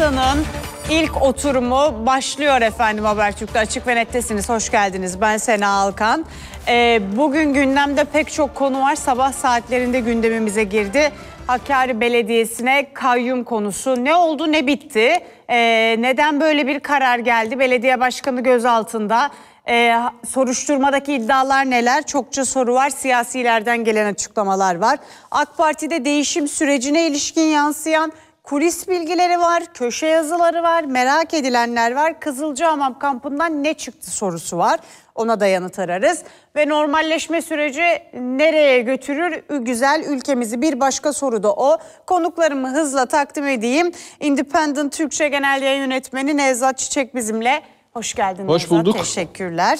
haftanın ilk oturumu başlıyor efendim Habertürk'te. Açık ve nettesiniz. Hoş geldiniz. Ben Sena Alkan. Ee, bugün gündemde pek çok konu var. Sabah saatlerinde gündemimize girdi. Hakkari Belediyesi'ne kayyum konusu ne oldu ne bitti? Ee, neden böyle bir karar geldi? Belediye başkanı gözaltında. Ee, soruşturmadaki iddialar neler? Çokça soru var. Siyasilerden gelen açıklamalar var. AK Parti'de değişim sürecine ilişkin yansıyan kulis bilgileri var, köşe yazıları var, merak edilenler var. Kızılcahamam kampından ne çıktı sorusu var. Ona da yanıt ararız. Ve normalleşme süreci nereye götürür? Güzel ülkemizi bir başka soru da o. Konuklarımı hızla takdim edeyim. Independent Türkçe Genel Yayın Yönetmeni Nevzat Çiçek bizimle. Hoş geldin Hoş Nevzat. bulduk. Teşekkürler.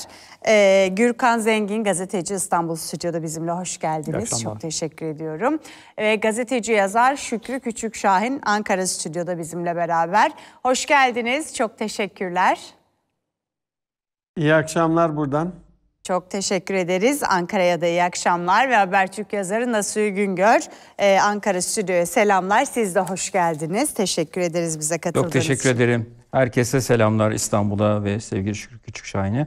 Ee, Gürkan Zengin gazeteci İstanbul Stüdyo'da bizimle hoş geldiniz. Çok teşekkür ediyorum. Ee, gazeteci yazar Şükrü Küçük Şahin Ankara Stüdyo'da bizimle beraber. Hoş geldiniz. Çok teşekkürler. İyi akşamlar buradan. Çok teşekkür ederiz. Ankara'ya da iyi akşamlar ve Habertürk yazarı Nasuhi Güngör e, Ankara Stüdyo'ya selamlar. Siz de hoş geldiniz. Teşekkür ederiz bize katıldığınız için. Çok teşekkür için. ederim. Herkese selamlar İstanbul'a ve sevgili Şükrü Küçük Şahin'e.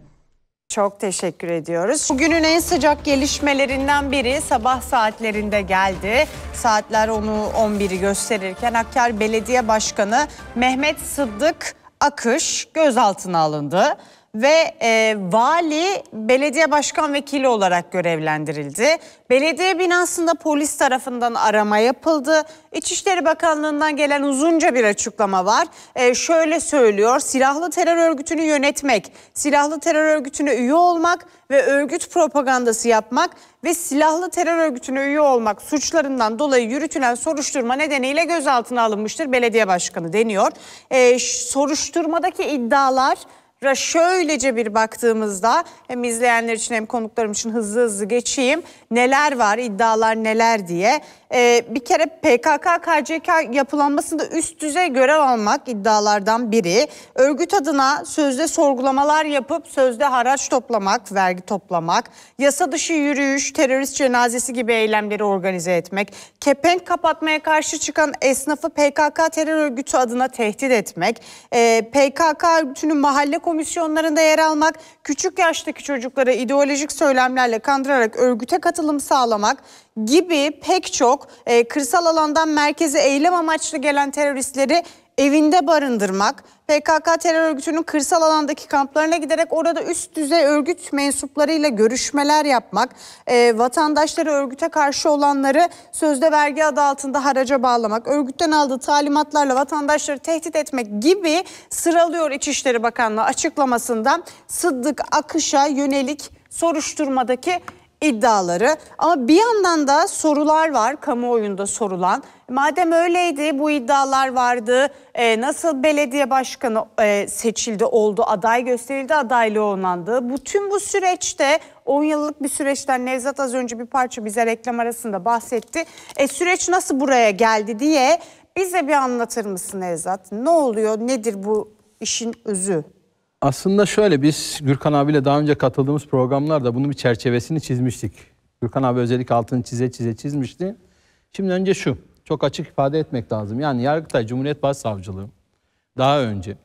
Çok teşekkür ediyoruz. Bugünün en sıcak gelişmelerinden biri sabah saatlerinde geldi. Saatler onu 11'i gösterirken Hakkari Belediye Başkanı Mehmet Sıddık Akış gözaltına alındı ve e, vali belediye başkan vekili olarak görevlendirildi. Belediye binasında polis tarafından arama yapıldı. İçişleri Bakanlığı'ndan gelen uzunca bir açıklama var. E, şöyle söylüyor, silahlı terör örgütünü yönetmek, silahlı terör örgütüne üye olmak ve örgüt propagandası yapmak ve silahlı terör örgütüne üye olmak suçlarından dolayı yürütülen soruşturma nedeniyle gözaltına alınmıştır belediye başkanı deniyor. E, soruşturmadaki iddialar şöylece bir baktığımızda hem izleyenler için hem konuklarım için hızlı hızlı geçeyim neler var iddialar neler diye. Ee, bir kere PKK KCK yapılanmasında üst düzey görev almak iddialardan biri. Örgüt adına sözde sorgulamalar yapıp sözde haraç toplamak, vergi toplamak, yasa dışı yürüyüş, terörist cenazesi gibi eylemleri organize etmek, kepenk kapatmaya karşı çıkan esnafı PKK terör örgütü adına tehdit etmek, e, ee, PKK örgütünün mahalle komisyonlarında yer almak, küçük yaştaki çocuklara ideolojik söylemlerle kandırarak örgüte katılmak, katılım sağlamak gibi pek çok e, kırsal alandan merkeze eylem amaçlı gelen teröristleri evinde barındırmak, PKK terör örgütünün kırsal alandaki kamplarına giderek orada üst düzey örgüt mensuplarıyla görüşmeler yapmak, e, vatandaşları örgüte karşı olanları sözde vergi adı altında haraca bağlamak, örgütten aldığı talimatlarla vatandaşları tehdit etmek gibi sıralıyor İçişleri Bakanlığı açıklamasında Sıddık Akış'a yönelik soruşturmadaki iddiaları. Ama bir yandan da sorular var kamuoyunda sorulan. Madem öyleydi bu iddialar vardı e, nasıl belediye başkanı e, seçildi oldu aday gösterildi adaylığı onandı. Bu tüm bu süreçte 10 yıllık bir süreçten Nevzat az önce bir parça bize reklam arasında bahsetti. E, süreç nasıl buraya geldi diye bize bir anlatır mısın Nevzat? Ne oluyor nedir bu işin özü? Aslında şöyle biz Gürkan abiyle daha önce katıldığımız programlarda bunun bir çerçevesini çizmiştik. Gürkan abi özellikle altını çize çize çizmişti. Şimdi önce şu, çok açık ifade etmek lazım. Yani Yargıtay Cumhuriyet Başsavcılığı daha önce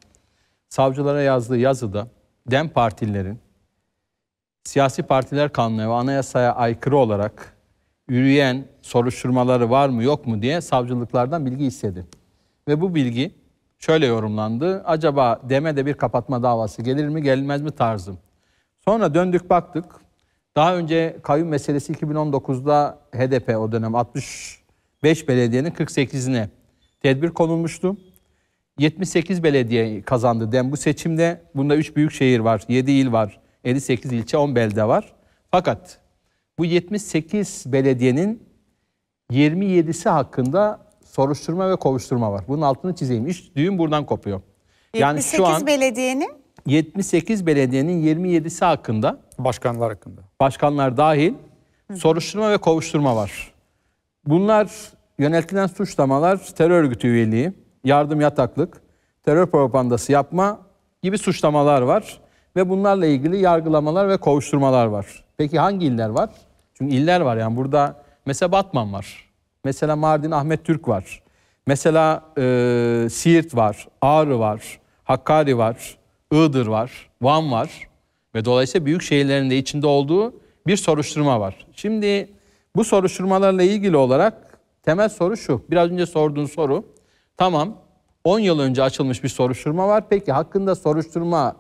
savcılara yazdığı yazıda DEM partilerin siyasi partiler kanununa ve anayasaya aykırı olarak yürüyen soruşturmaları var mı yok mu diye savcılıklardan bilgi istedi. Ve bu bilgi şöyle yorumlandı. Acaba Dem'e de bir kapatma davası gelir mi gelmez mi tarzım. Sonra döndük baktık. Daha önce kayyum meselesi 2019'da HDP o dönem 65 belediyenin 48'ine tedbir konulmuştu. 78 belediye kazandı Dem bu seçimde. Bunda 3 büyük şehir var, 7 il var, 58 ilçe, 10 belde var. Fakat bu 78 belediyenin 27'si hakkında soruşturma ve kovuşturma var. Bunun altını çizeyim. İş düğün buradan kopuyor. Yani şu an belediyenin 78 belediyenin 27'si hakkında başkanlar hakkında. Başkanlar dahil soruşturma ve kovuşturma var. Bunlar yöneltilen suçlamalar terör örgütü üyeliği, yardım yataklık, terör propagandası yapma gibi suçlamalar var ve bunlarla ilgili yargılamalar ve kovuşturmalar var. Peki hangi iller var? Çünkü iller var yani burada mesela Batman var. Mesela Mardin Ahmet Türk var. Mesela e, Siirt var, Ağrı var, Hakkari var, Iğdır var, Van var. Ve dolayısıyla büyük şehirlerin de içinde olduğu bir soruşturma var. Şimdi bu soruşturmalarla ilgili olarak temel soru şu. Biraz önce sorduğun soru. Tamam 10 yıl önce açılmış bir soruşturma var. Peki hakkında soruşturma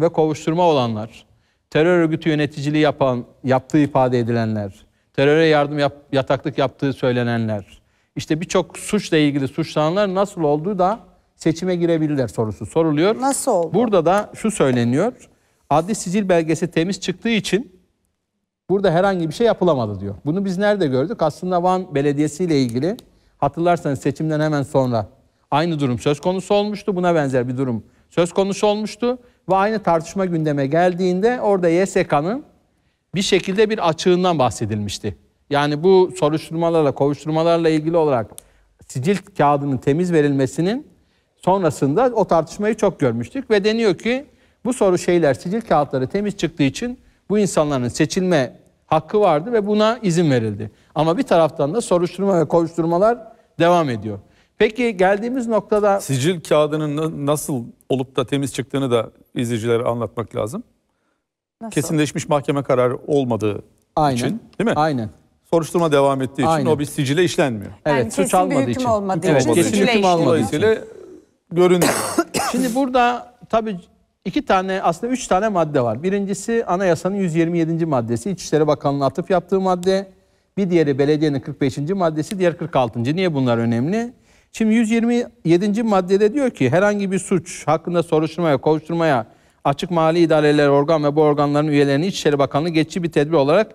ve kovuşturma olanlar, terör örgütü yöneticiliği yapan, yaptığı ifade edilenler, teröre yardım yap, yataklık yaptığı söylenenler, işte birçok suçla ilgili suçlananlar nasıl olduğu da seçime girebilirler sorusu soruluyor. Nasıl oldu? Burada da şu söyleniyor. Adli sicil belgesi temiz çıktığı için burada herhangi bir şey yapılamadı diyor. Bunu biz nerede gördük? Aslında Van Belediyesi ile ilgili hatırlarsanız seçimden hemen sonra aynı durum söz konusu olmuştu. Buna benzer bir durum söz konusu olmuştu ve aynı tartışma gündeme geldiğinde orada YSK'nın bir şekilde bir açığından bahsedilmişti. Yani bu soruşturmalarla, kovuşturmalarla ilgili olarak sicil kağıdının temiz verilmesinin sonrasında o tartışmayı çok görmüştük ve deniyor ki bu soru şeyler sicil kağıtları temiz çıktığı için bu insanların seçilme hakkı vardı ve buna izin verildi. Ama bir taraftan da soruşturma ve kovuşturmalar devam ediyor. Peki geldiğimiz noktada... Sicil kağıdının nasıl olup da temiz çıktığını da izleyicilere anlatmak lazım. Nasıl? Kesinleşmiş mahkeme kararı olmadığı Aynen. için değil mi? Aynen. Soruşturma devam ettiği için Aynen. o bir sicile işlenmiyor. Yani evet, suç almadığı için. Olmadığı için. Evet, kesin hüküm almadığı için. görünüyor. Şimdi burada tabii iki tane aslında üç tane madde var. Birincisi anayasanın 127. maddesi İçişleri Bakanlığı'nın atıf yaptığı madde. Bir diğeri belediyenin 45. maddesi, diğer 46. Niye bunlar önemli? Şimdi 127. maddede diyor ki herhangi bir suç hakkında soruşturmaya, kovuşturmaya Açık Mali İdareleri Organ ve bu organların üyelerini İçişleri Bakanlığı geçici bir tedbir olarak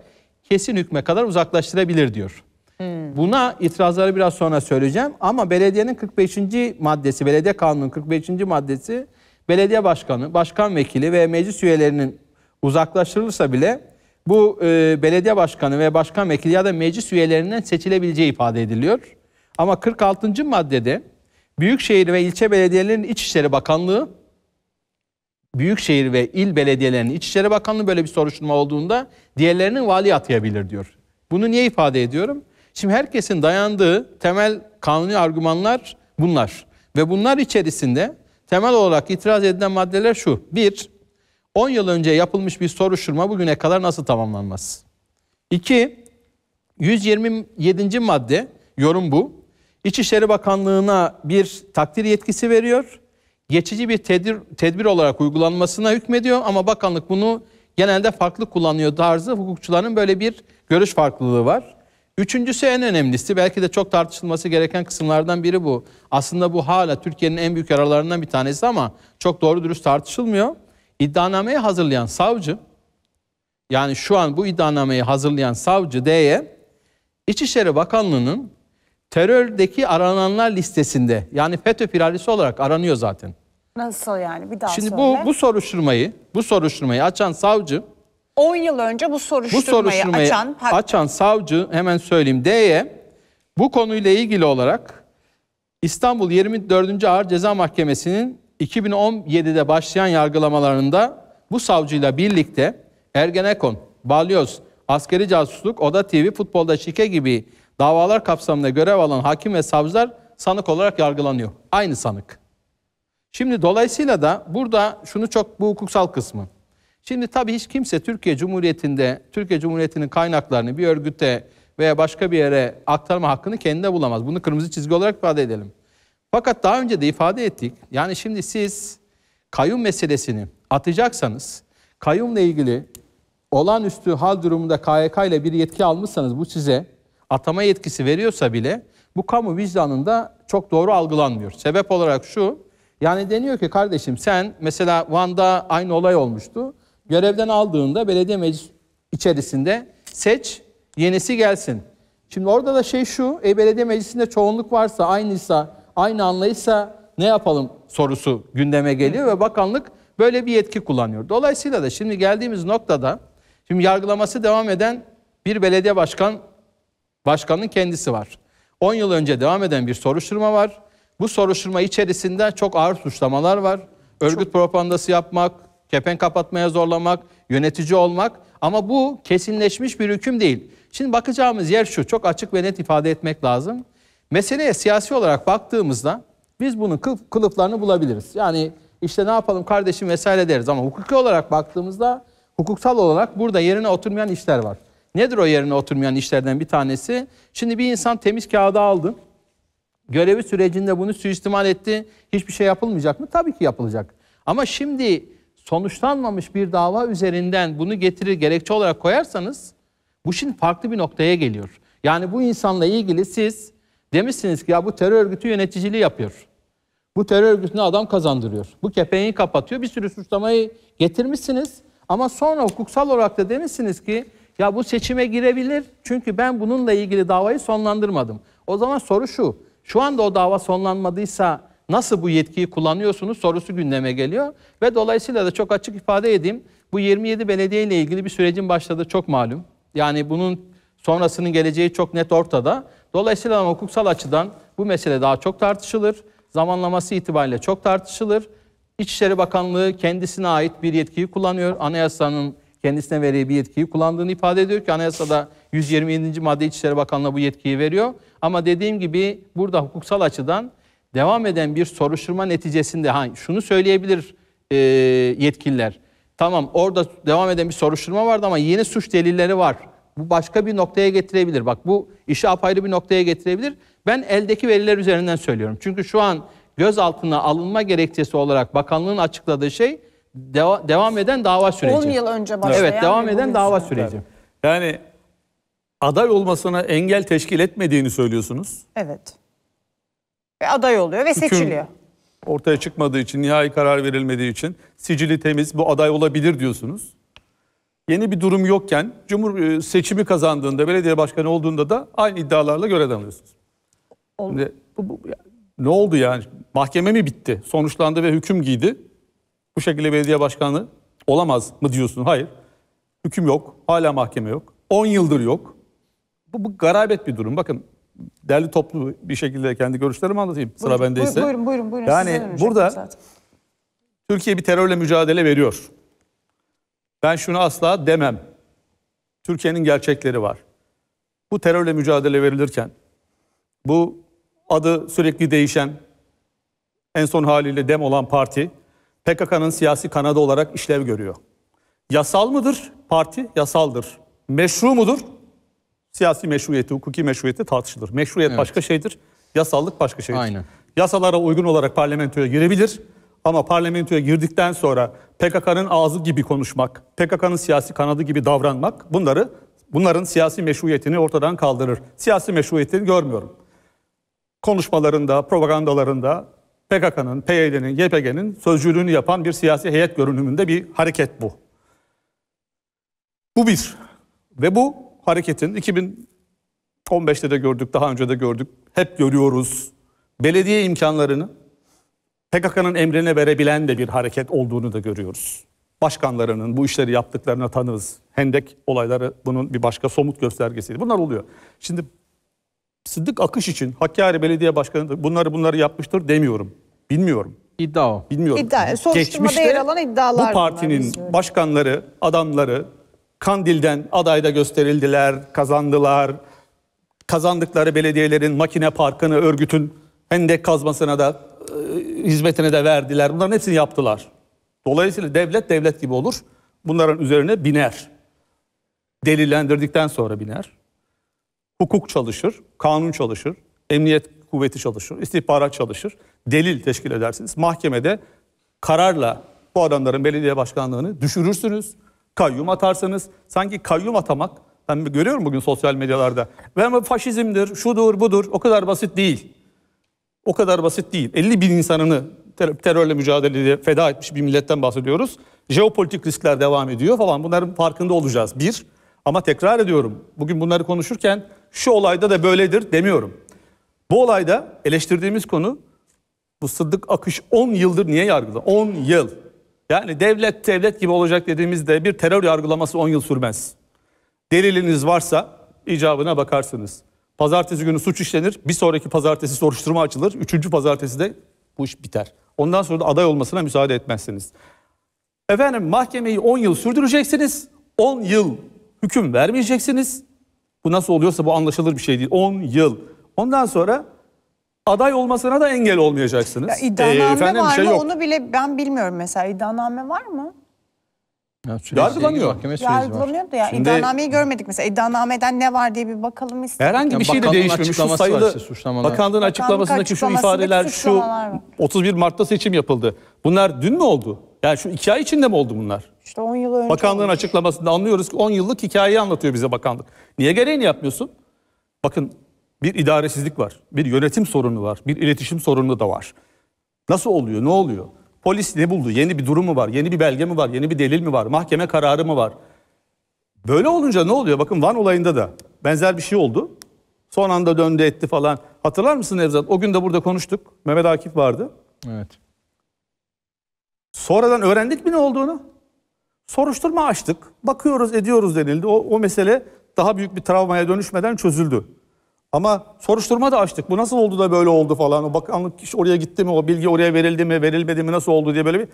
kesin hükme kadar uzaklaştırabilir diyor. Hmm. Buna itirazları biraz sonra söyleyeceğim ama belediyenin 45. maddesi, belediye kanunun 45. maddesi belediye başkanı, başkan vekili ve meclis üyelerinin uzaklaştırılırsa bile bu e, belediye başkanı ve başkan vekili ya da meclis üyelerinden seçilebileceği ifade ediliyor. Ama 46. maddede Büyükşehir ve ilçe belediyelerinin İçişleri Bakanlığı Büyükşehir ve il belediyelerinin İçişleri Bakanlığı böyle bir soruşturma olduğunda diğerlerinin vali atayabilir diyor. Bunu niye ifade ediyorum? Şimdi herkesin dayandığı temel kanuni argümanlar bunlar. Ve bunlar içerisinde temel olarak itiraz edilen maddeler şu. Bir, 10 yıl önce yapılmış bir soruşturma bugüne kadar nasıl tamamlanmaz? İki, 127. madde, yorum bu. İçişleri Bakanlığı'na bir takdir yetkisi veriyor geçici bir tedbir, tedbir olarak uygulanmasına hükmediyor ama bakanlık bunu genelde farklı kullanıyor tarzı hukukçuların böyle bir görüş farklılığı var. Üçüncüsü en önemlisi belki de çok tartışılması gereken kısımlardan biri bu. Aslında bu hala Türkiye'nin en büyük yaralarından bir tanesi ama çok doğru dürüst tartışılmıyor. İddianameyi hazırlayan savcı yani şu an bu iddianameyi hazırlayan savcı D'ye İçişleri Bakanlığı'nın terördeki arananlar listesinde yani FETÖ firarisi olarak aranıyor zaten. Nasıl yani? Bir daha Şimdi söyle. bu bu soruşturmayı, bu soruşturmayı açan savcı 10 yıl önce bu soruşturmayı, bu soruşturmayı açan açan savcı hemen söyleyeyim D'ye bu konuyla ilgili olarak İstanbul 24. Ağır Ceza Mahkemesi'nin 2017'de başlayan yargılamalarında bu savcıyla birlikte Ergenekon, Balyoz, askeri casusluk, Oda TV, futbolda şike gibi Davalar kapsamında görev alan hakim ve savcılar sanık olarak yargılanıyor. Aynı sanık. Şimdi dolayısıyla da burada şunu çok bu hukuksal kısmı. Şimdi tabii hiç kimse Türkiye Cumhuriyeti'nde Türkiye Cumhuriyeti'nin kaynaklarını bir örgüte veya başka bir yere aktarma hakkını kendinde bulamaz. Bunu kırmızı çizgi olarak ifade edelim. Fakat daha önce de ifade ettik. Yani şimdi siz kayyum meselesini atacaksanız kayyumla ilgili olağanüstü hal durumunda KYK ile bir yetki almışsanız bu size atama yetkisi veriyorsa bile bu kamu vicdanında çok doğru algılanmıyor. Sebep olarak şu, yani deniyor ki kardeşim sen mesela Van'da aynı olay olmuştu. Görevden aldığında belediye meclis içerisinde seç, yenisi gelsin. Şimdi orada da şey şu, e, belediye meclisinde çoğunluk varsa, aynıysa, aynı anlayışsa ne yapalım sorusu gündeme geliyor ve bakanlık böyle bir yetki kullanıyor. Dolayısıyla da şimdi geldiğimiz noktada, şimdi yargılaması devam eden bir belediye başkan Başkanın kendisi var. 10 yıl önce devam eden bir soruşturma var. Bu soruşturma içerisinde çok ağır suçlamalar var. Örgüt çok... propagandası yapmak, kepen kapatmaya zorlamak, yönetici olmak ama bu kesinleşmiş bir hüküm değil. Şimdi bakacağımız yer şu, çok açık ve net ifade etmek lazım. Meseleye siyasi olarak baktığımızda biz bunun kılıflarını bulabiliriz. Yani işte ne yapalım kardeşim vesaire deriz ama hukuki olarak baktığımızda hukuksal olarak burada yerine oturmayan işler var. Nedir o yerine oturmayan işlerden bir tanesi? Şimdi bir insan temiz kağıda aldı. Görevi sürecinde bunu suistimal etti. Hiçbir şey yapılmayacak mı? Tabii ki yapılacak. Ama şimdi sonuçlanmamış bir dava üzerinden bunu getirir gerekçe olarak koyarsanız bu şimdi farklı bir noktaya geliyor. Yani bu insanla ilgili siz demişsiniz ki ya bu terör örgütü yöneticiliği yapıyor. Bu terör örgütüne adam kazandırıyor. Bu kepengi kapatıyor. Bir sürü suçlamayı getirmişsiniz. Ama sonra hukuksal olarak da demişsiniz ki ya bu seçime girebilir çünkü ben bununla ilgili davayı sonlandırmadım. O zaman soru şu. Şu anda o dava sonlanmadıysa nasıl bu yetkiyi kullanıyorsunuz sorusu gündeme geliyor. Ve dolayısıyla da çok açık ifade edeyim. Bu 27 belediye ile ilgili bir sürecin başladığı çok malum. Yani bunun sonrasının geleceği çok net ortada. Dolayısıyla hukuksal açıdan bu mesele daha çok tartışılır. Zamanlaması itibariyle çok tartışılır. İçişleri Bakanlığı kendisine ait bir yetkiyi kullanıyor. Anayasanın kendisine verdiği bir yetkiyi kullandığını ifade ediyor ki anayasada 127. madde İçişleri Bakanlığı'na bu yetkiyi veriyor. Ama dediğim gibi burada hukuksal açıdan devam eden bir soruşturma neticesinde ha, şunu söyleyebilir e, yetkililer. Tamam orada devam eden bir soruşturma vardı ama yeni suç delilleri var. Bu başka bir noktaya getirebilir. Bak bu işi apayrı bir noktaya getirebilir. Ben eldeki veriler üzerinden söylüyorum. Çünkü şu an gözaltına alınma gerekçesi olarak bakanlığın açıkladığı şey deva, devam eden dava süreci. 10 yıl önce başlayan. Evet, devam eden dava süreci. Yani aday olmasına engel teşkil etmediğini söylüyorsunuz. Evet. Ve aday oluyor ve seçiliyor. ortaya çıkmadığı için, nihai karar verilmediği için sicili temiz bu aday olabilir diyorsunuz. Yeni bir durum yokken Cumhur e, seçimi kazandığında, belediye başkanı olduğunda da aynı iddialarla görev alıyorsunuz. Şimdi, bu, bu, ne oldu yani? Mahkeme mi bitti? Sonuçlandı ve hüküm giydi bu şekilde belediye başkanı olamaz mı diyorsun? Hayır. Hüküm yok. Hala mahkeme yok. 10 yıldır yok. Bu, bu garabet bir durum. Bakın derli toplu bir şekilde kendi görüşlerimi anlatayım. Sıra buyurun, bendeyse. Buyurun buyurun. buyurun yani burada zaten. Türkiye bir terörle mücadele veriyor. Ben şunu asla demem. Türkiye'nin gerçekleri var. Bu terörle mücadele verilirken bu adı sürekli değişen en son haliyle dem olan parti PKK'nın siyasi kanadı olarak işlev görüyor. Yasal mıdır? Parti yasaldır. Meşru mudur? Siyasi meşruiyeti, hukuki meşruiyeti tartışılır. Meşruiyet evet. başka şeydir, yasallık başka şeydir. Aynen. Yasalara uygun olarak parlamentoya girebilir ama parlamentoya girdikten sonra PKK'nın ağzı gibi konuşmak, PKK'nın siyasi kanadı gibi davranmak bunları bunların siyasi meşruiyetini ortadan kaldırır. Siyasi meşruiyetini görmüyorum. Konuşmalarında, propagandalarında PKK'nın, PYD'nin, YPG'nin sözcülüğünü yapan bir siyasi heyet görünümünde bir hareket bu. Bu bir. Ve bu hareketin 2015'te de gördük, daha önce de gördük, hep görüyoruz. Belediye imkanlarını PKK'nın emrine verebilen de bir hareket olduğunu da görüyoruz. Başkanlarının bu işleri yaptıklarına tanız. Hendek olayları bunun bir başka somut göstergesiydi. Bunlar oluyor. Şimdi Sıddık Akış için Hakkari Belediye Başkanı bunları bunları yapmıştır demiyorum. Bilmiyorum. İddia o. Bilmiyorum. İddia. Soruşturmada Geçmişte yer alan iddialar bu partinin başkanları, adamları Kandil'den adayda gösterildiler, kazandılar. Kazandıkları belediyelerin makine parkını, örgütün hendek kazmasına da e, hizmetine de verdiler. Bunların hepsini yaptılar. Dolayısıyla devlet devlet gibi olur. Bunların üzerine biner. Delillendirdikten sonra biner hukuk çalışır, kanun çalışır, emniyet kuvveti çalışır, istihbarat çalışır, delil teşkil edersiniz. Mahkemede kararla bu adamların belediye başkanlığını düşürürsünüz, kayyum atarsınız. sanki kayyum atamak ben görüyorum bugün sosyal medyalarda. Ben bu faşizmdir, şudur, budur. O kadar basit değil. O kadar basit değil. 50 bin insanını ter- terörle mücadelede feda etmiş bir milletten bahsediyoruz. Jeopolitik riskler devam ediyor falan. Bunların farkında olacağız. Bir. Ama tekrar ediyorum. Bugün bunları konuşurken şu olayda da böyledir demiyorum. Bu olayda eleştirdiğimiz konu bu Sıddık Akış 10 yıldır niye yargılı? 10 yıl. Yani devlet devlet gibi olacak dediğimizde bir terör yargılaması 10 yıl sürmez. Deliliniz varsa icabına bakarsınız. Pazartesi günü suç işlenir. Bir sonraki pazartesi soruşturma açılır. Üçüncü pazartesi de bu iş biter. Ondan sonra da aday olmasına müsaade etmezsiniz. Efendim mahkemeyi 10 yıl sürdüreceksiniz. 10 yıl hüküm vermeyeceksiniz. Bu nasıl oluyorsa bu anlaşılır bir şey değil. 10 yıl. Ondan sonra aday olmasına da engel olmayacaksınız. Ya ee, iddianame ee, efendim, var şey mı yok. onu bile ben bilmiyorum mesela. iddianame var mı? Ya Yargılanıyor. Yargılanıyor da ya. Şimdi, iddianameyi görmedik mesela. İddianameden ne var diye bir bakalım istedim. Herhangi bir şey de değişmemiş. Şu sayılı işte, bakanlığın açıklamasındaki şu ifadeler şu 31 Mart'ta seçim yapıldı. Bunlar dün mü oldu? Yani şu iki ay içinde mi oldu bunlar? İşte 10 yıl önce Bakanlığın olmuş. açıklamasında anlıyoruz ki 10 yıllık hikayeyi anlatıyor bize bakanlık. Niye gereğini yapmıyorsun? Bakın bir idaresizlik var, bir yönetim sorunu var, bir iletişim sorunu da var. Nasıl oluyor, ne oluyor? Polis ne buldu? Yeni bir durum mu var? Yeni bir belge mi var? Yeni bir delil mi var? Mahkeme kararı mı var? Böyle olunca ne oluyor? Bakın Van olayında da benzer bir şey oldu. Son anda döndü etti falan. Hatırlar mısın Nevzat? O gün de burada konuştuk. Mehmet Akif vardı. Evet. Sonradan öğrendik mi ne olduğunu? Soruşturma açtık. Bakıyoruz ediyoruz denildi. O, o mesele daha büyük bir travmaya dönüşmeden çözüldü. Ama soruşturma da açtık. Bu nasıl oldu da böyle oldu falan. O bakanlık kişi oraya gitti mi? O bilgi oraya verildi mi? Verilmedi mi? Nasıl oldu diye böyle bir...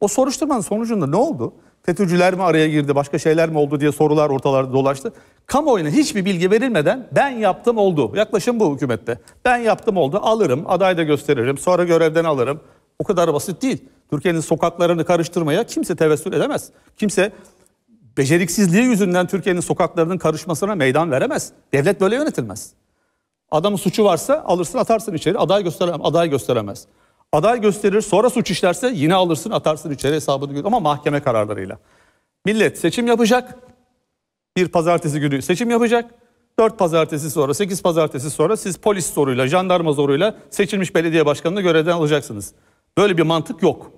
O soruşturmanın sonucunda ne oldu? FETÖ'cüler mi araya girdi? Başka şeyler mi oldu diye sorular ortalarda dolaştı. Kamuoyuna hiçbir bilgi verilmeden ben yaptım oldu. Yaklaşım bu hükümette. Ben yaptım oldu. Alırım, aday da gösteririm. Sonra görevden alırım. O kadar basit değil. Türkiye'nin sokaklarını karıştırmaya kimse tevessül edemez. Kimse beceriksizliği yüzünden Türkiye'nin sokaklarının karışmasına meydan veremez. Devlet böyle yönetilmez. Adamın suçu varsa alırsın atarsın içeri. Aday gösteremez. Aday gösteremez. Aday gösterir sonra suç işlerse yine alırsın atarsın içeri hesabını gör. Ama mahkeme kararlarıyla. Millet seçim yapacak. Bir pazartesi günü seçim yapacak. Dört pazartesi sonra, sekiz pazartesi sonra siz polis zoruyla, jandarma zoruyla seçilmiş belediye başkanını görevden alacaksınız. Böyle bir mantık yok.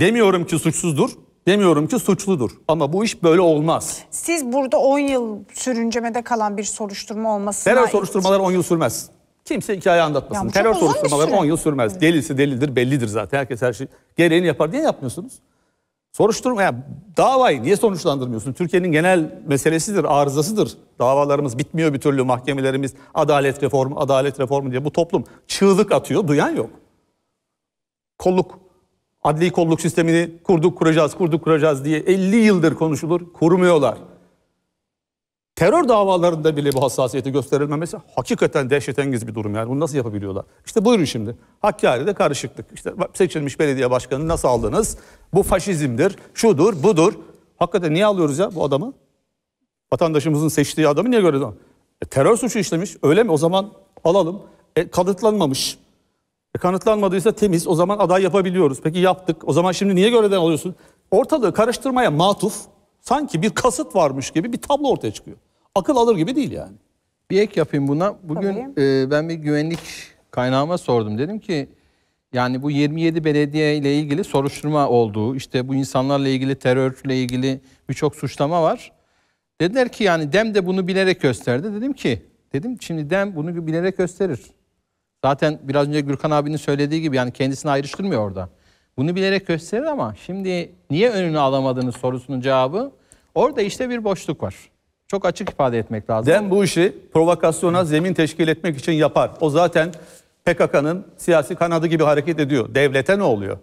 Demiyorum ki suçsuzdur, demiyorum ki suçludur. Ama bu iş böyle olmaz. Siz burada 10 yıl sürüncemede kalan bir soruşturma olmasına... Terör soruşturmaları 10 yıl sürmez. Kimse hikaye anlatmasın. Yani Terör soruşturmaları 10 yıl sürmez. Evet. Delilsi delildir, bellidir zaten. Herkes her şey gereğini yapar. Niye yapmıyorsunuz? Soruşturma, yani davayı niye sonuçlandırmıyorsun? Türkiye'nin genel meselesidir, arızasıdır. Davalarımız bitmiyor bir türlü, mahkemelerimiz adalet reformu, adalet reformu diye bu toplum çığlık atıyor, duyan yok kolluk, adli kolluk sistemini kurduk kuracağız, kurduk kuracağız diye 50 yıldır konuşulur, kurmuyorlar. Terör davalarında bile bu hassasiyeti gösterilmemesi hakikaten dehşetengiz bir durum yani. Bunu nasıl yapabiliyorlar? İşte buyurun şimdi. Hakkari'de karışıklık. İşte seçilmiş belediye başkanını nasıl aldınız? Bu faşizmdir, şudur, budur. Hakikaten niye alıyoruz ya bu adamı? Vatandaşımızın seçtiği adamı niye görüyoruz? E, terör suçu işlemiş. Öyle mi? O zaman alalım. E, kanıtlanmamış. E, kanıtlanmadıysa temiz o zaman aday yapabiliyoruz. Peki yaptık o zaman şimdi niye görevden alıyorsun? Ortalığı karıştırmaya matuf sanki bir kasıt varmış gibi bir tablo ortaya çıkıyor. Akıl alır gibi değil yani. Bir ek yapayım buna. Bugün e, ben bir güvenlik kaynağıma sordum. Dedim ki yani bu 27 belediye ile ilgili soruşturma olduğu, işte bu insanlarla ilgili terörle ilgili birçok suçlama var. Dediler ki yani DEM de bunu bilerek gösterdi. Dedim ki, dedim şimdi DEM bunu bilerek gösterir. Zaten biraz önce Gürkan abinin söylediği gibi yani kendisini ayrıştırmıyor orada. Bunu bilerek gösterir ama şimdi niye önünü alamadığınız sorusunun cevabı orada işte bir boşluk var. Çok açık ifade etmek lazım. Dem bu işi provokasyona zemin teşkil etmek için yapar. O zaten PKK'nın siyasi kanadı gibi hareket ediyor. Devlete ne oluyor?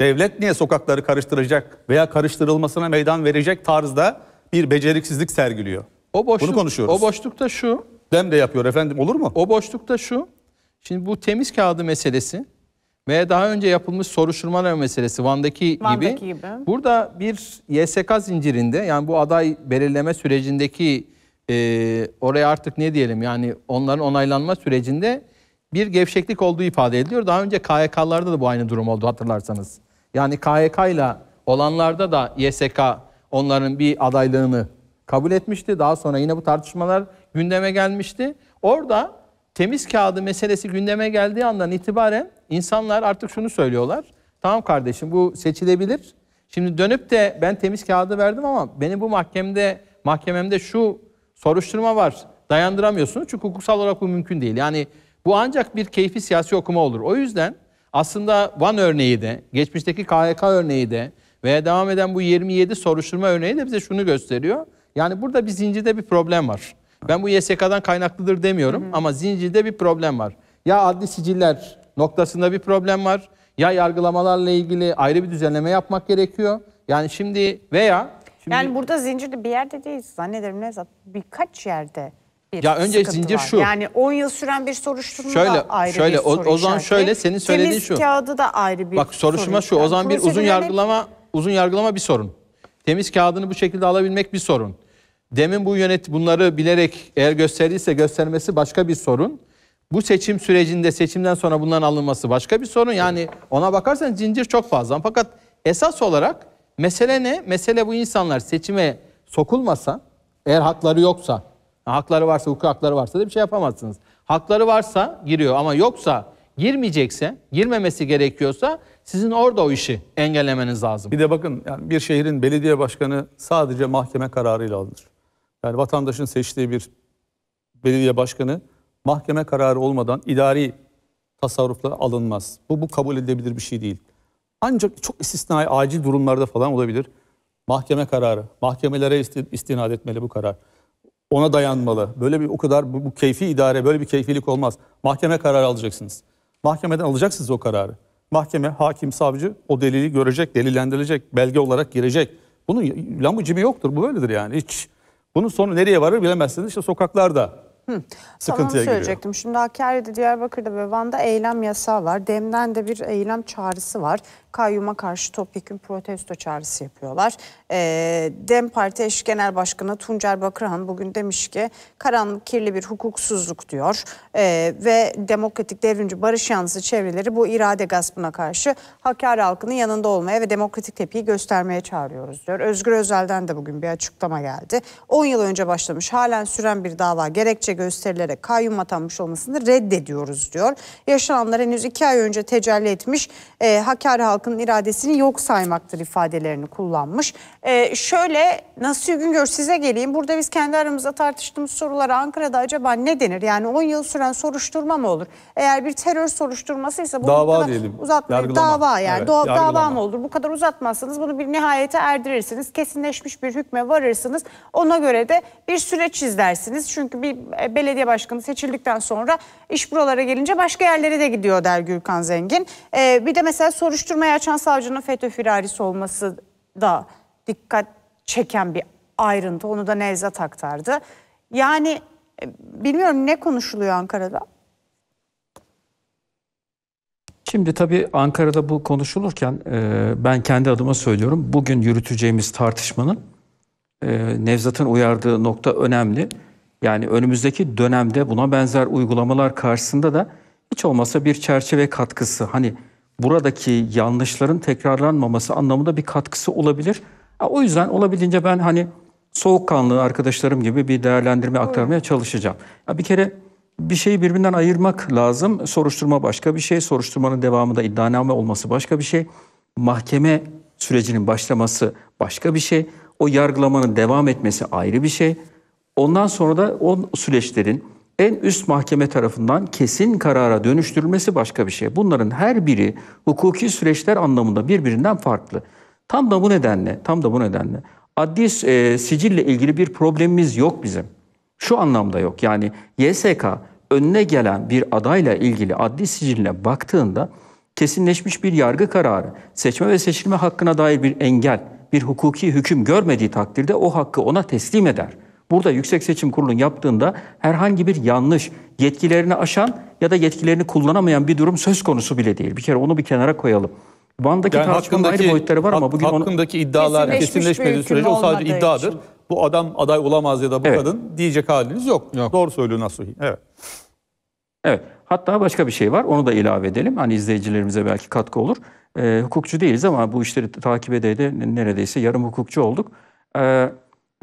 Devlet niye sokakları karıştıracak veya karıştırılmasına meydan verecek tarzda bir beceriksizlik sergiliyor? O boşluk, Bunu konuşuyoruz. O boşlukta şu. Dem de yapıyor efendim olur mu? O boşlukta şu. Şimdi bu temiz kağıdı meselesi veya daha önce yapılmış soruşturmalar meselesi Van'daki, Van'daki gibi, gibi. Burada bir YSK zincirinde yani bu aday belirleme sürecindeki e, oraya artık ne diyelim yani onların onaylanma sürecinde bir gevşeklik olduğu ifade ediliyor. Daha önce KYK'larda da bu aynı durum oldu hatırlarsanız. Yani KYK ile olanlarda da YSK onların bir adaylığını kabul etmişti. Daha sonra yine bu tartışmalar gündeme gelmişti. Orada temiz kağıdı meselesi gündeme geldiği andan itibaren insanlar artık şunu söylüyorlar. Tamam kardeşim bu seçilebilir. Şimdi dönüp de ben temiz kağıdı verdim ama beni bu mahkemede mahkememde şu soruşturma var. Dayandıramıyorsunuz çünkü hukuksal olarak bu mümkün değil. Yani bu ancak bir keyfi siyasi okuma olur. O yüzden aslında Van örneği de, geçmişteki KHK örneği de veya devam eden bu 27 soruşturma örneği de bize şunu gösteriyor. Yani burada bir zincirde bir problem var. Ben bu YSK'dan kaynaklıdır demiyorum hı hı. ama zincirde bir problem var. Ya adli siciller noktasında bir problem var. Ya yargılamalarla ilgili ayrı bir düzenleme yapmak gerekiyor. Yani şimdi veya şimdi, yani burada zincirde bir yerde değiliz zannederim Nevzat. Birkaç yerde bir ya önce zincir var. şu. Yani 10 yıl süren bir soruşturma şöyle, da ayrı şöyle, bir soru o, o zaman işareti. şöyle senin söylediğin Temiz şu. Temiz kağıdı da ayrı bir Bak soruşturma soru şu. O zaman bir uzun yargılama uzun yargılama bir sorun. Temiz kağıdını bu şekilde alabilmek bir sorun. Demin bu yönet bunları bilerek eğer gösterdiyse göstermesi başka bir sorun. Bu seçim sürecinde seçimden sonra bunların alınması başka bir sorun. Yani ona bakarsan zincir çok fazla. Fakat esas olarak mesele ne? Mesele bu insanlar seçime sokulmasa, eğer hakları yoksa, hakları varsa, hukuk hakları varsa da bir şey yapamazsınız. Hakları varsa giriyor ama yoksa girmeyecekse, girmemesi gerekiyorsa sizin orada o işi engellemeniz lazım. Bir de bakın yani bir şehrin belediye başkanı sadece mahkeme kararıyla alınır. Yani vatandaşın seçtiği bir belediye başkanı mahkeme kararı olmadan idari tasarrufla alınmaz. Bu, bu kabul edilebilir bir şey değil. Ancak çok istisnai acil durumlarda falan olabilir. Mahkeme kararı, mahkemelere istinad etmeli bu karar. Ona dayanmalı. Böyle bir o kadar bu, bu keyfi idare, böyle bir keyfilik olmaz. Mahkeme kararı alacaksınız. Mahkemeden alacaksınız o kararı. Mahkeme, hakim, savcı o delili görecek, delillendirilecek, belge olarak girecek. Bunun lambucibi yoktur. Bu böyledir yani. Hiç bunun sonu nereye varır bilemezsiniz. İşte sokaklarda Hı. Sıkıntıya Sana söyleyecektim. Giriyor. Şimdi Hakkari'de, Diyarbakır'da ve Van'da eylem yasağı var. Dem'den de bir eylem çağrısı var. Kayyum'a karşı topyekun protesto çağrısı yapıyorlar. E, Dem Parti eş genel başkanı Tuncer Bakırhan bugün demiş ki karanlık kirli bir hukuksuzluk diyor. E, ve demokratik devrimci barış yanlısı çevreleri bu irade gaspına karşı Hakkari halkının yanında olmaya ve demokratik tepkiyi göstermeye çağırıyoruz diyor. Özgür Özel'den de bugün bir açıklama geldi. 10 yıl önce başlamış halen süren bir dava gerekçe gösterilerek kayyum atanmış olmasını reddediyoruz diyor. Yaşananlar henüz iki ay önce tecelli etmiş e, Hakkari halkının iradesini yok saymaktır ifadelerini kullanmış. E, şöyle Nasuh Güngör size geleyim. Burada biz kendi aramızda tartıştığımız sorulara Ankara'da acaba ne denir? Yani 10 yıl süren soruşturma mı olur? Eğer bir terör ise bu dava kadar diyelim. Uzatmayın. Dava yani. Evet, Do- dava mı olur? Bu kadar uzatmazsanız bunu bir nihayete erdirirsiniz. Kesinleşmiş bir hükme varırsınız. Ona göre de bir süreç izlersiniz. Çünkü bir e, belediye başkanı seçildikten sonra iş buralara gelince başka yerlere de gidiyor der Gürkan Zengin. E, bir de mesela soruşturmayı açan savcının FETÖ firarisi olması da dikkat çeken bir ayrıntı. Onu da Nevzat aktardı. Yani e, bilmiyorum ne konuşuluyor Ankara'da? Şimdi tabii Ankara'da bu konuşulurken ben kendi adıma söylüyorum. Bugün yürüteceğimiz tartışmanın Nevzat'ın uyardığı nokta önemli. Yani önümüzdeki dönemde buna benzer uygulamalar karşısında da hiç olmasa bir çerçeve katkısı hani buradaki yanlışların tekrarlanmaması anlamında bir katkısı olabilir. O yüzden olabildiğince ben hani soğukkanlı arkadaşlarım gibi bir değerlendirme aktarmaya çalışacağım. Ya bir kere bir şeyi birbirinden ayırmak lazım. Soruşturma başka bir şey, soruşturmanın devamında iddianame olması başka bir şey. Mahkeme sürecinin başlaması başka bir şey. O yargılamanın devam etmesi ayrı bir şey. Ondan sonra da o süreçlerin en üst mahkeme tarafından kesin karara dönüştürülmesi başka bir şey. Bunların her biri hukuki süreçler anlamında birbirinden farklı. Tam da bu nedenle, tam da bu nedenle adli e, sicille ilgili bir problemimiz yok bizim. Şu anlamda yok. Yani YSK önüne gelen bir adayla ilgili adli siciline baktığında kesinleşmiş bir yargı kararı, seçme ve seçilme hakkına dair bir engel, bir hukuki hüküm görmediği takdirde o hakkı ona teslim eder. Burada Yüksek Seçim Kurulu'nun yaptığında herhangi bir yanlış, yetkilerini aşan ya da yetkilerini kullanamayan bir durum söz konusu bile değil. Bir kere onu bir kenara koyalım. Van'daki yani tartışmanın ayrı boyutları var ama bugün hakkındaki onu... iddialar kesinleşmediği sürece o sadece iddiadır. Için. Bu adam aday olamaz ya da bu evet. kadın diyecek haliniz yok. yok. Doğru söylüyor Nasuhi. Evet. Evet. Hatta başka bir şey var. Onu da ilave edelim. Hani izleyicilerimize belki katkı olur. E, hukukçu değiliz ama bu işleri takip ede neredeyse yarım hukukçu olduk. E,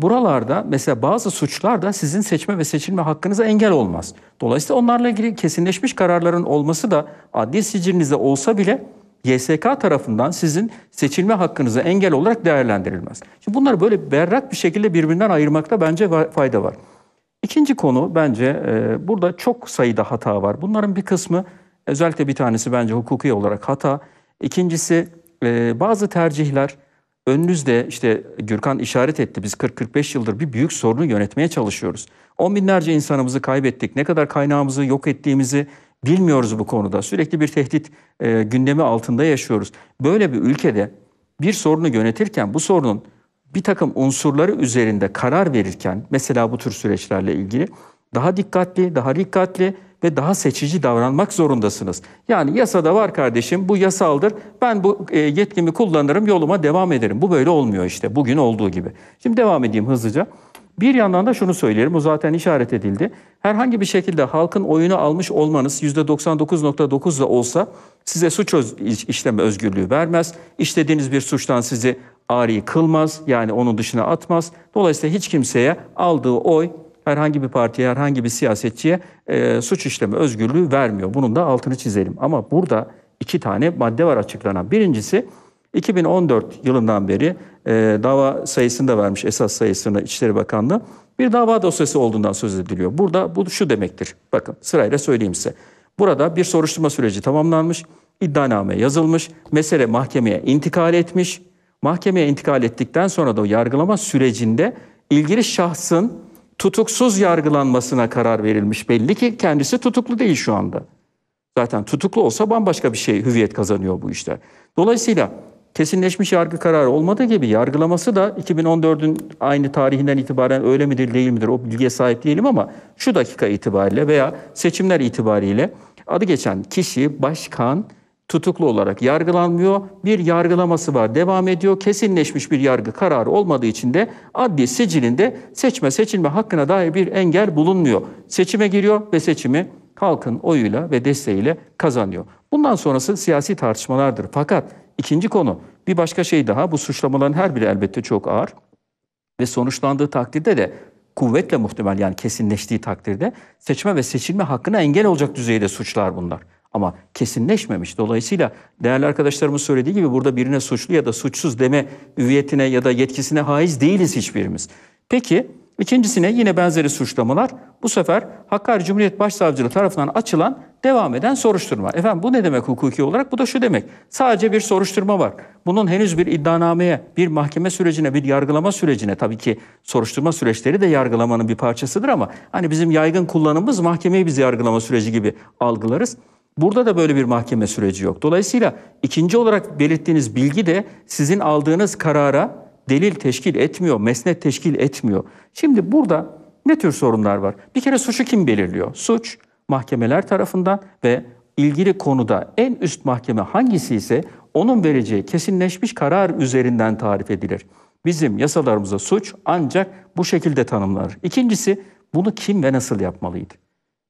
Buralarda mesela bazı suçlar da sizin seçme ve seçilme hakkınıza engel olmaz. Dolayısıyla onlarla ilgili kesinleşmiş kararların olması da adli sicilinizde olsa bile YSK tarafından sizin seçilme hakkınıza engel olarak değerlendirilmez. Şimdi bunları böyle berrak bir şekilde birbirinden ayırmakta bence fayda var. İkinci konu bence e, burada çok sayıda hata var. Bunların bir kısmı özellikle bir tanesi bence hukuki olarak hata. İkincisi e, bazı tercihler Önünüzde işte Gürkan işaret etti biz 40-45 yıldır bir büyük sorunu yönetmeye çalışıyoruz. On binlerce insanımızı kaybettik. Ne kadar kaynağımızı yok ettiğimizi bilmiyoruz bu konuda. Sürekli bir tehdit e, gündemi altında yaşıyoruz. Böyle bir ülkede bir sorunu yönetirken bu sorunun bir takım unsurları üzerinde karar verirken mesela bu tür süreçlerle ilgili daha dikkatli, daha dikkatli ve daha seçici davranmak zorundasınız. Yani yasada var kardeşim bu yasaldır. Ben bu e, yetkimi kullanırım, yoluma devam ederim. Bu böyle olmuyor işte bugün olduğu gibi. Şimdi devam edeyim hızlıca. Bir yandan da şunu söylerim, bu zaten işaret edildi. Herhangi bir şekilde halkın oyunu almış olmanız %99.9 da olsa size suç işleme özgürlüğü vermez. İşlediğiniz bir suçtan sizi ari kılmaz, yani onun dışına atmaz. Dolayısıyla hiç kimseye aldığı oy herhangi bir partiye, herhangi bir siyasetçiye e, suç işleme özgürlüğü vermiyor. Bunun da altını çizelim. Ama burada iki tane madde var açıklanan. Birincisi 2014 yılından beri e, dava sayısını da vermiş esas sayısını İçişleri Bakanlığı. Bir dava dosyası olduğundan söz ediliyor. Burada bu şu demektir. Bakın sırayla söyleyeyim size. Burada bir soruşturma süreci tamamlanmış, iddianame yazılmış, mesele mahkemeye intikal etmiş. Mahkemeye intikal ettikten sonra da o yargılama sürecinde ilgili şahsın tutuksuz yargılanmasına karar verilmiş. Belli ki kendisi tutuklu değil şu anda. Zaten tutuklu olsa bambaşka bir şey hüviyet kazanıyor bu işte. Dolayısıyla kesinleşmiş yargı kararı olmadığı gibi yargılaması da 2014'ün aynı tarihinden itibaren öyle midir değil midir o bilgiye sahip değilim ama şu dakika itibariyle veya seçimler itibariyle adı geçen kişi başkan tutuklu olarak yargılanmıyor. Bir yargılaması var, devam ediyor. Kesinleşmiş bir yargı kararı olmadığı için de adli sicilinde seçme seçilme hakkına dair bir engel bulunmuyor. Seçime giriyor ve seçimi halkın oyuyla ve desteğiyle kazanıyor. Bundan sonrası siyasi tartışmalardır. Fakat ikinci konu bir başka şey daha bu suçlamaların her biri elbette çok ağır ve sonuçlandığı takdirde de kuvvetle muhtemel yani kesinleştiği takdirde seçme ve seçilme hakkına engel olacak düzeyde suçlar bunlar. Ama kesinleşmemiş. Dolayısıyla değerli arkadaşlarımız söylediği gibi burada birine suçlu ya da suçsuz deme üviyetine ya da yetkisine haiz değiliz hiçbirimiz. Peki ikincisine yine benzeri suçlamalar bu sefer Hakkari Cumhuriyet Başsavcılığı tarafından açılan devam eden soruşturma. Efendim bu ne demek hukuki olarak? Bu da şu demek. Sadece bir soruşturma var. Bunun henüz bir iddianameye, bir mahkeme sürecine, bir yargılama sürecine tabii ki soruşturma süreçleri de yargılamanın bir parçasıdır ama hani bizim yaygın kullanımımız mahkemeyi biz yargılama süreci gibi algılarız. Burada da böyle bir mahkeme süreci yok. Dolayısıyla ikinci olarak belirttiğiniz bilgi de sizin aldığınız karara delil teşkil etmiyor, mesnet teşkil etmiyor. Şimdi burada ne tür sorunlar var? Bir kere suçu kim belirliyor? Suç mahkemeler tarafından ve ilgili konuda en üst mahkeme hangisi ise onun vereceği kesinleşmiş karar üzerinden tarif edilir. Bizim yasalarımızda suç ancak bu şekilde tanımlar. İkincisi bunu kim ve nasıl yapmalıydı?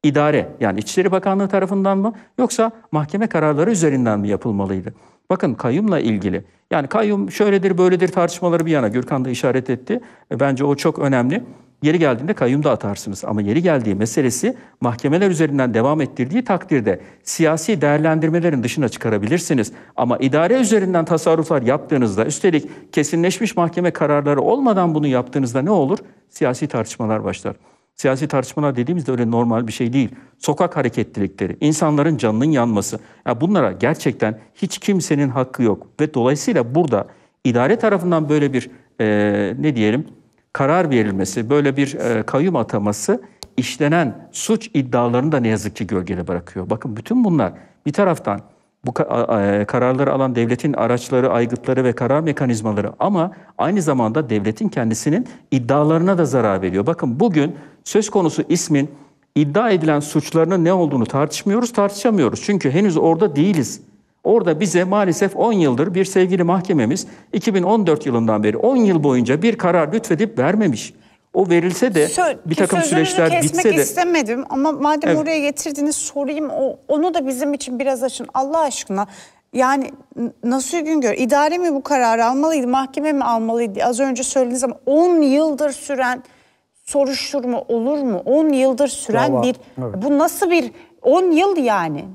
idare yani İçişleri Bakanlığı tarafından mı yoksa mahkeme kararları üzerinden mi yapılmalıydı? Bakın kayyumla ilgili yani kayyum şöyledir böyledir tartışmaları bir yana Gürkan da işaret etti. E, bence o çok önemli. Yeri geldiğinde kayyum da atarsınız ama yeri geldiği meselesi mahkemeler üzerinden devam ettirdiği takdirde siyasi değerlendirmelerin dışına çıkarabilirsiniz. Ama idare üzerinden tasarruflar yaptığınızda üstelik kesinleşmiş mahkeme kararları olmadan bunu yaptığınızda ne olur? Siyasi tartışmalar başlar. Siyasi tartışmalar dediğimizde öyle normal bir şey değil. Sokak hareketlilikleri, insanların canının yanması. Yani bunlara gerçekten hiç kimsenin hakkı yok. Ve dolayısıyla burada idare tarafından böyle bir e, ne diyelim karar verilmesi, böyle bir e, kayyum ataması işlenen suç iddialarını da ne yazık ki gölgede bırakıyor. Bakın bütün bunlar bir taraftan bu kararları alan devletin araçları, aygıtları ve karar mekanizmaları ama aynı zamanda devletin kendisinin iddialarına da zarar veriyor. Bakın bugün söz konusu ismin iddia edilen suçlarının ne olduğunu tartışmıyoruz, tartışamıyoruz. Çünkü henüz orada değiliz. Orada bize maalesef 10 yıldır bir sevgili mahkememiz 2014 yılından beri 10 yıl boyunca bir karar lütfedip vermemiş. O verilse de Sö bir takım süreçler bitse de... kesmek istemedim ama madem evet. oraya getirdiniz sorayım o, onu da bizim için biraz açın Allah aşkına. Yani nasıl gün gör? İdare mi bu kararı almalıydı mahkeme mi almalıydı az önce söylediğiniz ama 10 yıldır süren soruşturma olur mu? 10 yıldır süren Dava. bir evet. bu nasıl bir 10 yıl yani?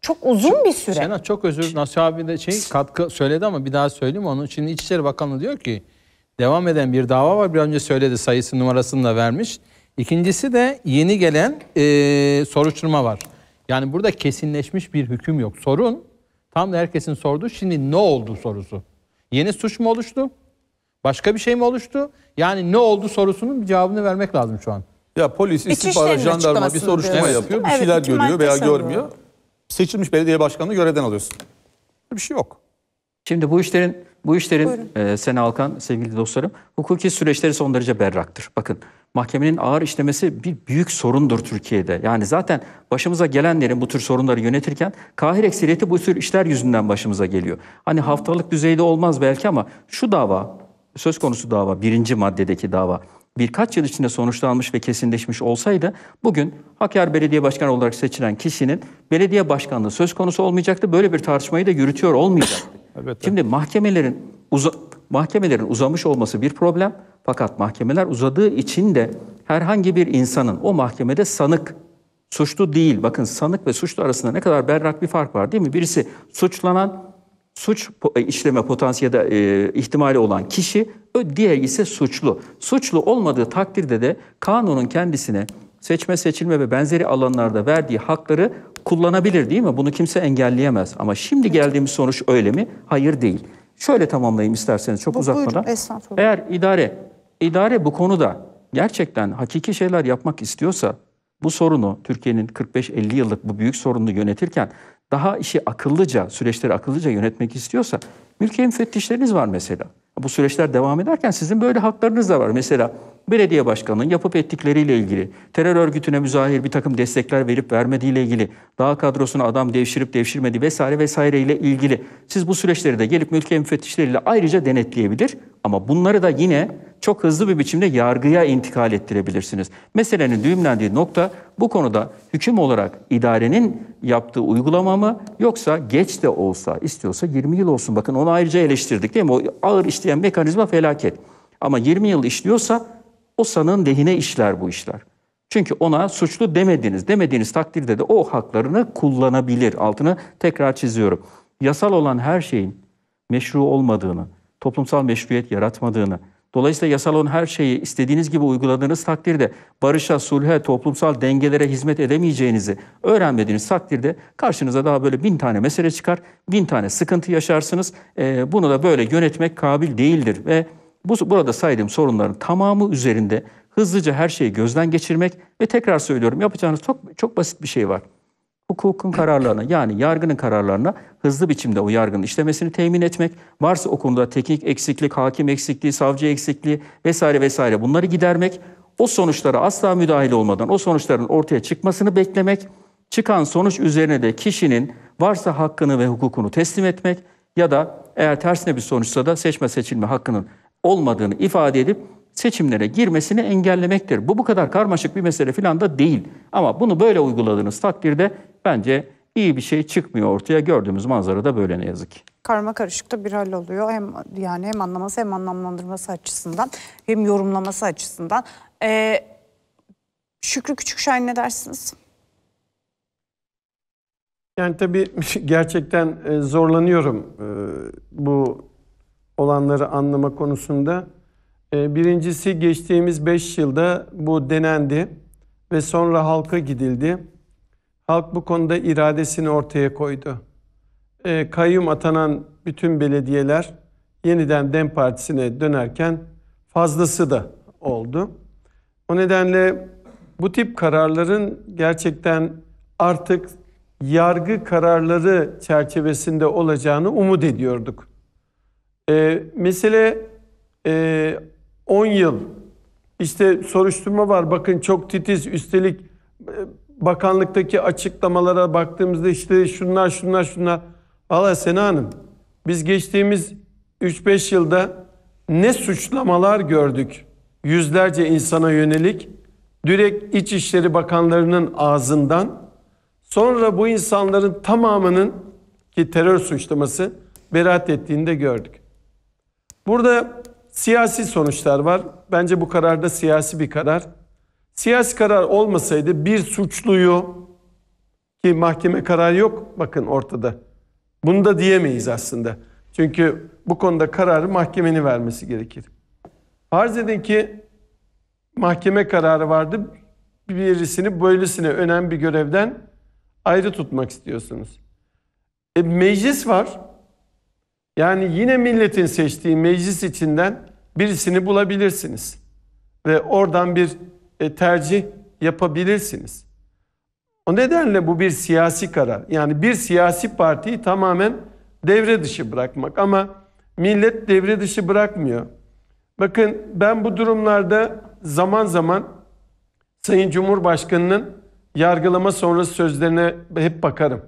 Çok uzun bir süre. Sena çok özür Nasuh abi de şey katkı söyledi ama bir daha söyleyeyim onun için İçişleri Bakanlığı diyor ki devam eden bir dava var. Bir önce söyledi sayısı numarasını da vermiş. İkincisi de yeni gelen e, soruşturma var. Yani burada kesinleşmiş bir hüküm yok. Sorun tam da herkesin sorduğu şimdi ne oldu sorusu. Yeni suç mu oluştu? Başka bir şey mi oluştu? Yani ne oldu sorusunun bir cevabını vermek lazım şu an. Ya polis, istihbarat, jandarma bir soruşturma diyorsun. yapıyor. Bir evet, şeyler görüyor veya sanırım. görmüyor. Seçilmiş belediye başkanını görevden alıyorsun. Bir şey yok. Şimdi bu işlerin bu işlerin Buyurun. e, Sena Alkan sevgili dostlarım hukuki süreçleri son derece berraktır. Bakın mahkemenin ağır işlemesi bir büyük sorundur Türkiye'de. Yani zaten başımıza gelenlerin bu tür sorunları yönetirken kahir ekseriyeti bu tür işler yüzünden başımıza geliyor. Hani haftalık düzeyde olmaz belki ama şu dava söz konusu dava, birinci maddedeki dava birkaç yıl içinde sonuçlanmış ve kesinleşmiş olsaydı bugün Hakkari Belediye Başkanı olarak seçilen kişinin belediye başkanlığı söz konusu olmayacaktı. Böyle bir tartışmayı da yürütüyor olmayacaktı. evet, Şimdi mahkemelerin uza, mahkemelerin uzamış olması bir problem fakat mahkemeler uzadığı için de herhangi bir insanın o mahkemede sanık suçlu değil. Bakın sanık ve suçlu arasında ne kadar berrak bir fark var değil mi? Birisi suçlanan, suç e, işleme potansiyeli e, ihtimali olan kişi, diğer ise suçlu. Suçlu olmadığı takdirde de kanunun kendisine seçme, seçilme ve benzeri alanlarda verdiği hakları kullanabilir değil mi? Bunu kimse engelleyemez. Ama şimdi geldiğimiz sonuç öyle mi? Hayır değil. Şöyle tamamlayayım isterseniz çok bu, uzatmadan. Buyurun, Eğer idare idare bu konuda gerçekten hakiki şeyler yapmak istiyorsa bu sorunu Türkiye'nin 45-50 yıllık bu büyük sorununu yönetirken daha işi akıllıca, süreçleri akıllıca yönetmek istiyorsa mülkiye müfettişleriniz var mesela. Bu süreçler devam ederken sizin böyle haklarınız da var. Mesela belediye başkanının yapıp ettikleriyle ilgili, terör örgütüne müzahir bir takım destekler verip vermediğiyle ilgili, daha kadrosuna adam devşirip devşirmedi vesaire vesaire ile ilgili. Siz bu süreçleri de gelip mülkiye müfettişleriyle ayrıca denetleyebilir ama bunları da yine çok hızlı bir biçimde yargıya intikal ettirebilirsiniz. Meselenin düğümlendiği nokta bu konuda hüküm olarak idarenin yaptığı uygulama mı yoksa geç de olsa istiyorsa 20 yıl olsun. Bakın onu ayrıca eleştirdik değil mi? O ağır işleyen mekanizma felaket. Ama 20 yıl işliyorsa o sanığın lehine işler bu işler. Çünkü ona suçlu demediniz. Demediğiniz takdirde de o haklarını kullanabilir. Altını tekrar çiziyorum. Yasal olan her şeyin meşru olmadığını, toplumsal meşruiyet yaratmadığını, Dolayısıyla yasal olan her şeyi istediğiniz gibi uyguladığınız takdirde barışa, sulhe, toplumsal dengelere hizmet edemeyeceğinizi öğrenmediğiniz takdirde karşınıza daha böyle bin tane mesele çıkar, bin tane sıkıntı yaşarsınız. E, bunu da böyle yönetmek kabil değildir ve bu, burada saydığım sorunların tamamı üzerinde hızlıca her şeyi gözden geçirmek ve tekrar söylüyorum yapacağınız çok çok basit bir şey var hukukun kararlarına yani yargının kararlarına hızlı biçimde o yargının işlemesini temin etmek, varsa o konuda teknik eksiklik, hakim eksikliği, savcı eksikliği vesaire vesaire bunları gidermek, o sonuçlara asla müdahil olmadan o sonuçların ortaya çıkmasını beklemek, çıkan sonuç üzerine de kişinin varsa hakkını ve hukukunu teslim etmek ya da eğer tersine bir sonuçsa da seçme seçilme hakkının olmadığını ifade edip seçimlere girmesini engellemektir. Bu bu kadar karmaşık bir mesele filan da değil. Ama bunu böyle uyguladığınız takdirde bence iyi bir şey çıkmıyor ortaya. Gördüğümüz manzara da böyle ne yazık ki. Karma karışıkta bir hal oluyor. Hem yani hem anlaması hem anlamlandırması açısından hem yorumlaması açısından. Ee, Şükrü Küçükşahin ne dersiniz? Yani tabii gerçekten e, zorlanıyorum e, bu olanları anlama konusunda. Ee, birincisi geçtiğimiz 5 yılda bu denendi ve sonra halka gidildi. Halk bu konuda iradesini ortaya koydu. Ee, kayyum atanan bütün belediyeler yeniden DEM Partisi'ne dönerken fazlası da oldu. O nedenle bu tip kararların gerçekten artık yargı kararları çerçevesinde olacağını umut ediyorduk. E, mesele e, 10 yıl işte soruşturma var bakın çok titiz üstelik e, bakanlıktaki açıklamalara baktığımızda işte şunlar şunlar şunlar. Valla Sena Hanım biz geçtiğimiz 3-5 yılda ne suçlamalar gördük yüzlerce insana yönelik direkt İçişleri Bakanlarının ağzından sonra bu insanların tamamının ki terör suçlaması beraat ettiğini de gördük. Burada Siyasi sonuçlar var. Bence bu karar da siyasi bir karar. Siyasi karar olmasaydı bir suçluyu ki mahkeme kararı yok bakın ortada. Bunu da diyemeyiz aslında. Çünkü bu konuda kararı mahkemenin vermesi gerekir. Arz edin ki mahkeme kararı vardı. Birisini böylesine önemli bir görevden ayrı tutmak istiyorsunuz. E, meclis var. Yani yine milletin seçtiği meclis içinden birisini bulabilirsiniz. Ve oradan bir e, tercih yapabilirsiniz. O nedenle bu bir siyasi karar. Yani bir siyasi partiyi tamamen devre dışı bırakmak ama millet devre dışı bırakmıyor. Bakın ben bu durumlarda zaman zaman Sayın Cumhurbaşkanı'nın yargılama sonrası sözlerine hep bakarım.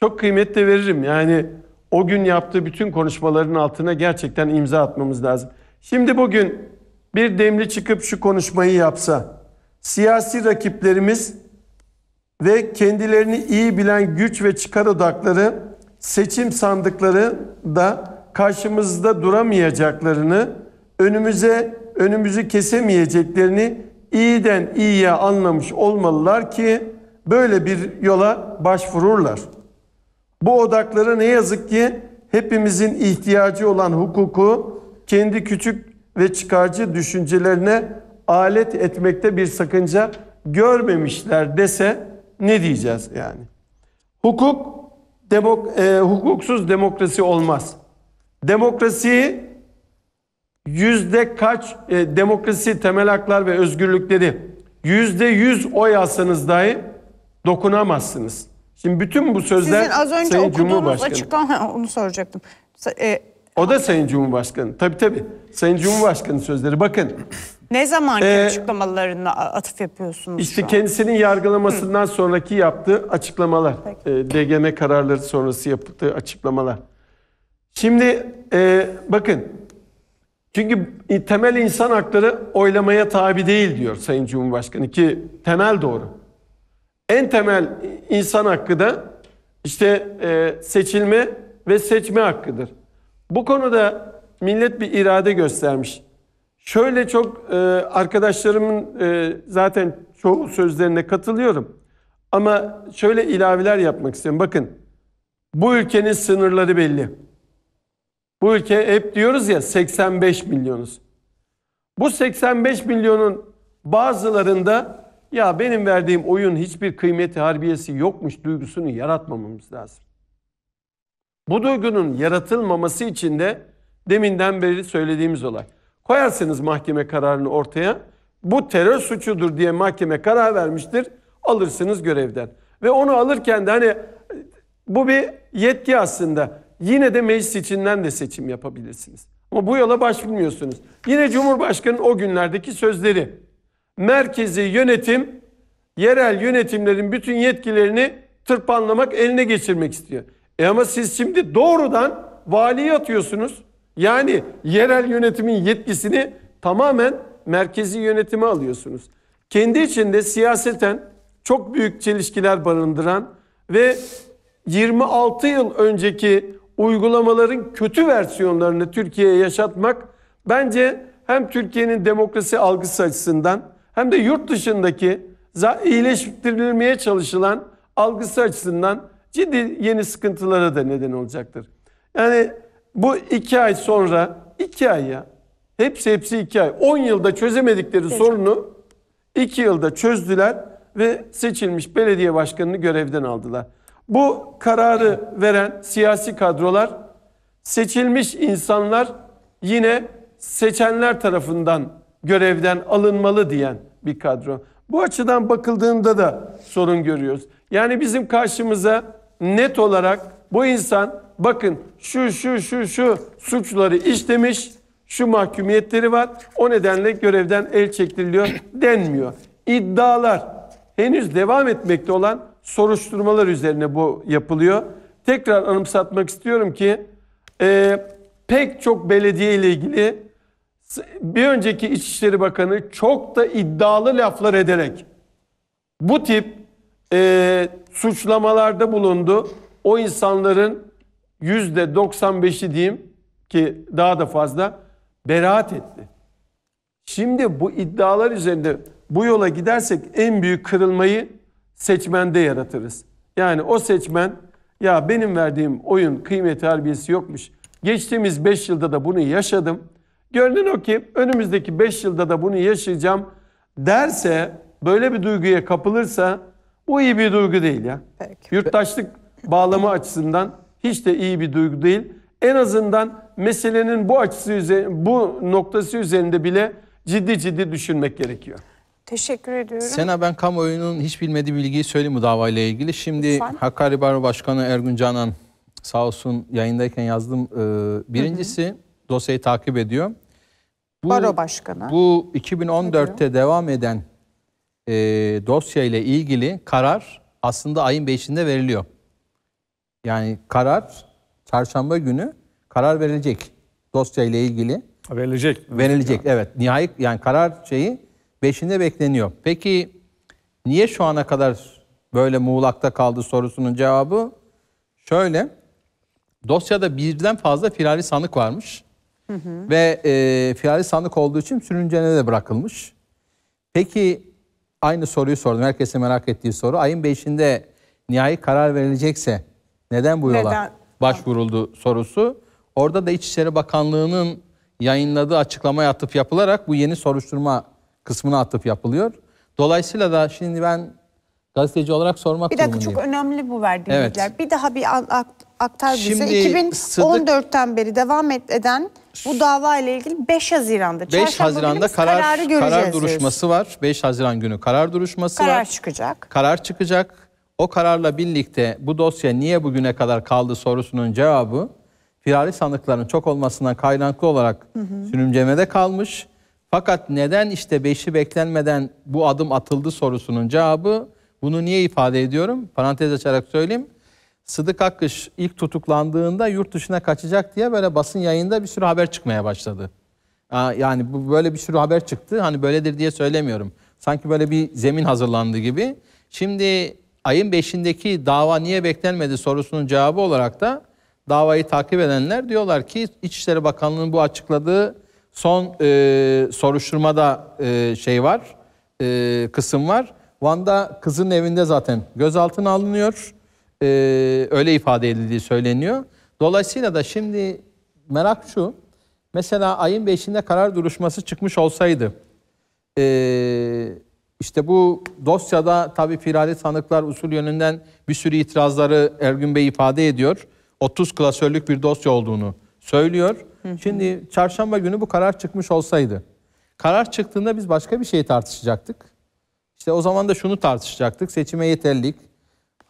Çok kıymet de veririm. Yani o gün yaptığı bütün konuşmaların altına gerçekten imza atmamız lazım. Şimdi bugün bir demli çıkıp şu konuşmayı yapsa, siyasi rakiplerimiz ve kendilerini iyi bilen güç ve çıkar odakları seçim sandıkları da karşımızda duramayacaklarını, önümüze önümüzü kesemeyeceklerini iyiden iyiye anlamış olmalılar ki böyle bir yola başvururlar. Bu odakları ne yazık ki hepimizin ihtiyacı olan hukuku kendi küçük ve çıkarcı düşüncelerine alet etmekte bir sakınca görmemişler dese ne diyeceğiz yani? Hukuk demok e, hukuksuz demokrasi olmaz. Demokrasiyi yüzde kaç e, demokrasi temel haklar ve özgürlükleri yüzde yüz oy alsanız dahi dokunamazsınız. Şimdi bütün bu sözler Sizin az önce Sayın okuduğunuz açıklama onu soracaktım. E, o da Sayın Cumhurbaşkanı. Tabii tabii. Sayın Cumhurbaşkanı sözleri. Bakın. Ne zaman ee, açıklamalarına atıf yapıyorsunuz? İşte kendisinin yargılamasından Hı. sonraki yaptığı açıklamalar. Peki. E, ee, DGM kararları sonrası yaptığı açıklamalar. Şimdi e, bakın. Çünkü temel insan hakları oylamaya tabi değil diyor Sayın Cumhurbaşkanı ki temel doğru en temel insan hakkı da işte e, seçilme ve seçme hakkıdır. Bu konuda millet bir irade göstermiş. Şöyle çok e, arkadaşlarımın e, zaten çoğu sözlerine katılıyorum. Ama şöyle ilaveler yapmak istiyorum. Bakın bu ülkenin sınırları belli. Bu ülke hep diyoruz ya 85 milyonuz. Bu 85 milyonun bazılarında ya benim verdiğim oyun hiçbir kıymeti harbiyesi yokmuş duygusunu yaratmamamız lazım. Bu duygunun yaratılmaması için de deminden beri söylediğimiz olay. Koyarsınız mahkeme kararını ortaya. Bu terör suçudur diye mahkeme karar vermiştir. Alırsınız görevden. Ve onu alırken de hani bu bir yetki aslında. Yine de meclis içinden de seçim yapabilirsiniz. Ama bu yola başvurmuyorsunuz. Yine Cumhurbaşkanı'nın o günlerdeki sözleri merkezi yönetim yerel yönetimlerin bütün yetkilerini tırpanlamak, eline geçirmek istiyor. E ama siz şimdi doğrudan valiyi atıyorsunuz. Yani yerel yönetimin yetkisini tamamen merkezi yönetime alıyorsunuz. Kendi içinde siyaseten çok büyük çelişkiler barındıran ve 26 yıl önceki uygulamaların kötü versiyonlarını Türkiye'ye yaşatmak bence hem Türkiye'nin demokrasi algısı açısından hem de yurt dışındaki iyileştirilmeye çalışılan algısı açısından ciddi yeni sıkıntılara da neden olacaktır. Yani bu iki ay sonra, iki ay ya, hepsi hepsi iki ay. On yılda çözemedikleri sorunu iki yılda çözdüler ve seçilmiş belediye başkanını görevden aldılar. Bu kararı veren siyasi kadrolar, seçilmiş insanlar yine seçenler tarafından görevden alınmalı diyen bir kadro. Bu açıdan bakıldığında da sorun görüyoruz. Yani bizim karşımıza net olarak bu insan bakın şu şu şu şu suçları işlemiş, şu mahkumiyetleri var. O nedenle görevden el çektiriliyor denmiyor. İddialar henüz devam etmekte olan soruşturmalar üzerine bu yapılıyor. Tekrar anımsatmak istiyorum ki e, pek çok belediye ile ilgili bir önceki İçişleri Bakanı çok da iddialı laflar ederek bu tip e, suçlamalarda bulundu. O insanların yüzde 95'i diyeyim ki daha da fazla beraat etti. Şimdi bu iddialar üzerinde bu yola gidersek en büyük kırılmayı seçmende yaratırız. Yani o seçmen ya benim verdiğim oyun kıymet harbiyesi yokmuş. Geçtiğimiz 5 yılda da bunu yaşadım. Görünen o ki önümüzdeki 5 yılda da bunu yaşayacağım derse, böyle bir duyguya kapılırsa bu iyi bir duygu değil ya. Peki. Yurttaşlık bağlamı açısından hiç de iyi bir duygu değil. En azından meselenin bu açısı bu noktası üzerinde bile ciddi ciddi düşünmek gerekiyor. Teşekkür ediyorum. Sena ben kamuoyunun hiç bilmediği bilgiyi söyleyeyim bu davayla ilgili. Şimdi Lütfen. Hakkari Baro Başkanı Ergün Canan sağ olsun yayındayken yazdım. Ee, birincisi hı hı dosyayı takip ediyor. Bu, Baro Başkanı. Bu 2014'te devam eden e, dosya ile ilgili karar aslında ayın 5'inde veriliyor. Yani karar çarşamba günü karar verilecek dosya ile ilgili. Verilecek. Verilecek yani. evet. Nihai yani karar şeyi 5'inde bekleniyor. Peki niye şu ana kadar böyle muğlakta kaldı sorusunun cevabı şöyle. Dosyada birden fazla firari sanık varmış. Ve e, firari sandık olduğu için sürüncene de bırakılmış. Peki aynı soruyu sordum. Herkesin merak ettiği soru. Ayın 5'inde nihai karar verilecekse neden bu yola neden? başvuruldu sorusu. Orada da İçişleri Bakanlığı'nın yayınladığı açıklamaya atıp yapılarak bu yeni soruşturma kısmına atıp yapılıyor. Dolayısıyla da şimdi ben gazeteci olarak sormak Bir dakika çok önemli bu verdiğim evet. Bir daha bir aktar Şimdi bize. 2014'ten beri devam eden bu dava ile ilgili 5 Haziran'da 5 Çarşamba Haziran'da karar karar duruşması var. 5 Haziran günü karar duruşması karar var. Karar çıkacak. Karar çıkacak. O kararla birlikte bu dosya niye bugüne kadar kaldı sorusunun cevabı firari sanıkların çok olmasından kaynaklı olarak hı sürümcemede kalmış. Fakat neden işte 5'i beklenmeden bu adım atıldı sorusunun cevabı bunu niye ifade ediyorum? Parantez açarak söyleyeyim. Sıdık Akkış ilk tutuklandığında yurt dışına kaçacak diye böyle basın yayında bir sürü haber çıkmaya başladı. Yani bu böyle bir sürü haber çıktı. Hani böyledir diye söylemiyorum. Sanki böyle bir zemin hazırlandı gibi. Şimdi ayın 5'indeki dava niye beklenmedi sorusunun cevabı olarak da davayı takip edenler diyorlar ki İçişleri Bakanlığı'nın bu açıkladığı son e, soruşturmada e, şey var, e, kısım var. Van'da kızın evinde zaten gözaltına alınıyor e, öyle ifade edildiği söyleniyor. Dolayısıyla da şimdi merak şu, mesela ayın 5'inde karar duruşması çıkmış olsaydı, e, işte bu dosyada tabii firade sanıklar usul yönünden bir sürü itirazları Ergün Bey ifade ediyor. 30 klasörlük bir dosya olduğunu söylüyor. Hı hı. Şimdi çarşamba günü bu karar çıkmış olsaydı, karar çıktığında biz başka bir şey tartışacaktık. İşte o zaman da şunu tartışacaktık, seçime yeterlilik,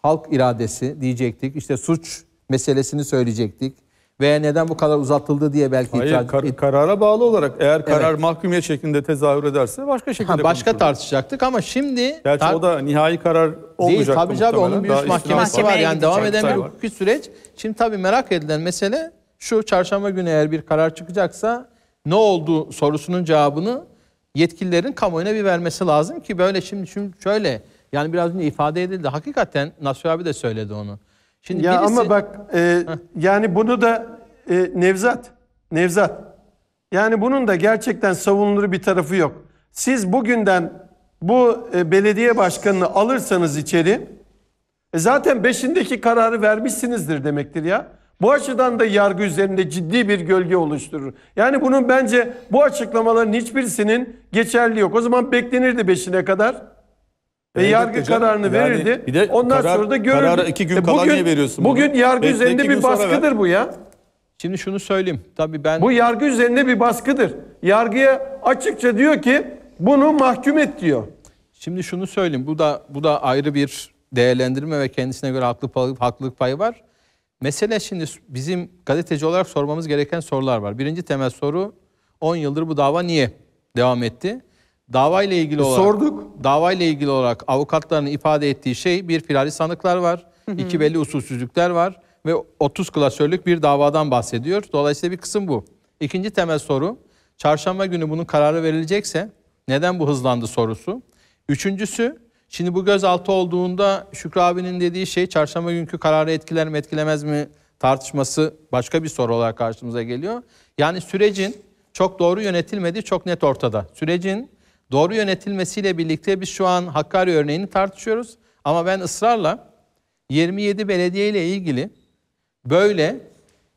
halk iradesi diyecektik. İşte suç meselesini söyleyecektik. Veya neden bu kadar uzatıldı diye belki Hayır, kar- karara bağlı olarak eğer karar evet. mahkumiyet şeklinde tezahür ederse başka şekilde ha, başka tartışacaktık ama şimdi Gerçi o da nihai karar olmayacak. Değil tabii canım onun bir üst mahkemesi var. Yani devam eden bir hukuki süreç. Şimdi tabii merak edilen mesele şu çarşamba günü eğer bir karar çıkacaksa ne oldu sorusunun cevabını yetkililerin kamuoyuna bir vermesi lazım ki böyle şimdi, şimdi şöyle yani biraz önce ifade edildi. Hakikaten Nasuh abi de söyledi onu. Şimdi ya birisi... ama bak e, yani bunu da e, Nevzat Nevzat yani bunun da gerçekten savunulur bir tarafı yok. Siz bugünden bu e, belediye başkanını alırsanız içeri e, zaten beşindeki kararı vermişsinizdir demektir ya. Bu açıdan da yargı üzerinde ciddi bir gölge oluşturur. Yani bunun bence bu açıklamaların hiçbirisinin geçerli yok. O zaman beklenirdi beşine kadar ve yargı hocam. kararını yani Bir de Ondan karar, sonra da görürdü. Kararı iki gün e kala bugün, niye veriyorsun? Bugün bunu? yargı Bekle üzerinde bir baskıdır ver. bu ya. Şimdi şunu söyleyeyim. Tabii ben Bu yargı üzerinde bir baskıdır. Yargıya açıkça diyor ki bunu mahkum et diyor. Şimdi şunu söyleyeyim. Bu da bu da ayrı bir değerlendirme ve kendisine göre haklı haklılık payı var. Mesele şimdi bizim gazeteci olarak sormamız gereken sorular var. Birinci temel soru 10 yıldır bu dava niye devam etti? Davayla ilgili e, olarak sorduk. Davayla ilgili olarak avukatların ifade ettiği şey bir firari sanıklar var, hı hı. iki belli usulsüzlükler var ve 30 klasörlük bir davadan bahsediyor. Dolayısıyla bir kısım bu. İkinci temel soru, çarşamba günü bunun kararı verilecekse neden bu hızlandı sorusu. Üçüncüsü, şimdi bu gözaltı olduğunda Şükrü abinin dediği şey çarşamba günkü kararı etkiler mi etkilemez mi tartışması başka bir soru olarak karşımıza geliyor. Yani sürecin çok doğru yönetilmediği çok net ortada. Sürecin doğru yönetilmesiyle birlikte biz şu an Hakkari örneğini tartışıyoruz. Ama ben ısrarla 27 belediye ile ilgili böyle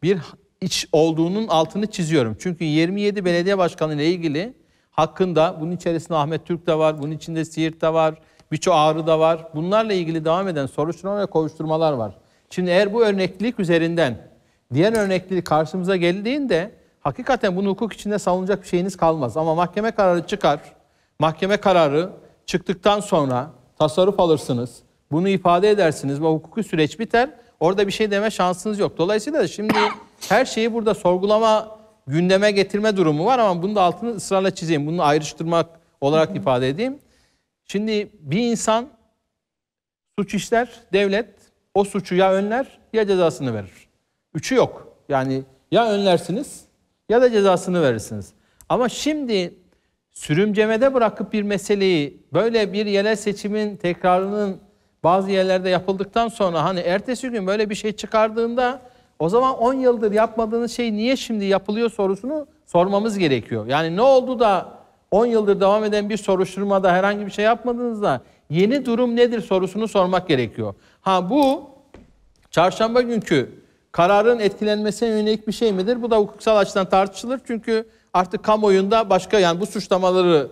bir iç olduğunun altını çiziyorum. Çünkü 27 belediye başkanı ile ilgili hakkında bunun içerisinde Ahmet Türk de var, bunun içinde Siirt de var, birçok Ağrı da var. Bunlarla ilgili devam eden soruşturma ve kovuşturmalar var. Şimdi eğer bu örneklilik üzerinden diğer örneklilik karşımıza geldiğinde hakikaten bunu hukuk içinde savunacak bir şeyiniz kalmaz. Ama mahkeme kararı çıkar Mahkeme kararı çıktıktan sonra tasarruf alırsınız. Bunu ifade edersiniz ve hukuki süreç biter. Orada bir şey deme şansınız yok. Dolayısıyla şimdi her şeyi burada sorgulama, gündeme getirme durumu var ama bunu da altını ısrarla çizeyim. Bunu ayrıştırmak olarak ifade edeyim. Şimdi bir insan suç işler, devlet o suçu ya önler ya cezasını verir. Üçü yok. Yani ya önlersiniz ya da cezasını verirsiniz. Ama şimdi sürümcemede bırakıp bir meseleyi böyle bir yerel seçimin tekrarının bazı yerlerde yapıldıktan sonra hani ertesi gün böyle bir şey çıkardığında o zaman 10 yıldır yapmadığınız şey niye şimdi yapılıyor sorusunu sormamız gerekiyor. Yani ne oldu da 10 yıldır devam eden bir soruşturmada herhangi bir şey yapmadığınızda yeni durum nedir sorusunu sormak gerekiyor. Ha bu çarşamba günkü kararın etkilenmesine yönelik bir şey midir? Bu da hukuksal açıdan tartışılır çünkü artık kamuoyunda başka yani bu suçlamaları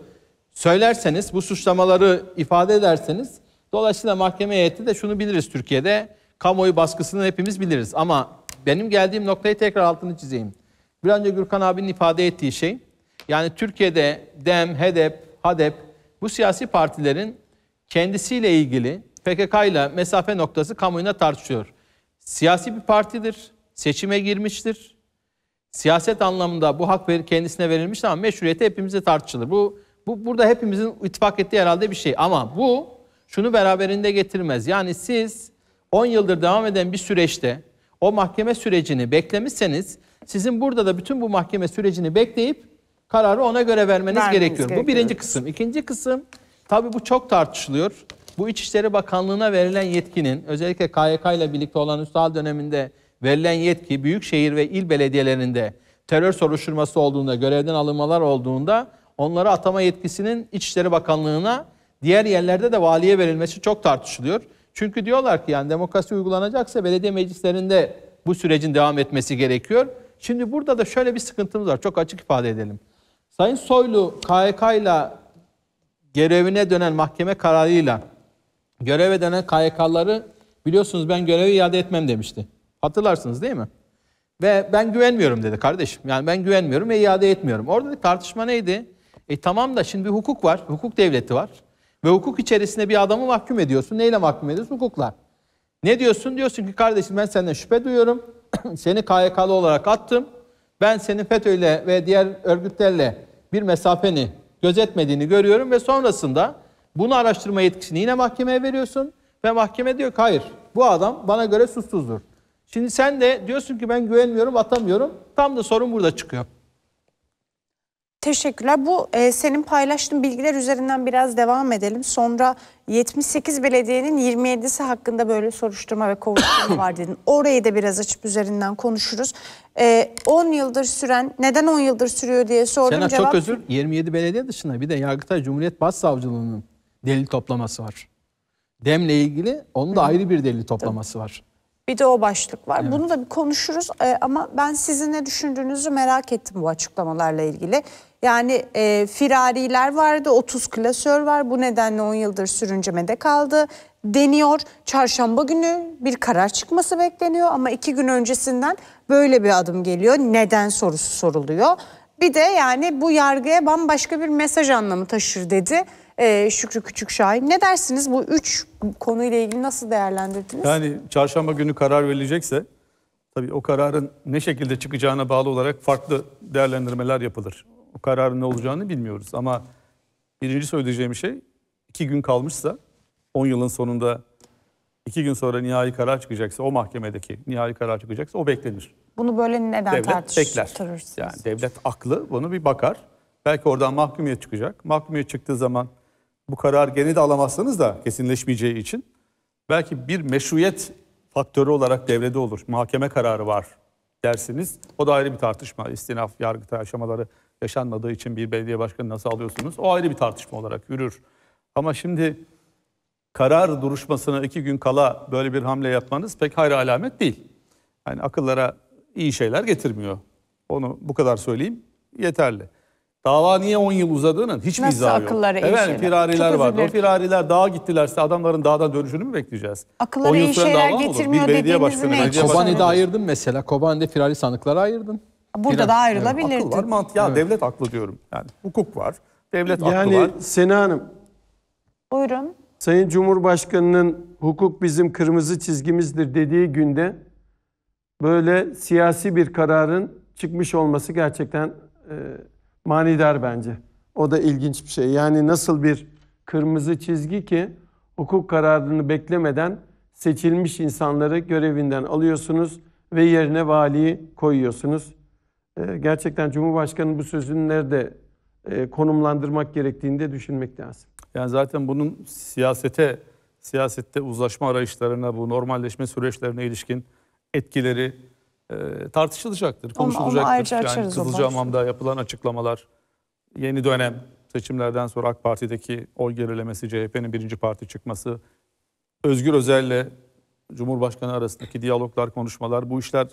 söylerseniz, bu suçlamaları ifade ederseniz dolayısıyla mahkeme heyeti de şunu biliriz Türkiye'de kamuoyu baskısını hepimiz biliriz ama benim geldiğim noktayı tekrar altını çizeyim. Bir önce Gürkan abinin ifade ettiği şey yani Türkiye'de DEM, HEDEP, HADEP bu siyasi partilerin kendisiyle ilgili PKK ile mesafe noktası kamuoyuna tartışıyor. Siyasi bir partidir, seçime girmiştir, siyaset anlamında bu hak kendisine verilmiş ama meşruiyeti hepimize tartışılır. Bu, bu burada hepimizin ittifak ettiği herhalde bir şey. Ama bu şunu beraberinde getirmez. Yani siz 10 yıldır devam eden bir süreçte o mahkeme sürecini beklemişseniz sizin burada da bütün bu mahkeme sürecini bekleyip kararı ona göre vermeniz Vermemiz gerekiyor. gerekiyor. Bu birinci kısım. İkinci kısım tabii bu çok tartışılıyor. Bu İçişleri Bakanlığı'na verilen yetkinin özellikle KYK ile birlikte olan üstad döneminde verilen yetki büyükşehir ve il belediyelerinde terör soruşturması olduğunda, görevden alınmalar olduğunda onları atama yetkisinin İçişleri Bakanlığı'na, diğer yerlerde de valiye verilmesi çok tartışılıyor. Çünkü diyorlar ki yani demokrasi uygulanacaksa belediye meclislerinde bu sürecin devam etmesi gerekiyor. Şimdi burada da şöyle bir sıkıntımız var. Çok açık ifade edelim. Sayın Soylu KYK ile görevine dönen mahkeme kararıyla göreve dönen KYK'ları biliyorsunuz ben görevi iade etmem demişti. Hatırlarsınız değil mi? Ve ben güvenmiyorum dedi kardeşim. Yani ben güvenmiyorum ve iade etmiyorum. Orada tartışma neydi? E tamam da şimdi bir hukuk var. Hukuk devleti var. Ve hukuk içerisinde bir adamı mahkum ediyorsun. Neyle mahkum ediyorsun? Hukukla. Ne diyorsun? Diyorsun ki kardeşim ben senden şüphe duyuyorum. seni KYK'lı olarak attım. Ben senin FETÖ'yle ve diğer örgütlerle bir mesafeni gözetmediğini görüyorum ve sonrasında bunu araştırma yetkisini yine mahkemeye veriyorsun ve mahkeme diyor ki hayır bu adam bana göre suçsuzdur. Şimdi sen de diyorsun ki ben güvenmiyorum, atamıyorum. Tam da sorun burada çıkıyor. Teşekkürler. Bu e, senin paylaştığın bilgiler üzerinden biraz devam edelim. Sonra 78 belediyenin 27'si hakkında böyle soruşturma ve kovuşturma var dedin. Orayı da biraz açıp üzerinden konuşuruz. E, 10 yıldır süren, neden 10 yıldır sürüyor diye sordum. Sena cevap... çok özür, 27 belediye dışında bir de Yargıtay Cumhuriyet Başsavcılığı'nın delil toplaması var. Demle ilgili onun da ayrı bir delil toplaması var. Bir de o başlık var. Evet. Bunu da bir konuşuruz e, ama ben sizin ne düşündüğünüzü merak ettim bu açıklamalarla ilgili. Yani e, firariler vardı, 30 klasör var. Bu nedenle 10 yıldır sürüncemede kaldı deniyor. Çarşamba günü bir karar çıkması bekleniyor ama iki gün öncesinden böyle bir adım geliyor. Neden sorusu soruluyor. Bir de yani bu yargıya bambaşka bir mesaj anlamı taşır dedi e, Şükrü Küçükşahin. Ne dersiniz bu üç konuyla ilgili nasıl değerlendirdiniz? Yani çarşamba günü karar verilecekse tabii o kararın ne şekilde çıkacağına bağlı olarak farklı değerlendirmeler yapılır. O kararın ne olacağını bilmiyoruz ama birinci söyleyeceğim şey iki gün kalmışsa 10 yılın sonunda iki gün sonra nihai karar çıkacaksa o mahkemedeki nihai karar çıkacaksa o beklenir. Bunu böyle neden devlet tartıştırırsınız? Bekler. Yani devlet aklı bunu bir bakar. Belki oradan mahkumiyet çıkacak. Mahkumiyet çıktığı zaman bu karar gene de alamazsanız da kesinleşmeyeceği için belki bir meşruiyet faktörü olarak devrede olur. Mahkeme kararı var dersiniz. O da ayrı bir tartışma. İstinaf, yargıta aşamaları yaşanmadığı için bir belediye başkanı nasıl alıyorsunuz? O ayrı bir tartışma olarak yürür. Ama şimdi karar duruşmasına iki gün kala böyle bir hamle yapmanız pek hayra alamet değil. Yani akıllara iyi şeyler getirmiyor. Onu bu kadar söyleyeyim yeterli. Dava niye 10 yıl uzadığının hiçbir Nasıl izahı yok. akılları Efendim firariler Çok vardı. O firariler dağa gittilerse adamların dağdan dönüşünü mü bekleyeceğiz? Akılları iyi şeyler dava mı olur? getirmiyor Bir dediğinizi belediye mi başkanı, hiç belediye başkanı. Kobani'de ayırdın mesela. Kobani'de firari sanıklara ayırdın. Burada da ayrılabilirdi. Akıl var, mantı. ya devlet aklı diyorum. Yani hukuk var, devlet aklı var. Yani Sena Hanım, Buyurun. Sayın Cumhurbaşkanı'nın hukuk bizim kırmızı çizgimizdir dediği günde böyle siyasi bir kararın çıkmış olması gerçekten e, manidar bence. O da ilginç bir şey. Yani nasıl bir kırmızı çizgi ki hukuk kararını beklemeden seçilmiş insanları görevinden alıyorsunuz ve yerine valiyi koyuyorsunuz. Ee, gerçekten Cumhurbaşkanı bu sözünü nerede e, konumlandırmak gerektiğini de düşünmek lazım. Yani zaten bunun siyasete, siyasette uzlaşma arayışlarına, bu normalleşme süreçlerine ilişkin etkileri e, tartışılacaktır, konuşulacaktır. Ama, ama yani Kızılcahamam'da yapılan açıklamalar, yeni dönem seçimlerden sonra AK Parti'deki oy gerilemesi, CHP'nin birinci parti çıkması, Özgür Özel'le Cumhurbaşkanı arasındaki diyaloglar, konuşmalar, bu işler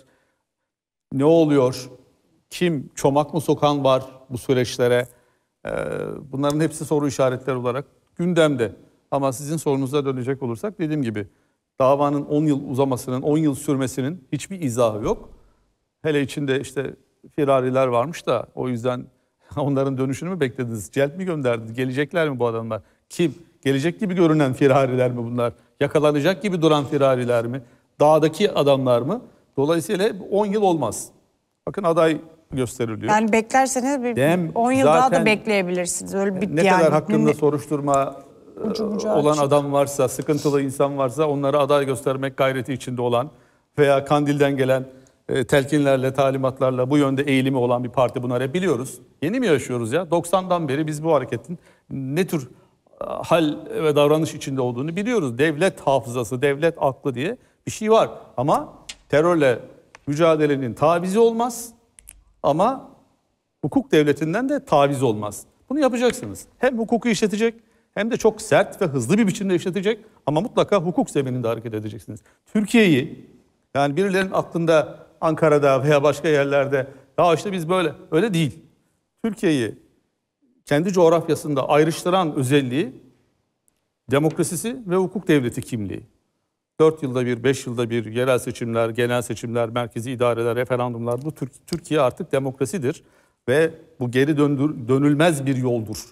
ne oluyor? Kim, çomak mı sokan var bu süreçlere? E, bunların hepsi soru işaretleri olarak gündemde. Ama sizin sorunuza dönecek olursak dediğim gibi davanın 10 yıl uzamasının, 10 yıl sürmesinin hiçbir izahı yok. Hele içinde işte firariler varmış da o yüzden onların dönüşünü mü beklediniz? Celp mi gönderdiniz? Gelecekler mi bu adamlar? Kim? Gelecek gibi görünen firariler mi bunlar? Yakalanacak gibi duran firariler mi? Dağdaki adamlar mı? Dolayısıyla 10 yıl olmaz. Bakın aday gösteriliyor. Yani beklerseniz 10 yıl daha da bekleyebilirsiniz. Öyle bir ne yani, kadar hakkında soruşturma Ucu ee, bucağı olan açık. adam varsa, sıkıntılı insan varsa onlara aday göstermek gayreti içinde olan veya Kandil'den gelen e, telkinlerle, talimatlarla bu yönde eğilimi olan bir parti bunları hep biliyoruz. Yeni mi yaşıyoruz ya? 90'dan beri biz bu hareketin ne tür e, hal ve davranış içinde olduğunu biliyoruz. Devlet hafızası, devlet aklı diye bir şey var. Ama terörle mücadelenin tavizi olmaz ama hukuk devletinden de taviz olmaz. Bunu yapacaksınız. Hem hukuku işletecek hem de çok sert ve hızlı bir biçimde işletecek ama mutlaka hukuk zemininde hareket edeceksiniz. Türkiye'yi yani birilerinin aklında Ankara'da veya başka yerlerde daha işte biz böyle öyle değil. Türkiye'yi kendi coğrafyasında ayrıştıran özelliği demokrasisi ve hukuk devleti kimliği. Dört yılda bir, beş yılda bir yerel seçimler, genel seçimler, merkezi idareler, referandumlar bu Türkiye artık demokrasidir ve bu geri döndür, dönülmez bir yoldur.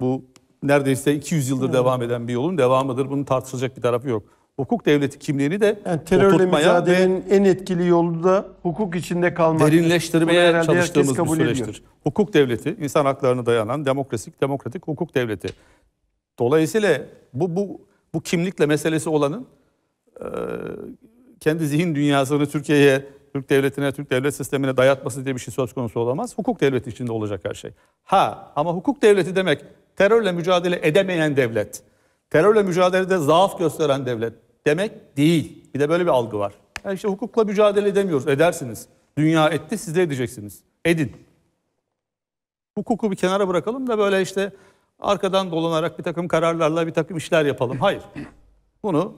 Bu neredeyse 200 yıldır evet. Hmm. devam eden bir yolun devamıdır. Bunun tartışılacak bir tarafı yok. Hukuk devleti kimliğini de yani terörle mücadelenin en etkili yolu da hukuk içinde kalmak. Derinleştirmeye çalıştığımız bir süreçtir. Ediyor. Hukuk devleti, insan haklarına dayanan demokrasik, demokratik hukuk devleti. Dolayısıyla bu bu bu kimlikle meselesi olanın e, kendi zihin dünyasını Türkiye'ye Türk devletine, Türk devlet sistemine dayatması diye bir şey söz konusu olamaz. Hukuk devleti içinde olacak her şey. Ha ama hukuk devleti demek terörle mücadele edemeyen devlet, terörle mücadelede zaaf gösteren devlet demek değil. Bir de böyle bir algı var. Yani işte hukukla mücadele edemiyoruz, edersiniz. Dünya etti, siz de edeceksiniz. Edin. Hukuku bir kenara bırakalım da böyle işte arkadan dolanarak bir takım kararlarla bir takım işler yapalım. Hayır. Bunu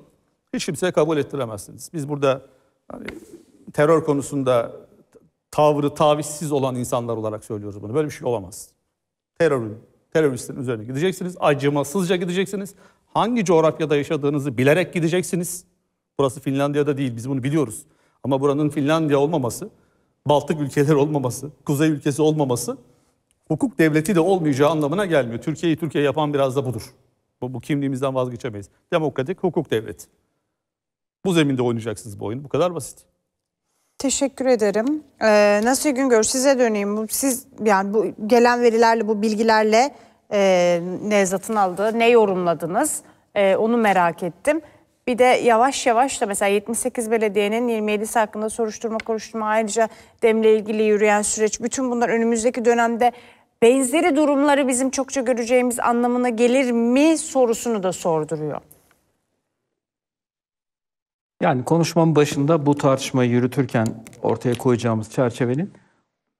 hiç kimseye kabul ettiremezsiniz. Biz burada hani terör konusunda tavrı tavizsiz olan insanlar olarak söylüyoruz bunu. Böyle bir şey olamaz. Terörün, teröristlerin üzerine gideceksiniz. Acımasızca gideceksiniz. Hangi coğrafyada yaşadığınızı bilerek gideceksiniz. Burası Finlandiya'da değil, biz bunu biliyoruz. Ama buranın Finlandiya olmaması, Baltık ülkeleri olmaması, Kuzey ülkesi olmaması hukuk devleti de olmayacağı anlamına gelmiyor. Türkiye'yi Türkiye yapan biraz da budur. Bu, bu kimliğimizden vazgeçemeyiz. Demokratik hukuk devleti. Bu zeminde oynayacaksınız bu oyunu. Bu kadar basit. Teşekkür ederim. Ee, nasıl Güngör size döneyim. Siz yani bu gelen verilerle bu bilgilerle e, Nevzat'ın aldığı ne yorumladınız? E, onu merak ettim. Bir de yavaş yavaş da mesela 78 belediyenin 27'si hakkında soruşturma konuşturma ayrıca demle ilgili yürüyen süreç bütün bunlar önümüzdeki dönemde benzeri durumları bizim çokça göreceğimiz anlamına gelir mi sorusunu da sorduruyor. Yani konuşmamın başında bu tartışmayı yürütürken ortaya koyacağımız çerçevenin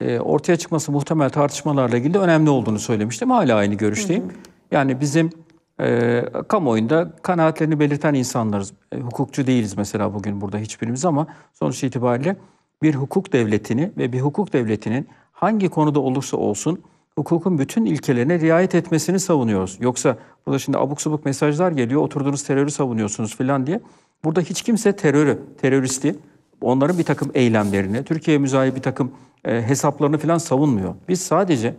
e, ortaya çıkması muhtemel tartışmalarla ilgili önemli olduğunu söylemiştim. Hala aynı görüşteyim. Hı hı. Yani bizim e, kamuoyunda kanaatlerini belirten insanlarız. E, hukukçu değiliz mesela bugün burada hiçbirimiz ama sonuç itibariyle bir hukuk devletini ve bir hukuk devletinin hangi konuda olursa olsun hukukun bütün ilkelerine riayet etmesini savunuyoruz. Yoksa burada şimdi abuk subuk mesajlar geliyor, oturduğunuz terörü savunuyorsunuz falan diye. Burada hiç kimse terörü, teröristi, onların bir takım eylemlerini, Türkiye'ye müzayir bir takım e, hesaplarını falan savunmuyor. Biz sadece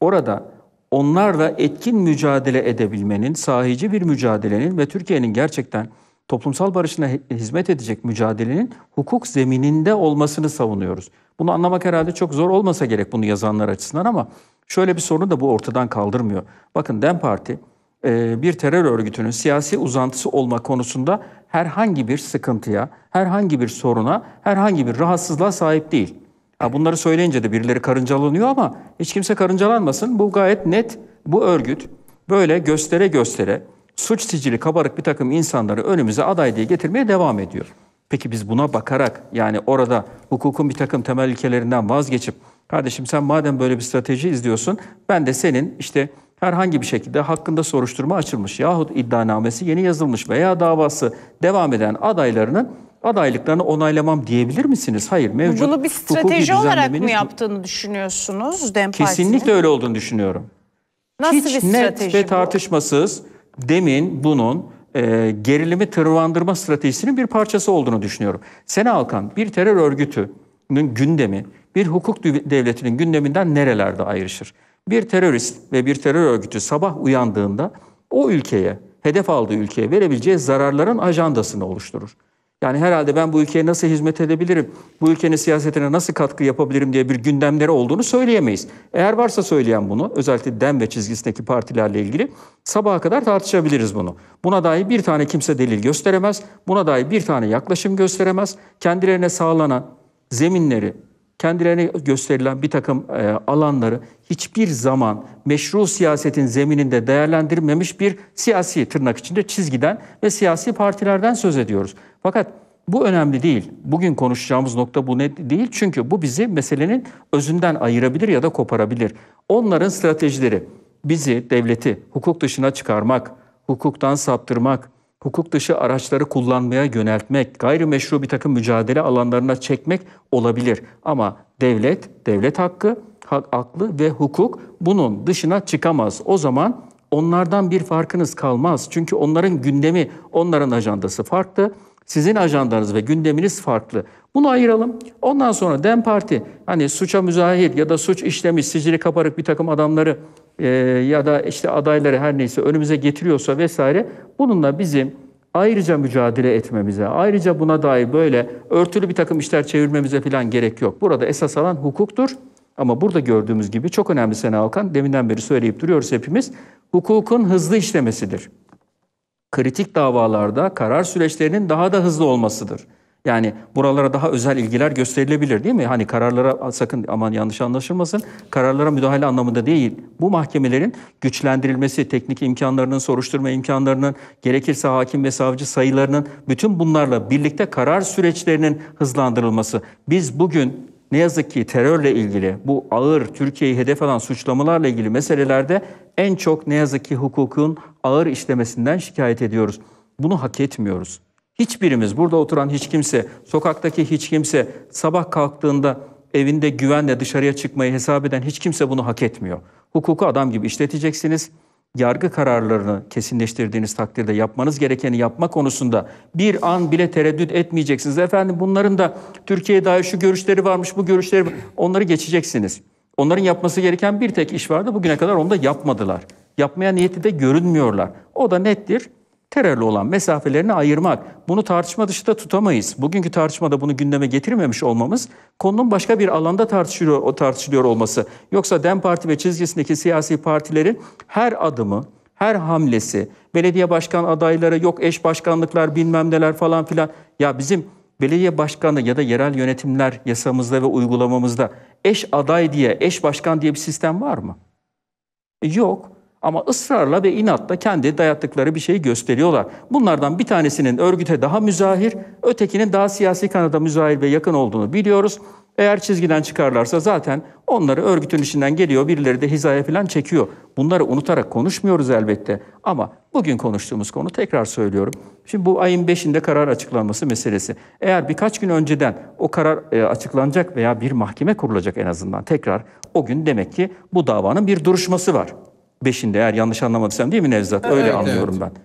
orada onlarla etkin mücadele edebilmenin, sahici bir mücadelenin ve Türkiye'nin gerçekten toplumsal barışına hizmet edecek mücadelenin hukuk zemininde olmasını savunuyoruz. Bunu anlamak herhalde çok zor olmasa gerek bunu yazanlar açısından ama şöyle bir sorunu da bu ortadan kaldırmıyor. Bakın DEM Parti e, bir terör örgütünün siyasi uzantısı olma konusunda herhangi bir sıkıntıya, herhangi bir soruna, herhangi bir rahatsızlığa sahip değil. Ha bunları söyleyince de birileri karıncalanıyor ama hiç kimse karıncalanmasın. Bu gayet net. Bu örgüt böyle göstere göstere suç sicili kabarık bir takım insanları önümüze aday diye getirmeye devam ediyor. Peki biz buna bakarak yani orada hukukun bir takım temel ilkelerinden vazgeçip Kardeşim sen madem böyle bir strateji izliyorsun ben de senin işte herhangi bir şekilde hakkında soruşturma açılmış yahut iddianamesi yeni yazılmış veya davası devam eden adaylarının adaylıklarını onaylamam diyebilir misiniz? Hayır mevcut Bunu bir strateji olarak mı yaptığını düşünüyorsunuz DEM Kesinlikle öyle olduğunu düşünüyorum. Nasıl Hiç bir strateji net ve bu? tartışmasız demin bunun e, gerilimi tırvandırma stratejisinin bir parçası olduğunu düşünüyorum. Sena Alkan bir terör örgütünün gündemi bir hukuk devletinin gündeminden nerelerde ayrışır? Bir terörist ve bir terör örgütü sabah uyandığında o ülkeye, hedef aldığı ülkeye verebileceği zararların ajandasını oluşturur. Yani herhalde ben bu ülkeye nasıl hizmet edebilirim, bu ülkenin siyasetine nasıl katkı yapabilirim diye bir gündemleri olduğunu söyleyemeyiz. Eğer varsa söyleyen bunu, özellikle dem ve çizgisindeki partilerle ilgili sabaha kadar tartışabiliriz bunu. Buna dair bir tane kimse delil gösteremez, buna dair bir tane yaklaşım gösteremez. Kendilerine sağlanan zeminleri, kendilerine gösterilen bir takım e, alanları hiçbir zaman meşru siyasetin zemininde değerlendirmemiş bir siyasi tırnak içinde çizgiden ve siyasi partilerden söz ediyoruz. Fakat bu önemli değil. Bugün konuşacağımız nokta bu net değil. Çünkü bu bizi meselenin özünden ayırabilir ya da koparabilir. Onların stratejileri bizi, devleti hukuk dışına çıkarmak, hukuktan saptırmak, hukuk dışı araçları kullanmaya yöneltmek, gayrimeşru bir takım mücadele alanlarına çekmek olabilir. Ama devlet, devlet hakkı, hak, aklı ve hukuk bunun dışına çıkamaz. O zaman onlardan bir farkınız kalmaz. Çünkü onların gündemi, onların ajandası farklı. Sizin ajandanız ve gündeminiz farklı. Bunu ayıralım. Ondan sonra DEM Parti hani suça müzahir ya da suç işlemiş, sicili kabarık bir takım adamları e, ya da işte adayları her neyse önümüze getiriyorsa vesaire bununla bizim ayrıca mücadele etmemize, ayrıca buna dair böyle örtülü bir takım işler çevirmemize falan gerek yok. Burada esas alan hukuktur. Ama burada gördüğümüz gibi çok önemli Sena Alkan, deminden beri söyleyip duruyoruz hepimiz, hukukun hızlı işlemesidir. Kritik davalarda karar süreçlerinin daha da hızlı olmasıdır. Yani buralara daha özel ilgiler gösterilebilir değil mi? Hani kararlara sakın aman yanlış anlaşılmasın. Kararlara müdahale anlamında değil. Bu mahkemelerin güçlendirilmesi, teknik imkanlarının, soruşturma imkanlarının, gerekirse hakim ve savcı sayılarının bütün bunlarla birlikte karar süreçlerinin hızlandırılması. Biz bugün ne yazık ki terörle ilgili bu ağır Türkiye'yi hedef alan suçlamalarla ilgili meselelerde en çok ne yazık ki hukukun ağır işlemesinden şikayet ediyoruz. Bunu hak etmiyoruz. Hiçbirimiz burada oturan hiç kimse, sokaktaki hiç kimse sabah kalktığında evinde güvenle dışarıya çıkmayı hesap eden hiç kimse bunu hak etmiyor. Hukuku adam gibi işleteceksiniz. Yargı kararlarını kesinleştirdiğiniz takdirde yapmanız gerekeni yapma konusunda bir an bile tereddüt etmeyeceksiniz. Efendim bunların da Türkiye'ye dair şu görüşleri varmış, bu görüşleri onları geçeceksiniz. Onların yapması gereken bir tek iş vardı. Bugüne kadar onu da yapmadılar. Yapmaya niyeti de görünmüyorlar. O da nettir terörle olan mesafelerini ayırmak. Bunu tartışma dışında tutamayız. Bugünkü tartışmada bunu gündeme getirmemiş olmamız konunun başka bir alanda tartışılıyor, o tartışılıyor olması. Yoksa DEM Parti ve çizgisindeki siyasi partilerin her adımı, her hamlesi, belediye başkan adayları yok eş başkanlıklar bilmem neler falan filan. Ya bizim belediye başkanı ya da yerel yönetimler yasamızda ve uygulamamızda eş aday diye, eş başkan diye bir sistem var mı? E, yok. Ama ısrarla ve inatla kendi dayattıkları bir şeyi gösteriyorlar. Bunlardan bir tanesinin örgüte daha müzahir, ötekinin daha siyasi kanada müzahir ve yakın olduğunu biliyoruz. Eğer çizgiden çıkarlarsa zaten onları örgütün içinden geliyor, birileri de hizaya falan çekiyor. Bunları unutarak konuşmuyoruz elbette. Ama bugün konuştuğumuz konu tekrar söylüyorum. Şimdi bu ayın 5'inde karar açıklanması meselesi. Eğer birkaç gün önceden o karar e, açıklanacak veya bir mahkeme kurulacak en azından tekrar o gün demek ki bu davanın bir duruşması var. Beşinde eğer yanlış anlamadıysam değil mi Nevzat? Öyle evet, anlıyorum evet. ben.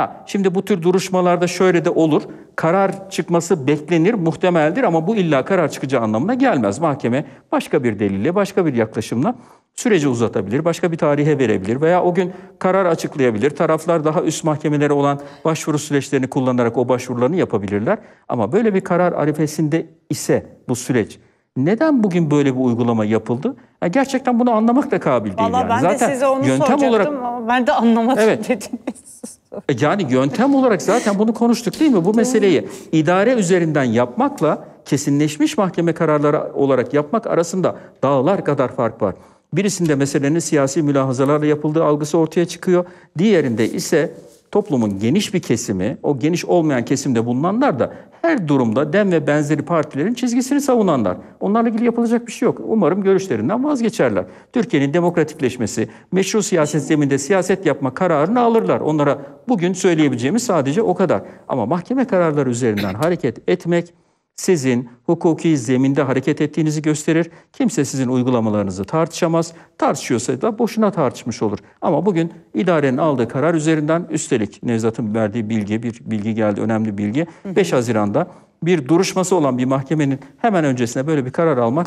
Ha, şimdi bu tür duruşmalarda şöyle de olur. Karar çıkması beklenir, muhtemeldir ama bu illa karar çıkacağı anlamına gelmez. Mahkeme başka bir delille, başka bir yaklaşımla süreci uzatabilir, başka bir tarihe verebilir veya o gün karar açıklayabilir. Taraflar daha üst mahkemelere olan başvuru süreçlerini kullanarak o başvurularını yapabilirler. Ama böyle bir karar arifesinde ise bu süreç neden bugün böyle bir uygulama yapıldı? Yani gerçekten bunu anlamak da kabil değil. Vallahi yani. ben zaten de size onu yöntem olarak ama ben de anlamadım evet. dediniz. E yani yöntem olarak zaten bunu konuştuk değil mi? Bu meseleyi idare üzerinden yapmakla kesinleşmiş mahkeme kararları olarak yapmak arasında dağlar kadar fark var. Birisinde meselenin siyasi mülahazalarla yapıldığı algısı ortaya çıkıyor. Diğerinde ise toplumun geniş bir kesimi, o geniş olmayan kesimde bulunanlar da her durumda DEM ve benzeri partilerin çizgisini savunanlar. Onlarla ilgili yapılacak bir şey yok. Umarım görüşlerinden vazgeçerler. Türkiye'nin demokratikleşmesi, meşru siyaset zeminde siyaset yapma kararını alırlar. Onlara bugün söyleyebileceğimiz sadece o kadar. Ama mahkeme kararları üzerinden hareket etmek sizin hukuki zeminde hareket ettiğinizi gösterir. Kimse sizin uygulamalarınızı tartışamaz. Tartışıyorsa da boşuna tartışmış olur. Ama bugün idarenin aldığı karar üzerinden üstelik Nevzat'ın verdiği bilgi, bir bilgi geldi, önemli bilgi. 5 Haziran'da bir duruşması olan bir mahkemenin hemen öncesine böyle bir karar almak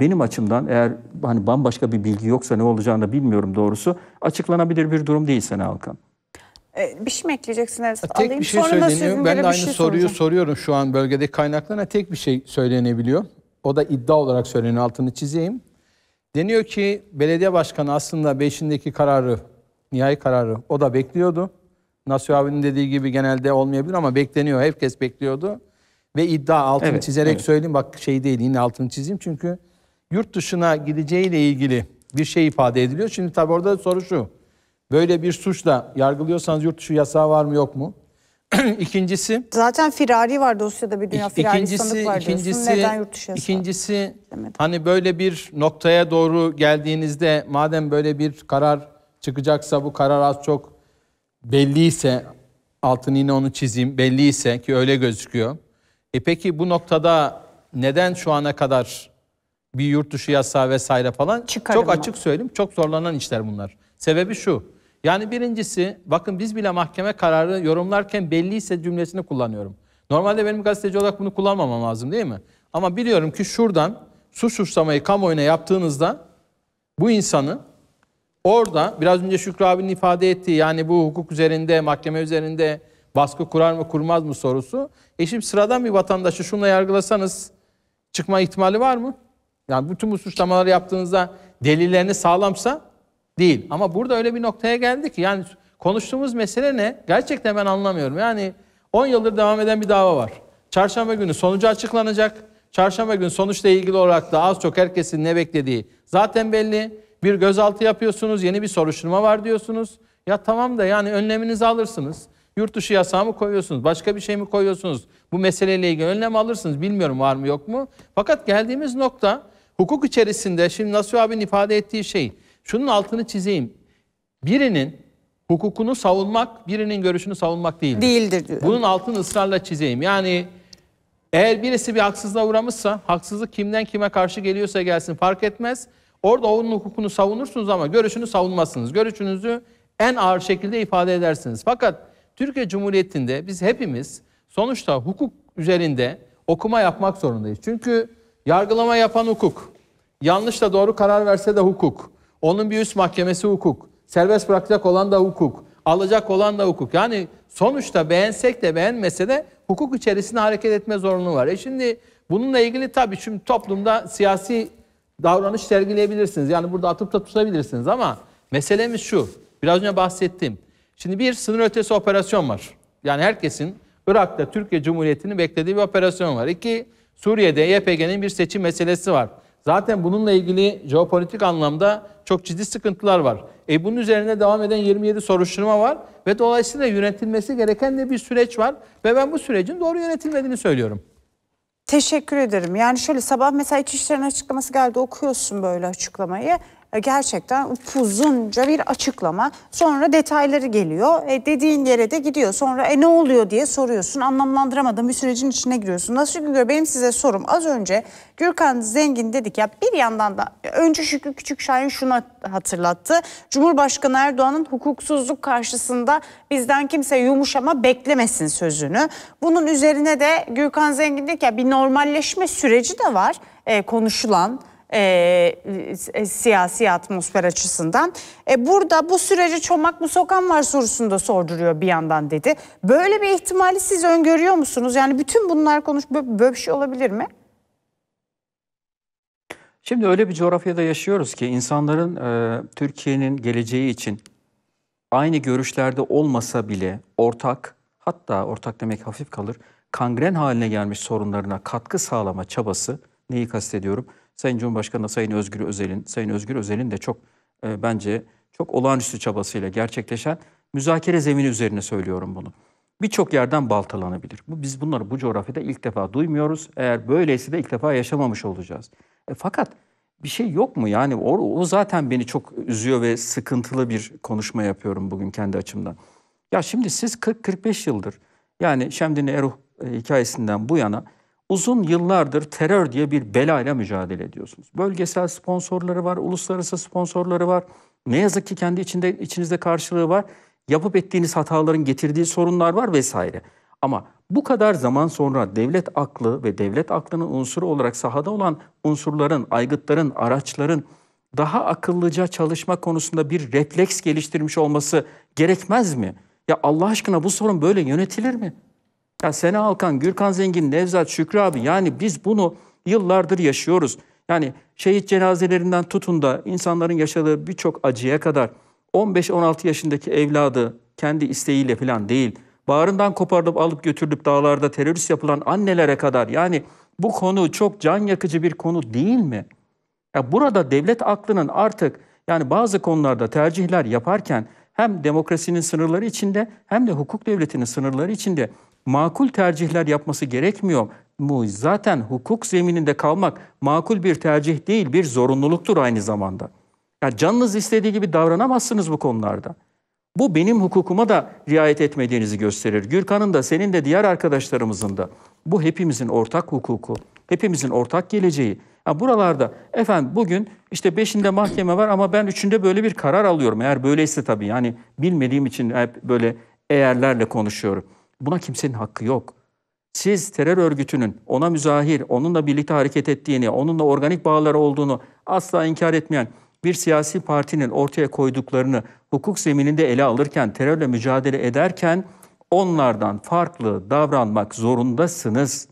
benim açımdan eğer hani bambaşka bir bilgi yoksa ne olacağını da bilmiyorum doğrusu açıklanabilir bir durum değil Sena Alkan. E, bir şey mi ekleyeceksin Esat? Tek bir şey Sonra söyleniyor. Ben de aynı şey soruyu soracağım. soruyorum şu an bölgedeki kaynaklarına. Tek bir şey söylenebiliyor. O da iddia olarak söyleniyor. Altını çizeyim. Deniyor ki belediye başkanı aslında beşindeki kararı, nihai kararı o da bekliyordu. Nasuh abinin dediği gibi genelde olmayabilir ama bekleniyor. Herkes bekliyordu. Ve iddia altını evet, çizerek evet. söyleyeyim. Bak şey değil yine altını çizeyim. Çünkü yurt dışına gideceğiyle ilgili bir şey ifade ediliyor. Şimdi tabii orada soru şu. Böyle bir suçla yargılıyorsanız yurt dışı yasağı var mı yok mu? İkincisi. zaten firari var dosyada bir dünya firari ikincisi, sanık var ikincisi, Neden yurt dışı yasağı? İkincisi Demedim. hani böyle bir noktaya doğru geldiğinizde madem böyle bir karar çıkacaksa bu karar az çok belliyse altını yine onu çizeyim belliyse ki öyle gözüküyor. E peki bu noktada neden şu ana kadar bir yurt dışı yasağı vesaire falan Çıkarım çok açık abi. söyleyeyim çok zorlanan işler bunlar. Sebebi şu. Yani birincisi bakın biz bile mahkeme kararı yorumlarken belliyse cümlesini kullanıyorum. Normalde benim gazeteci olarak bunu kullanmamam lazım değil mi? Ama biliyorum ki şuradan suç suçlamayı kamuoyuna yaptığınızda bu insanı orada biraz önce Şükrü abinin ifade ettiği yani bu hukuk üzerinde, mahkeme üzerinde baskı kurar mı kurmaz mı sorusu. E şimdi sıradan bir vatandaşı şunla yargılasanız çıkma ihtimali var mı? Yani bütün bu suçlamaları yaptığınızda delillerini sağlamsa değil. Ama burada öyle bir noktaya geldik ki yani konuştuğumuz mesele ne? Gerçekten ben anlamıyorum. Yani 10 yıldır devam eden bir dava var. Çarşamba günü sonucu açıklanacak. Çarşamba günü sonuçla ilgili olarak da az çok herkesin ne beklediği zaten belli. Bir gözaltı yapıyorsunuz, yeni bir soruşturma var diyorsunuz. Ya tamam da yani önleminizi alırsınız. Yurt dışı yasağı mı koyuyorsunuz? Başka bir şey mi koyuyorsunuz? Bu meseleyle ilgili önlem alırsınız. Bilmiyorum var mı yok mu? Fakat geldiğimiz nokta hukuk içerisinde şimdi Nasuh abinin ifade ettiği şey şunun altını çizeyim. Birinin hukukunu savunmak, birinin görüşünü savunmak değildir. Değildir. Diyorum. Bunun altını ısrarla çizeyim. Yani eğer birisi bir haksızlığa uğramışsa, haksızlık kimden kime karşı geliyorsa gelsin fark etmez. Orada onun hukukunu savunursunuz ama görüşünü savunmazsınız. Görüşünüzü en ağır şekilde ifade edersiniz. Fakat Türkiye Cumhuriyeti'nde biz hepimiz sonuçta hukuk üzerinde okuma yapmak zorundayız. Çünkü yargılama yapan hukuk, yanlış da doğru karar verse de hukuk, onun bir üst mahkemesi hukuk. Serbest bırakacak olan da hukuk. Alacak olan da hukuk. Yani sonuçta beğensek de beğenmese de hukuk içerisinde hareket etme zorunluluğu var. E şimdi bununla ilgili tabii şimdi toplumda siyasi davranış sergileyebilirsiniz. Yani burada atıp da tutabilirsiniz ama meselemiz şu. Biraz önce bahsettim. Şimdi bir sınır ötesi operasyon var. Yani herkesin Irak'ta Türkiye Cumhuriyeti'ni beklediği bir operasyon var. İki, Suriye'de YPG'nin bir seçim meselesi var. Zaten bununla ilgili jeopolitik anlamda çok ciddi sıkıntılar var. E bunun üzerine devam eden 27 soruşturma var ve dolayısıyla yönetilmesi gereken de bir süreç var ve ben bu sürecin doğru yönetilmediğini söylüyorum. Teşekkür ederim. Yani şöyle sabah mesela İçişleri'nin açıklaması geldi okuyorsun böyle açıklamayı. E, gerçekten uzunca bir açıklama. Sonra detayları geliyor. E, dediğin yere de gidiyor. Sonra e, ne oluyor diye soruyorsun. Anlamlandıramadan bir sürecin içine giriyorsun. Nasıl Güngör benim size sorum. Az önce Gürkan Zengin dedik ya bir yandan da e, önce Şükrü Küçükşahin şunu hatırlattı. Cumhurbaşkanı Erdoğan'ın hukuksuzluk karşısında bizden kimse yumuşama beklemesin sözünü. Bunun üzerine de Gürkan Zengin dedik ya bir normalleşme süreci de var e, konuşulan e, e, siyasi atmosfer açısından. E, burada bu sürece çomak mı sokan var sorusunu da sorduruyor bir yandan dedi. Böyle bir ihtimali siz öngörüyor musunuz? Yani bütün bunlar konuş böyle bir şey olabilir mi? Şimdi öyle bir coğrafyada yaşıyoruz ki insanların e, Türkiye'nin geleceği için aynı görüşlerde olmasa bile ortak hatta ortak demek hafif kalır kangren haline gelmiş sorunlarına katkı sağlama çabası neyi kastediyorum? Sayın Cumhurbaşkanı Sayın Özgür Özel'in, Sayın Özgür Özel'in de çok e, bence çok olağanüstü çabasıyla gerçekleşen müzakere zemini üzerine söylüyorum bunu. Birçok yerden baltalanabilir. Bu, biz bunları bu coğrafyada ilk defa duymuyoruz. Eğer böyleyse de ilk defa yaşamamış olacağız. E, fakat bir şey yok mu? Yani o, o zaten beni çok üzüyor ve sıkıntılı bir konuşma yapıyorum bugün kendi açımdan. Ya şimdi siz 40-45 yıldır yani Şemdin Eruh e, hikayesinden bu yana Uzun yıllardır terör diye bir belayla mücadele ediyorsunuz. Bölgesel sponsorları var, uluslararası sponsorları var. Ne yazık ki kendi içinde içinizde karşılığı var. Yapıp ettiğiniz hataların getirdiği sorunlar var vesaire. Ama bu kadar zaman sonra devlet aklı ve devlet aklının unsuru olarak sahada olan unsurların, aygıtların, araçların daha akıllıca çalışma konusunda bir refleks geliştirmiş olması gerekmez mi? Ya Allah aşkına bu sorun böyle yönetilir mi? Ya Sena Alkan, Gürkan Zengin, Nevzat Şükrü abi yani biz bunu yıllardır yaşıyoruz. Yani şehit cenazelerinden tutun da insanların yaşadığı birçok acıya kadar 15-16 yaşındaki evladı kendi isteğiyle falan değil. Bağrından koparılıp alıp götürülüp dağlarda terörist yapılan annelere kadar yani bu konu çok can yakıcı bir konu değil mi? Ya burada devlet aklının artık yani bazı konularda tercihler yaparken hem demokrasinin sınırları içinde hem de hukuk devletinin sınırları içinde makul tercihler yapması gerekmiyor mu? Zaten hukuk zemininde kalmak makul bir tercih değil, bir zorunluluktur aynı zamanda. Yani canınız istediği gibi davranamazsınız bu konularda. Bu benim hukukuma da riayet etmediğinizi gösterir. Gürkan'ın da senin de diğer arkadaşlarımızın da. Bu hepimizin ortak hukuku, hepimizin ortak geleceği. Yani buralarda efendim bugün işte beşinde mahkeme var ama ben üçünde böyle bir karar alıyorum. Eğer böyleyse tabii yani bilmediğim için hep böyle eğerlerle konuşuyorum. Buna kimsenin hakkı yok. Siz terör örgütünün ona müzahir, onunla birlikte hareket ettiğini, onunla organik bağları olduğunu asla inkar etmeyen bir siyasi partinin ortaya koyduklarını hukuk zemininde ele alırken, terörle mücadele ederken onlardan farklı davranmak zorundasınız.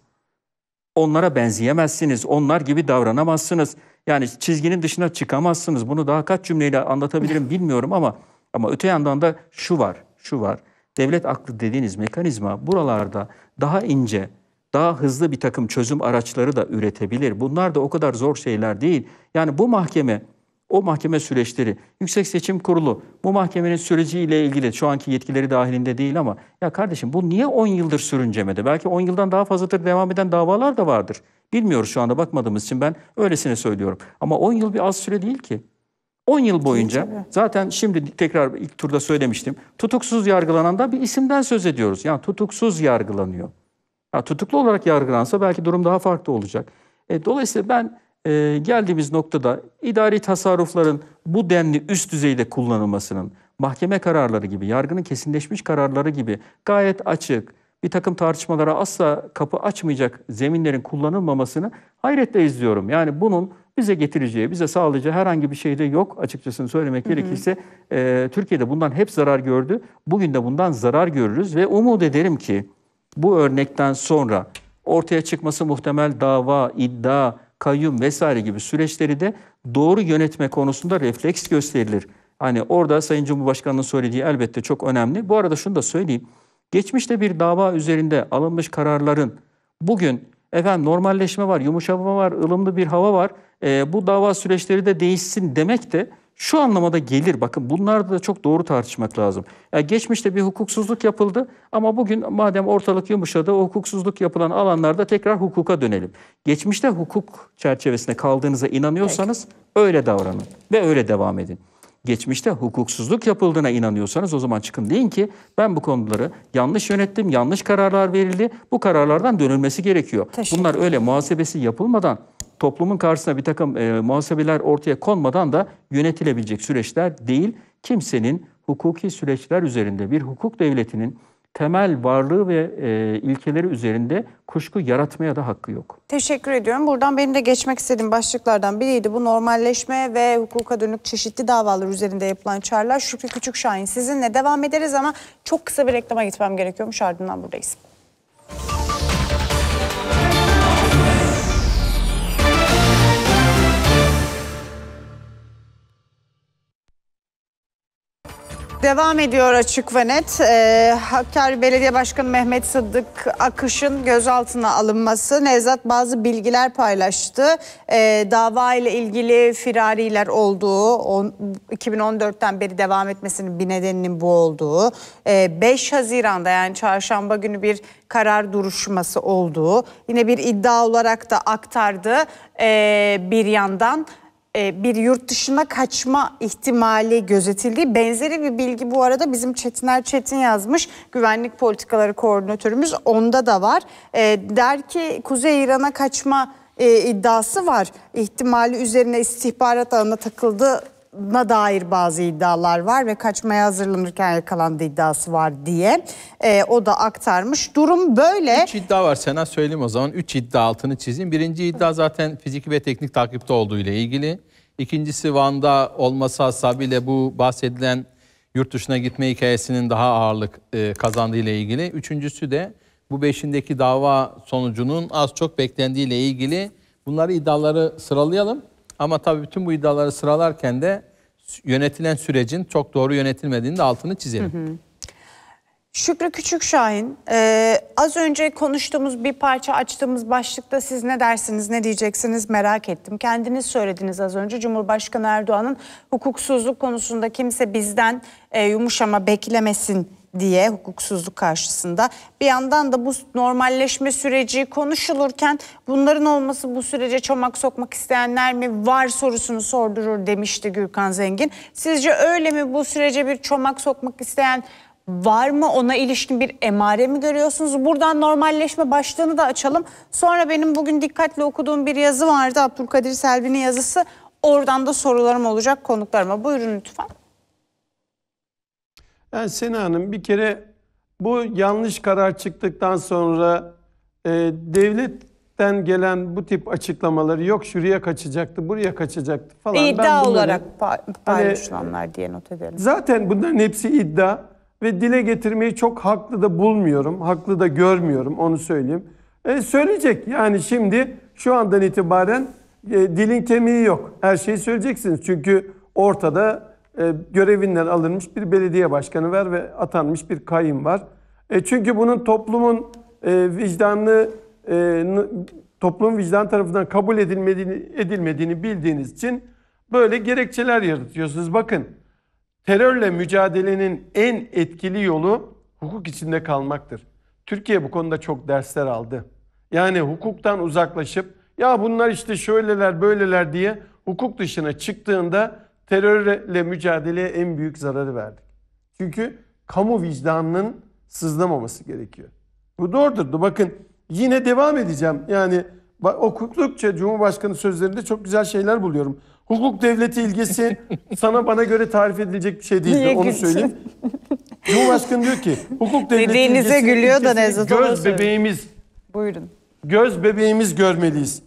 Onlara benzeyemezsiniz, onlar gibi davranamazsınız. Yani çizginin dışına çıkamazsınız. Bunu daha kaç cümleyle anlatabilirim bilmiyorum ama ama öte yandan da şu var, şu var devlet aklı dediğiniz mekanizma buralarda daha ince, daha hızlı bir takım çözüm araçları da üretebilir. Bunlar da o kadar zor şeyler değil. Yani bu mahkeme, o mahkeme süreçleri, Yüksek Seçim Kurulu bu mahkemenin süreciyle ilgili şu anki yetkileri dahilinde değil ama ya kardeşim bu niye 10 yıldır sürüncemedi? Belki 10 yıldan daha fazladır devam eden davalar da vardır. Bilmiyoruz şu anda bakmadığımız için ben öylesine söylüyorum. Ama 10 yıl bir az süre değil ki. 10 yıl boyunca zaten şimdi tekrar ilk turda söylemiştim. Tutuksuz yargılananda bir isimden söz ediyoruz. Yani tutuksuz yargılanıyor. Ya tutuklu olarak yargılansa belki durum daha farklı olacak. E, dolayısıyla ben e, geldiğimiz noktada idari tasarrufların bu denli üst düzeyde kullanılmasının mahkeme kararları gibi, yargının kesinleşmiş kararları gibi gayet açık, bir takım tartışmalara asla kapı açmayacak zeminlerin kullanılmamasını hayretle izliyorum. Yani bunun bize getireceği, bize sağlayacağı herhangi bir şey de yok açıkçası söylemek hı hı. gerekirse. E, Türkiye'de bundan hep zarar gördü. Bugün de bundan zarar görürüz ve umut ederim ki bu örnekten sonra ortaya çıkması muhtemel dava, iddia, kayyum vesaire gibi süreçleri de doğru yönetme konusunda refleks gösterilir. Hani orada Sayın Cumhurbaşkanı'nın söylediği elbette çok önemli. Bu arada şunu da söyleyeyim. Geçmişte bir dava üzerinde alınmış kararların bugün efendim normalleşme var, yumuşama var, ılımlı bir hava var e, bu dava süreçleri de değişsin demek de şu anlamada gelir. Bakın bunlarda da çok doğru tartışmak lazım. Yani geçmişte bir hukuksuzluk yapıldı ama bugün madem ortalık yumuşadı o hukuksuzluk yapılan alanlarda tekrar hukuka dönelim. Geçmişte hukuk çerçevesinde kaldığınıza inanıyorsanız öyle davranın ve öyle devam edin. Geçmişte hukuksuzluk yapıldığına inanıyorsanız o zaman çıkın deyin ki ben bu konuları yanlış yönettim, yanlış kararlar verildi. Bu kararlardan dönülmesi gerekiyor. Bunlar öyle muhasebesi yapılmadan toplumun karşısına bir takım e, muhasebeler ortaya konmadan da yönetilebilecek süreçler değil. Kimsenin hukuki süreçler üzerinde bir hukuk devletinin temel varlığı ve e, ilkeleri üzerinde kuşku yaratmaya da hakkı yok. Teşekkür ediyorum. Buradan benim de geçmek istediğim başlıklardan biriydi. Bu normalleşme ve hukuka dönük çeşitli davalar üzerinde yapılan çağrılar. Şükrü Küçükşahin sizinle devam ederiz ama çok kısa bir reklama gitmem gerekiyormuş ardından buradayız. Müzik Devam ediyor açık ve net. Ee, Hakkari Belediye Başkanı Mehmet Sıddık Akış'ın gözaltına alınması. Nevzat bazı bilgiler paylaştı. Ee, dava ile ilgili firariler olduğu, on, 2014'ten beri devam etmesinin bir nedeninin bu olduğu, ee, 5 Haziran'da yani çarşamba günü bir karar duruşması olduğu, yine bir iddia olarak da aktardı ee, bir yandan. E, bir yurt dışına kaçma ihtimali gözetildiği benzeri bir bilgi bu arada bizim Çetiner Çetin yazmış. Güvenlik politikaları koordinatörümüz onda da var. E, der ki Kuzey İran'a kaçma e, iddiası var. ihtimali üzerine istihbarat alanına takıldı dair bazı iddialar var ve kaçmaya hazırlanırken yakalandı iddiası var diye e, o da aktarmış. Durum böyle. Üç iddia var Sena söyleyeyim o zaman. Üç iddia altını çizeyim. Birinci iddia zaten fiziki ve teknik takipte olduğu ile ilgili. İkincisi Van'da olması hasabıyla bu bahsedilen yurt dışına gitme hikayesinin daha ağırlık e, kazandığı ile ilgili. Üçüncüsü de bu beşindeki dava sonucunun az çok beklendiği ile ilgili. Bunları iddiaları sıralayalım. Ama tabii bütün bu iddiaları sıralarken de yönetilen sürecin çok doğru yönetilmediğini de altını çizelim. Hı hı. Şükrü Küçük Şahin, e, az önce konuştuğumuz bir parça açtığımız başlıkta siz ne dersiniz, ne diyeceksiniz merak ettim. Kendiniz söylediniz az önce Cumhurbaşkanı Erdoğan'ın hukuksuzluk konusunda kimse bizden e, yumuşama beklemesin diye hukuksuzluk karşısında. Bir yandan da bu normalleşme süreci konuşulurken bunların olması bu sürece çomak sokmak isteyenler mi var sorusunu sordurur demişti Gürkan Zengin. Sizce öyle mi bu sürece bir çomak sokmak isteyen var mı? Ona ilişkin bir emare mi görüyorsunuz? Buradan normalleşme başlığını da açalım. Sonra benim bugün dikkatle okuduğum bir yazı vardı. Abdülkadir Selvi'nin yazısı. Oradan da sorularım olacak konuklarıma. Buyurun lütfen. Yani Sena Hanım bir kere bu yanlış karar çıktıktan sonra e, devletten gelen bu tip açıklamaları yok şuraya kaçacaktı, buraya kaçacaktı falan. İddia ben bunları, olarak hani paylaşılanlar hani, diye not edelim. Zaten bunların hepsi iddia ve dile getirmeyi çok haklı da bulmuyorum. Haklı da görmüyorum onu söyleyeyim. E, söyleyecek yani şimdi şu andan itibaren e, dilin kemiği yok. Her şeyi söyleyeceksiniz. Çünkü ortada e, görevinden alınmış bir belediye başkanı var ve atanmış bir kayım var. E, çünkü bunun toplumun e, vicdanlı e, toplum vicdan tarafından kabul edilmediğini, edilmediğini bildiğiniz için böyle gerekçeler yaratıyorsunuz. Bakın Terörle mücadelenin en etkili yolu hukuk içinde kalmaktır. Türkiye bu konuda çok dersler aldı. Yani hukuktan uzaklaşıp ya bunlar işte şöyleler böyleler diye hukuk dışına çıktığında terörle mücadeleye en büyük zararı verdik. Çünkü kamu vicdanının sızlamaması gerekiyor. Bu doğrudur. Bakın yine devam edeceğim. Yani okuklukça Cumhurbaşkanı sözlerinde çok güzel şeyler buluyorum. Hukuk devleti ilgisi sana bana göre tarif edilecek bir şey değil Niye Onu gülsün? söyleyeyim. Cumhurbaşkanı diyor ki hukuk devleti Dediğinize gülüyor da Nevzat Göz bebeğimiz. Buyurun. Göz bebeğimiz görmeliyiz.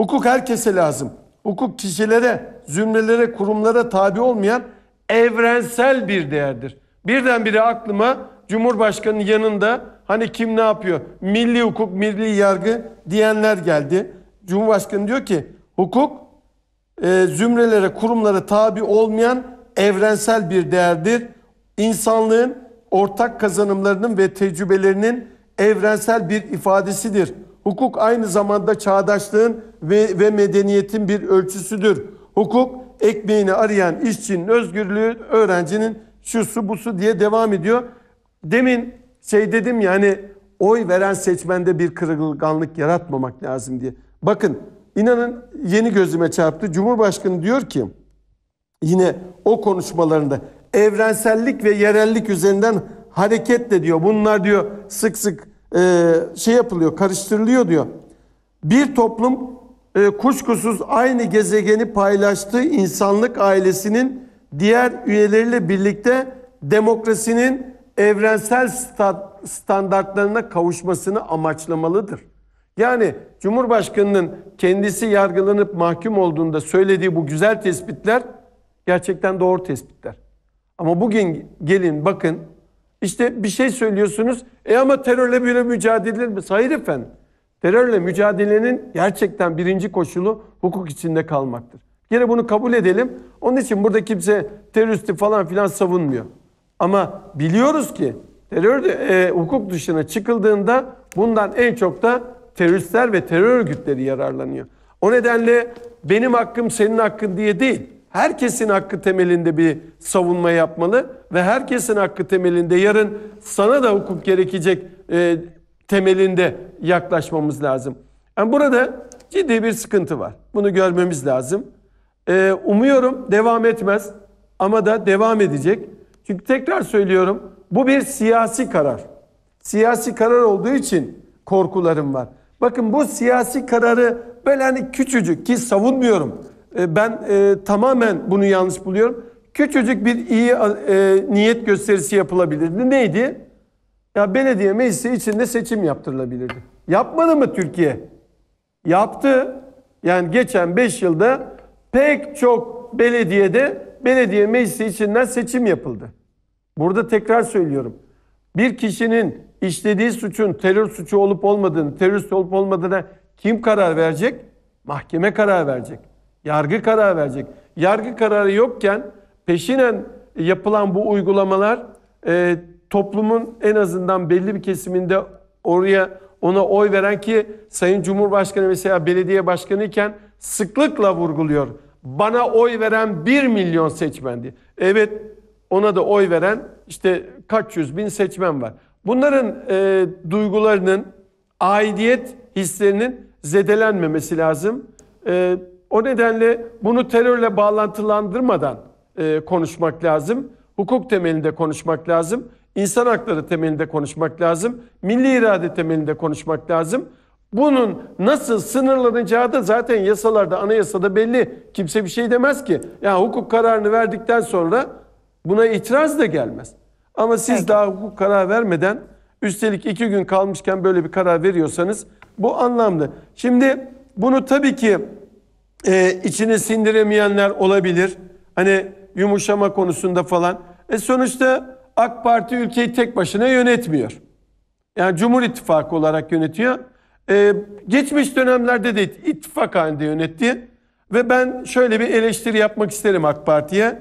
Hukuk herkese lazım. Hukuk kişilere, zümrelere, kurumlara tabi olmayan evrensel bir değerdir. Birdenbire aklıma Cumhurbaşkanı yanında hani kim ne yapıyor? Milli hukuk, milli yargı diyenler geldi. Cumhurbaşkanı diyor ki hukuk e, zümrelere, kurumlara tabi olmayan evrensel bir değerdir. İnsanlığın ortak kazanımlarının ve tecrübelerinin evrensel bir ifadesidir. Hukuk aynı zamanda çağdaşlığın ve, ve medeniyetin bir ölçüsüdür. Hukuk ekmeğini arayan işçinin özgürlüğü, öğrencinin şusu busu diye devam ediyor. Demin şey dedim ya hani oy veren seçmende bir kırılganlık yaratmamak lazım diye. Bakın inanın yeni gözüme çarptı. Cumhurbaşkanı diyor ki yine o konuşmalarında evrensellik ve yerellik üzerinden hareketle diyor. Bunlar diyor sık sık e, şey yapılıyor, karıştırılıyor diyor. Bir toplum e, kuşkusuz aynı gezegeni paylaştığı insanlık ailesinin diğer üyeleriyle birlikte demokrasinin evrensel standartlarına kavuşmasını amaçlamalıdır. Yani Cumhurbaşkanının kendisi yargılanıp mahkum olduğunda söylediği bu güzel tespitler gerçekten doğru tespitler. Ama bugün gelin bakın işte bir şey söylüyorsunuz. E ama terörle böyle mücadele mi Hayır efendim. Terörle mücadelenin gerçekten birinci koşulu hukuk içinde kalmaktır. Yine bunu kabul edelim. Onun için burada kimse teröristi falan filan savunmuyor. Ama biliyoruz ki terör de, e, hukuk dışına çıkıldığında bundan en çok da teröristler ve terör örgütleri yararlanıyor. O nedenle benim hakkım senin hakkın diye değil. Herkesin hakkı temelinde bir savunma yapmalı ve herkesin hakkı temelinde yarın sana da hukuk gerekecek e, temelinde yaklaşmamız lazım. Yani burada ciddi bir sıkıntı var. Bunu görmemiz lazım. E, umuyorum devam etmez ama da devam edecek. Çünkü tekrar söylüyorum bu bir siyasi karar. Siyasi karar olduğu için korkularım var. Bakın bu siyasi kararı böyle hani küçücük ki savunmuyorum. E, ben e, tamamen bunu yanlış buluyorum. Küçücük bir iyi e, niyet gösterisi yapılabilirdi. Neydi? Ya belediye meclisi içinde seçim yaptırılabilirdi. Yapmadı mı Türkiye? Yaptı. Yani geçen 5 yılda pek çok belediyede belediye meclisi içinden seçim yapıldı. Burada tekrar söylüyorum. Bir kişinin işlediği suçun terör suçu olup olmadığını, terörist olup olmadığına kim karar verecek? Mahkeme karar verecek. Yargı karar verecek. Yargı kararı yokken peşinen yapılan bu uygulamalar e, toplumun en azından belli bir kesiminde oraya ona oy veren ki Sayın Cumhurbaşkanı mesela belediye başkanı iken sıklıkla vurguluyor. Bana oy veren 1 milyon seçmendi. Evet ona da oy veren işte kaç yüz bin seçmen var. Bunların e, duygularının, aidiyet hislerinin zedelenmemesi lazım. E, o nedenle bunu terörle bağlantılandırmadan e, konuşmak lazım. Hukuk temelinde konuşmak lazım. İnsan hakları temelinde konuşmak lazım. Milli irade temelinde konuşmak lazım. Bunun nasıl sınırlanacağı da zaten yasalarda, anayasada belli. Kimse bir şey demez ki. Ya yani hukuk kararını verdikten sonra Buna itiraz da gelmez. Ama siz Peki. daha hukuk karar vermeden üstelik iki gün kalmışken böyle bir karar veriyorsanız bu anlamlı. Şimdi bunu tabii ki e, içine sindiremeyenler olabilir. Hani yumuşama konusunda falan. E sonuçta AK Parti ülkeyi tek başına yönetmiyor. Yani Cumhur İttifakı olarak yönetiyor. Ee, geçmiş dönemlerde de ittifak halinde yönetti. Ve ben şöyle bir eleştiri yapmak isterim AK Parti'ye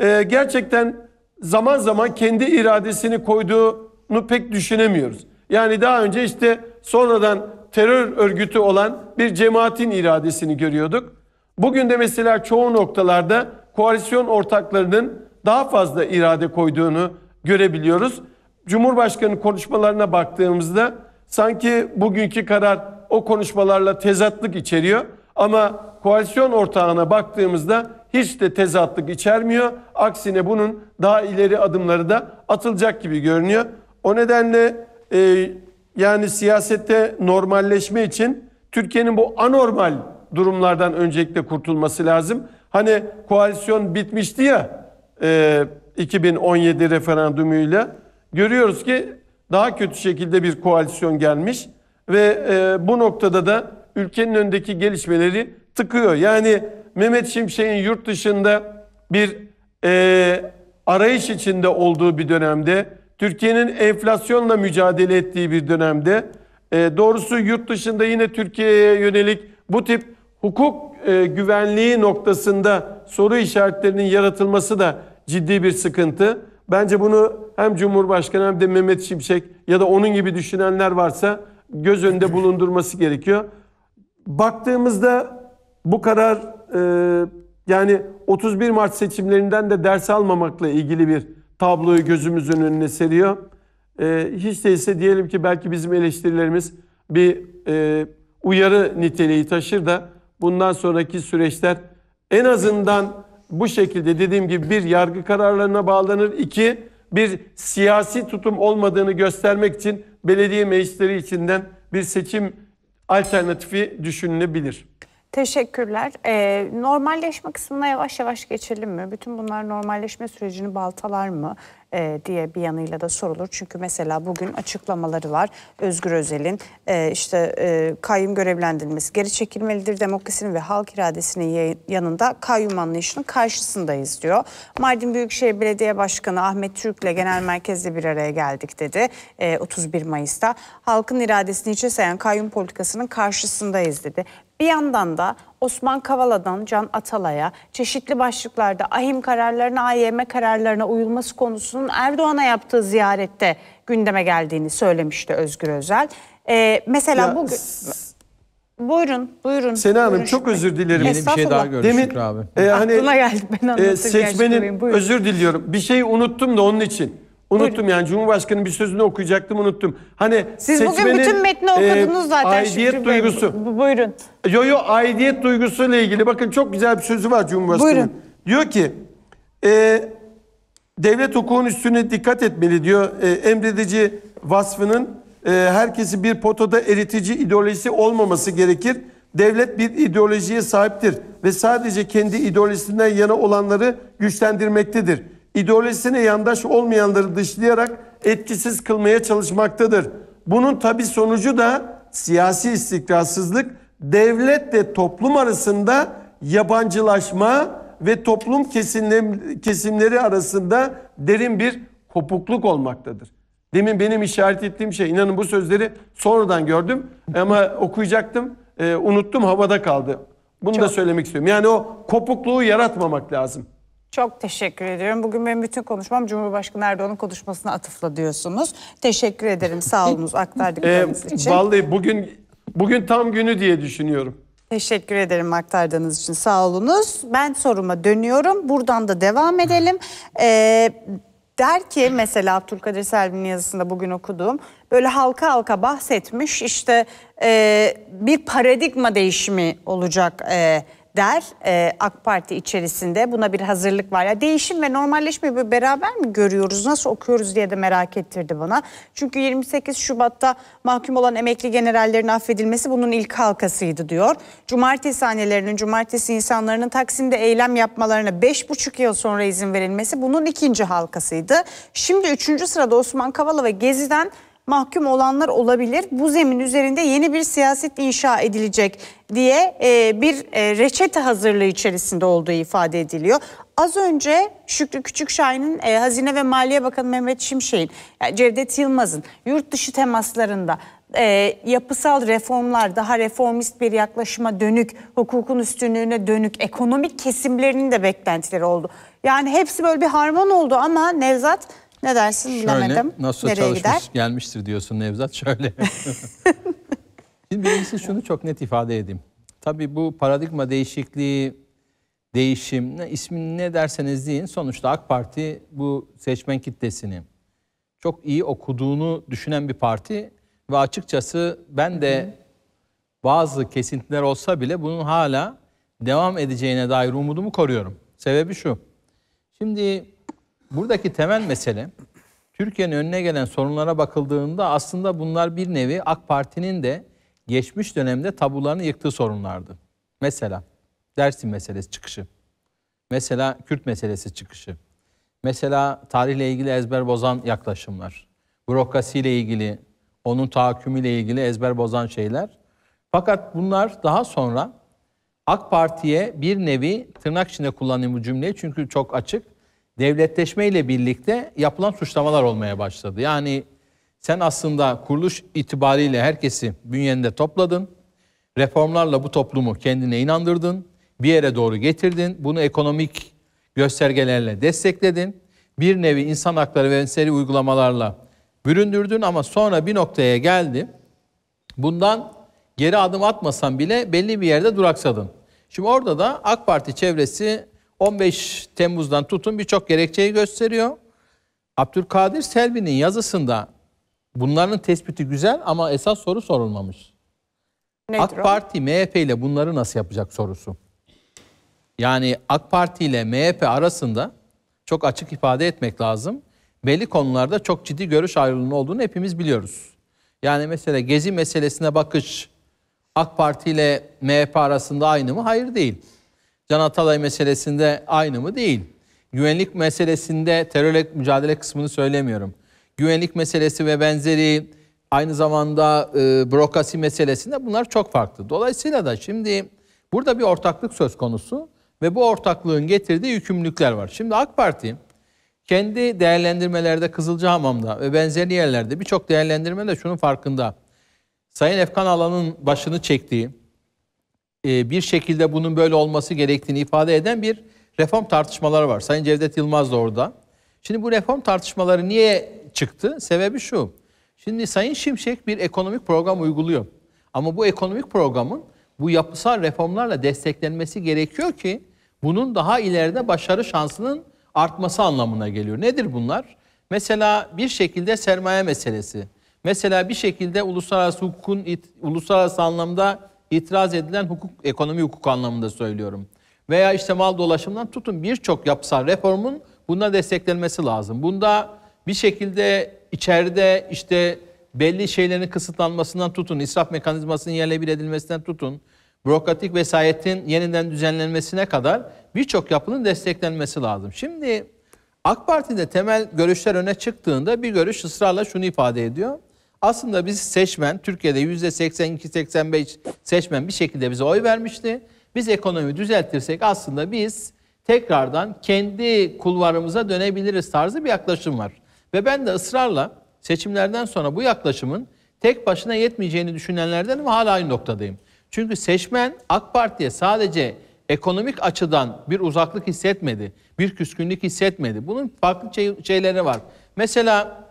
e, gerçekten zaman zaman kendi iradesini koyduğunu pek düşünemiyoruz. Yani daha önce işte sonradan terör örgütü olan bir cemaatin iradesini görüyorduk. Bugün de mesela çoğu noktalarda koalisyon ortaklarının daha fazla irade koyduğunu görebiliyoruz. Cumhurbaşkanı konuşmalarına baktığımızda sanki bugünkü karar o konuşmalarla tezatlık içeriyor ama koalisyon ortağına baktığımızda hiç de tezatlık içermiyor. Aksine bunun daha ileri adımları da atılacak gibi görünüyor. O nedenle e, yani siyasette normalleşme için Türkiye'nin bu anormal durumlardan öncelikle kurtulması lazım. Hani koalisyon bitmişti ya e, 2017 referandumuyla görüyoruz ki daha kötü şekilde bir koalisyon gelmiş ve e, bu noktada da ülkenin önündeki gelişmeleri tıkıyor. Yani Mehmet Şimşek'in yurt dışında bir e, arayış içinde olduğu bir dönemde, Türkiye'nin enflasyonla mücadele ettiği bir dönemde, e, doğrusu yurt dışında yine Türkiye'ye yönelik bu tip hukuk e, güvenliği noktasında soru işaretlerinin yaratılması da ciddi bir sıkıntı. Bence bunu hem Cumhurbaşkanı hem de Mehmet Şimşek ya da onun gibi düşünenler varsa göz önünde bulundurması gerekiyor. Baktığımızda bu karar e, yani 31 Mart seçimlerinden de ders almamakla ilgili bir tabloyu gözümüzün önüne seriyor. E, hiç değilse diyelim ki belki bizim eleştirilerimiz bir e, uyarı niteliği taşır da bundan sonraki süreçler en azından bu şekilde dediğim gibi bir yargı kararlarına bağlanır. iki bir siyasi tutum olmadığını göstermek için belediye meclisleri içinden bir seçim alternatifi düşünülebilir. Teşekkürler. Ee, normalleşme kısmına yavaş yavaş geçelim mi? Bütün bunlar normalleşme sürecini baltalar mı e, diye bir yanıyla da sorulur. Çünkü mesela bugün açıklamaları var. Özgür Özel'in e, işte e, kayyum görevlendirilmesi geri çekilmelidir. Demokrasinin ve halk iradesinin yanında kayyum anlayışının karşısındayız diyor. Mardin Büyükşehir Belediye Başkanı Ahmet Türk'le genel merkezde bir araya geldik dedi e, 31 Mayıs'ta. Halkın iradesini hiçe sayan kayyum politikasının karşısındayız dedi. Bir yandan da Osman Kavala'dan Can Atalay'a çeşitli başlıklarda ahim kararlarına, AYM kararlarına uyulması konusunun Erdoğan'a yaptığı ziyarette gündeme geldiğini söylemişti Özgür Özel. Ee, mesela ya, bugün... Buyurun, buyurun. Sena Hanım çok özür dilerim. benim bir şey daha görüştük Demin, abi. E, hani, Aklına geldi ben anlatırken. E, seçmenin özür diliyorum. Bir şey unuttum da onun için. Unuttum Buyurun. yani Cumhurbaşkanı'nın bir sözünü okuyacaktım unuttum. Hani Siz bugün bütün metni okudunuz e, zaten. Aidiyet Şükrü duygusu. Bey. Buyurun. Yo yo aidiyet duygusuyla ilgili bakın çok güzel bir sözü var Cumhurbaşkanı. Buyurun. Diyor ki e, devlet hukukun üstüne dikkat etmeli diyor e, emredici vasfının e, herkesi bir potada eritici ideolojisi olmaması gerekir. Devlet bir ideolojiye sahiptir ve sadece kendi ideolojisinden yana olanları güçlendirmektedir ideolojisine yandaş olmayanları dışlayarak etkisiz kılmaya çalışmaktadır. Bunun tabi sonucu da siyasi istikrarsızlık, devletle toplum arasında yabancılaşma ve toplum kesimleri, arasında derin bir kopukluk olmaktadır. Demin benim işaret ettiğim şey, inanın bu sözleri sonradan gördüm ama okuyacaktım, e, unuttum havada kaldı. Bunu Çok. da söylemek istiyorum. Yani o kopukluğu yaratmamak lazım. Çok teşekkür ediyorum. Bugün benim bütün konuşmam Cumhurbaşkanı Erdoğan'ın konuşmasına atıfla diyorsunuz. Teşekkür ederim sağolunuz aktardıklarınız e, için. Vallahi bugün bugün tam günü diye düşünüyorum. Teşekkür ederim aktardığınız için sağ olunuz. Ben soruma dönüyorum. Buradan da devam edelim. Ee, der ki mesela Abdülkadir Selvi'nin yazısında bugün okuduğum böyle halka halka bahsetmiş işte e, bir paradigma değişimi olacak e, der e, AK Parti içerisinde. Buna bir hazırlık var. Ya değişim ve normalleşme bir beraber mi görüyoruz? Nasıl okuyoruz diye de merak ettirdi bana. Çünkü 28 Şubat'ta mahkum olan emekli generallerin affedilmesi bunun ilk halkasıydı diyor. Cumartesi annelerinin, cumartesi insanların Taksim'de eylem yapmalarına 5,5 yıl sonra izin verilmesi bunun ikinci halkasıydı. Şimdi 3. sırada Osman Kavala ve Gezi'den mahkum olanlar olabilir. Bu zemin üzerinde yeni bir siyaset inşa edilecek diye e, bir e, reçete hazırlığı içerisinde olduğu ifade ediliyor. Az önce Şükrü Küçükşahin'in e, Hazine ve Maliye Bakanı Mehmet Şimşek'in, yani Cevdet Yılmaz'ın yurt dışı temaslarında e, yapısal reformlar, daha reformist bir yaklaşıma dönük, hukukun üstünlüğüne dönük, ekonomik kesimlerinin de beklentileri oldu. Yani hepsi böyle bir harman oldu ama Nevzat ne dersin şöyle, bilemedim. Nasıl Nereye gider? gelmiştir diyorsun Nevzat şöyle. Şimdi birincisi şunu çok net ifade edeyim. Tabii bu paradigma değişikliği, değişim, ne, ismini ne derseniz deyin sonuçta AK Parti bu seçmen kitlesini çok iyi okuduğunu düşünen bir parti ve açıkçası ben de bazı kesintiler olsa bile bunun hala devam edeceğine dair umudumu koruyorum. Sebebi şu. Şimdi buradaki temel mesele Türkiye'nin önüne gelen sorunlara bakıldığında aslında bunlar bir nevi AK Parti'nin de geçmiş dönemde tabularını yıktığı sorunlardı. Mesela dersin meselesi çıkışı. Mesela Kürt meselesi çıkışı. Mesela tarihle ilgili ezber bozan yaklaşımlar. Bürokrasiyle ilgili, onun tahakkümüyle ilgili ezber bozan şeyler. Fakat bunlar daha sonra AK Parti'ye bir nevi tırnak içinde kullanayım bu cümleyi çünkü çok açık devletleşme ile birlikte yapılan suçlamalar olmaya başladı. Yani sen aslında kuruluş itibariyle herkesi bünyende topladın. Reformlarla bu toplumu kendine inandırdın. Bir yere doğru getirdin. Bunu ekonomik göstergelerle destekledin. Bir nevi insan hakları ve enseri uygulamalarla büründürdün ama sonra bir noktaya geldi. Bundan geri adım atmasan bile belli bir yerde duraksadın. Şimdi orada da AK Parti çevresi 15 Temmuz'dan tutun birçok gerekçeyi gösteriyor. Abdülkadir Selvi'nin yazısında bunların tespiti güzel ama esas soru sorulmamış. Nedir AK o? Parti MHP ile bunları nasıl yapacak sorusu. Yani AK Parti ile MHP arasında çok açık ifade etmek lazım. Belli konularda çok ciddi görüş ayrılığının olduğunu hepimiz biliyoruz. Yani mesela gezi meselesine bakış AK Parti ile MHP arasında aynı mı? Hayır değil. Can Atalay meselesinde aynı mı? Değil. Güvenlik meselesinde terörle mücadele kısmını söylemiyorum. Güvenlik meselesi ve benzeri aynı zamanda e, bürokrasi meselesinde bunlar çok farklı. Dolayısıyla da şimdi burada bir ortaklık söz konusu ve bu ortaklığın getirdiği yükümlülükler var. Şimdi AK Parti kendi değerlendirmelerde Kızılcahamam'da ve benzeri yerlerde birçok değerlendirmede şunun farkında. Sayın Efkan Alan'ın başını çektiği e, bir şekilde bunun böyle olması gerektiğini ifade eden bir reform tartışmaları var. Sayın Cevdet Yılmaz da orada. Şimdi bu reform tartışmaları niye çıktı? Sebebi şu. Şimdi Sayın Şimşek bir ekonomik program uyguluyor. Ama bu ekonomik programın bu yapısal reformlarla desteklenmesi gerekiyor ki bunun daha ileride başarı şansının artması anlamına geliyor. Nedir bunlar? Mesela bir şekilde sermaye meselesi. Mesela bir şekilde uluslararası hukukun uluslararası anlamda itiraz edilen hukuk, ekonomi hukuk anlamında söylüyorum. Veya işte mal dolaşımından tutun birçok yapısal reformun buna desteklenmesi lazım. Bunda bir şekilde içeride işte belli şeylerin kısıtlanmasından tutun, israf mekanizmasının yerle bir edilmesinden tutun, bürokratik vesayetin yeniden düzenlenmesine kadar birçok yapının desteklenmesi lazım. Şimdi AK Parti'de temel görüşler öne çıktığında bir görüş ısrarla şunu ifade ediyor. Aslında biz seçmen, Türkiye'de yüzde %82-85 seçmen bir şekilde bize oy vermişti. Biz ekonomi düzeltirsek aslında biz tekrardan kendi kulvarımıza dönebiliriz tarzı bir yaklaşım var. Ve ben de ısrarla seçimlerden sonra bu yaklaşımın tek başına yetmeyeceğini düşünenlerden ve hala aynı noktadayım. Çünkü seçmen AK Parti'ye sadece ekonomik açıdan bir uzaklık hissetmedi, bir küskünlük hissetmedi. Bunun farklı şeyleri var. Mesela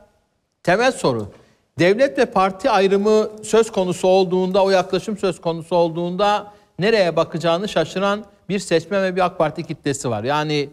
temel soru Devlet ve parti ayrımı söz konusu olduğunda, o yaklaşım söz konusu olduğunda nereye bakacağını şaşıran bir seçmen ve bir AK Parti kitlesi var. Yani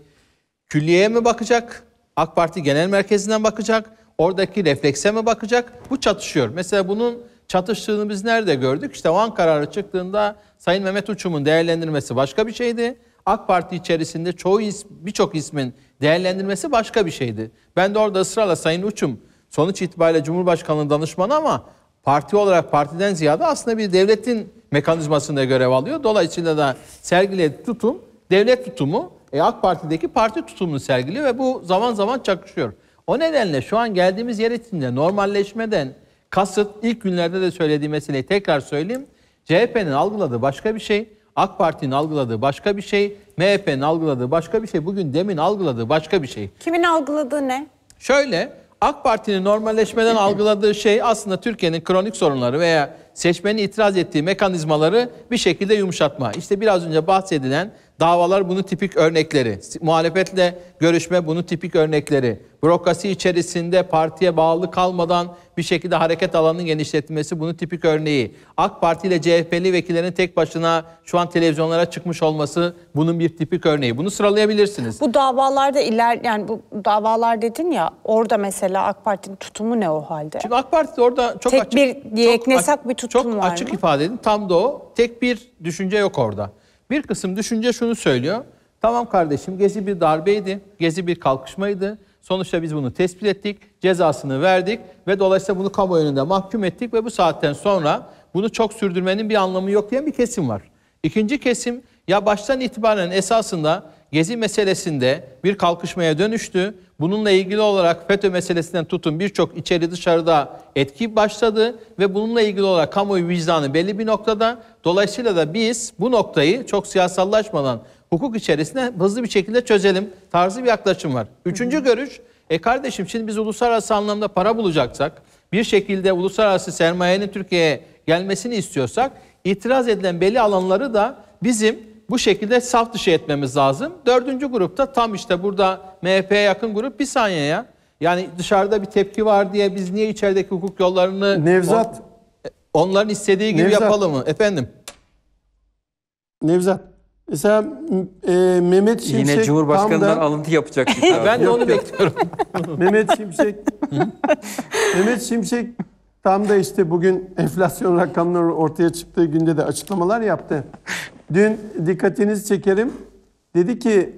külliyeye mi bakacak, AK Parti genel merkezinden bakacak, oradaki reflekse mi bakacak? Bu çatışıyor. Mesela bunun çatıştığını biz nerede gördük? İşte o an kararı çıktığında Sayın Mehmet Uçum'un değerlendirmesi başka bir şeydi. AK Parti içerisinde çoğu is, birçok ismin değerlendirmesi başka bir şeydi. Ben de orada ısrarla Sayın Uçum sonuç itibariyle Cumhurbaşkanlığı danışmanı ama parti olarak partiden ziyade aslında bir devletin mekanizmasında görev alıyor. Dolayısıyla da sergilediği tutum devlet tutumu e, AK Parti'deki parti tutumunu sergiliyor ve bu zaman zaman çakışıyor. O nedenle şu an geldiğimiz yer içinde normalleşmeden kasıt ilk günlerde de söylediğim meseleyi tekrar söyleyeyim. CHP'nin algıladığı başka bir şey, AK Parti'nin algıladığı başka bir şey, MHP'nin algıladığı başka bir şey, bugün demin algıladığı başka bir şey. Kimin algıladığı ne? Şöyle, AK Parti'nin normalleşmeden algıladığı şey aslında Türkiye'nin kronik sorunları veya seçmenin itiraz ettiği mekanizmaları bir şekilde yumuşatma. İşte biraz önce bahsedilen Davalar bunun tipik örnekleri. Muhalefetle görüşme bunun tipik örnekleri. Bürokrasi içerisinde partiye bağlı kalmadan bir şekilde hareket alanının genişletilmesi bunun tipik örneği. AK Parti ile CHP'li vekillerin tek başına şu an televizyonlara çıkmış olması bunun bir tipik örneği. Bunu sıralayabilirsiniz. Bu davalarda iler yani bu davalar dedin ya orada mesela AK Parti'nin tutumu ne o halde? Şimdi AK Parti orada çok tek açık. Tek bir yeknesak bir tutum çok var Çok açık mı? ifade edin. Tam da o. Tek bir düşünce yok orada. Bir kısım düşünce şunu söylüyor. Tamam kardeşim Gezi bir darbeydi, Gezi bir kalkışmaydı. Sonuçta biz bunu tespit ettik, cezasını verdik ve dolayısıyla bunu kamu mahkum ettik ve bu saatten sonra bunu çok sürdürmenin bir anlamı yok diyen bir kesim var. İkinci kesim ya baştan itibaren esasında Gezi meselesinde bir kalkışmaya dönüştü. Bununla ilgili olarak FETÖ meselesinden tutun birçok içeri dışarıda etki başladı ve bununla ilgili olarak kamuoyu vicdanı belli bir noktada. Dolayısıyla da biz bu noktayı çok siyasallaşmadan hukuk içerisinde hızlı bir şekilde çözelim tarzı bir yaklaşım var. Üçüncü görüş, e kardeşim şimdi biz uluslararası anlamda para bulacaksak, bir şekilde uluslararası sermayenin Türkiye'ye gelmesini istiyorsak, itiraz edilen belli alanları da bizim bu şekilde saf dışı etmemiz lazım. Dördüncü grupta tam işte burada MHP'ye yakın grup bir saniye ya. Yani dışarıda bir tepki var diye biz niye içerideki hukuk yollarını... Nevzat. On, e, onların istediği gibi Nevzat. yapalım mı? Efendim. Nevzat. Mesela e, Mehmet Şimşek... Yine Cumhurbaşkanı'ndan da... alıntı yapacak. ben de onu bekliyorum. Mehmet Şimşek... Mehmet Şimşek Tam da işte bugün enflasyon rakamları ortaya çıktığı günde de açıklamalar yaptı. Dün dikkatinizi çekerim. Dedi ki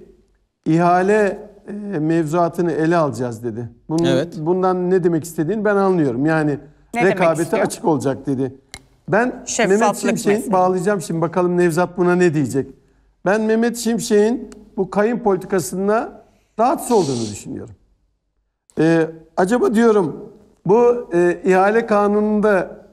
ihale e, mevzuatını ele alacağız dedi. Bunun, evet. Bundan ne demek istediğini ben anlıyorum. Yani ne rekabete açık olacak dedi. Ben Mehmet Şimşek'in bağlayacağım şimdi bakalım Nevzat buna ne diyecek. Ben Mehmet Şimşek'in bu kayın politikasında rahatsız olduğunu düşünüyorum. Ee, acaba diyorum bu e, ihale kanununda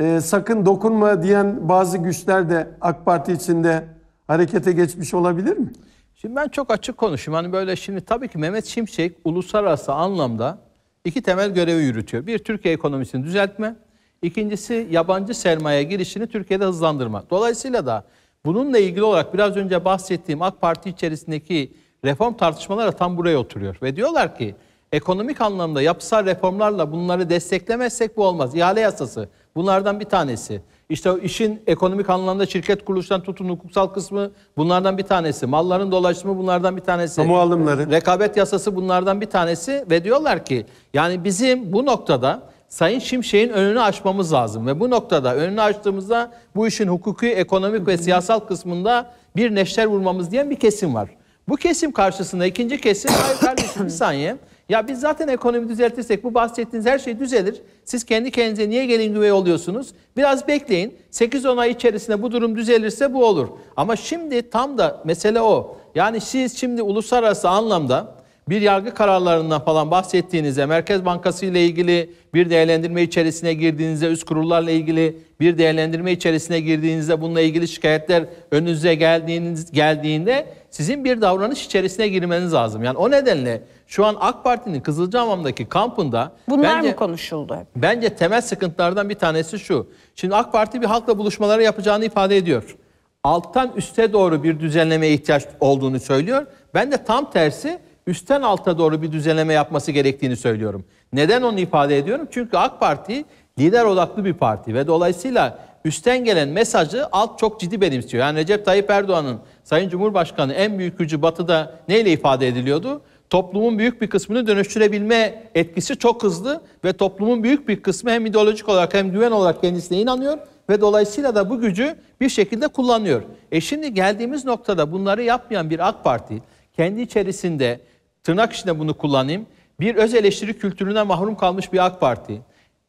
e, sakın dokunma diyen bazı güçler de AK Parti içinde harekete geçmiş olabilir mi? Şimdi ben çok açık konuşayım. Hani böyle şimdi tabii ki Mehmet Şimşek uluslararası anlamda iki temel görevi yürütüyor. Bir, Türkiye ekonomisini düzeltme. İkincisi, yabancı sermaye girişini Türkiye'de hızlandırma. Dolayısıyla da bununla ilgili olarak biraz önce bahsettiğim AK Parti içerisindeki reform tartışmaları tam buraya oturuyor. Ve diyorlar ki ekonomik anlamda yapısal reformlarla bunları desteklemezsek bu olmaz. İhale yasası bunlardan bir tanesi. İşte işin ekonomik anlamda şirket kuruluştan tutun hukuksal kısmı bunlardan bir tanesi. Malların dolaşımı bunlardan bir tanesi. Kamu alımları. Rekabet yasası bunlardan bir tanesi ve diyorlar ki yani bizim bu noktada Sayın Şimşek'in önünü açmamız lazım ve bu noktada önünü açtığımızda bu işin hukuki, ekonomik ve siyasal kısmında bir neşter vurmamız diyen bir kesim var. Bu kesim karşısında ikinci kesim hayır kardeşim bir saniye ya biz zaten ekonomi düzeltirsek bu bahsettiğiniz her şey düzelir. Siz kendi kendinize niye gelin güvey oluyorsunuz? Biraz bekleyin. 8-10 ay içerisinde bu durum düzelirse bu olur. Ama şimdi tam da mesele o. Yani siz şimdi uluslararası anlamda bir yargı kararlarından falan bahsettiğinizde, Merkez Bankası ile ilgili bir değerlendirme içerisine girdiğinizde, üst kurullarla ilgili bir değerlendirme içerisine girdiğinizde, bununla ilgili şikayetler önünüze geldiğiniz, geldiğinde sizin bir davranış içerisine girmeniz lazım. Yani o nedenle şu an AK Parti'nin Kızılcahamam'daki kampında... Bunlar bence, mı konuşuldu? Bence temel sıkıntılardan bir tanesi şu. Şimdi AK Parti bir halkla buluşmaları yapacağını ifade ediyor. Alttan üste doğru bir düzenlemeye ihtiyaç olduğunu söylüyor. Ben de tam tersi üstten alta doğru bir düzenleme yapması gerektiğini söylüyorum. Neden onu ifade ediyorum? Çünkü AK Parti lider odaklı bir parti ve dolayısıyla üstten gelen mesajı alt çok ciddi benimsiyor. Yani Recep Tayyip Erdoğan'ın Sayın Cumhurbaşkanı en büyük gücü batıda neyle ifade ediliyordu? Toplumun büyük bir kısmını dönüştürebilme etkisi çok hızlı ve toplumun büyük bir kısmı hem ideolojik olarak hem güven olarak kendisine inanıyor ve dolayısıyla da bu gücü bir şekilde kullanıyor. E şimdi geldiğimiz noktada bunları yapmayan bir AK Parti kendi içerisinde tırnak içinde bunu kullanayım. Bir öz eleştiri kültürüne mahrum kalmış bir AK Parti,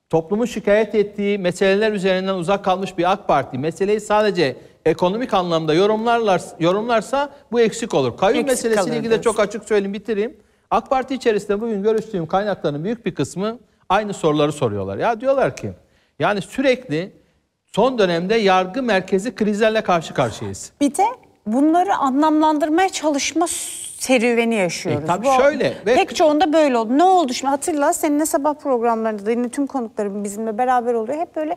toplumun şikayet ettiği meseleler üzerinden uzak kalmış bir AK Parti, meseleyi sadece ekonomik anlamda yorumlarlar, yorumlarsa bu eksik olur. Kayyum eksik meselesiyle ilgili de çok açık söyleyeyim, bitireyim. AK Parti içerisinde bugün görüştüğüm kaynakların büyük bir kısmı aynı soruları soruyorlar. Ya diyorlar ki, yani sürekli son dönemde yargı merkezi krizlerle karşı karşıyayız. Bir de bunları anlamlandırmaya çalışma serüveni e, yaşıyoruz. E, tabii Bu, şöyle. Ve... Pek çoğunda böyle oldu. Ne oldu şimdi hatırla seninle sabah programlarında da yine tüm konuklarım bizimle beraber oluyor. Hep böyle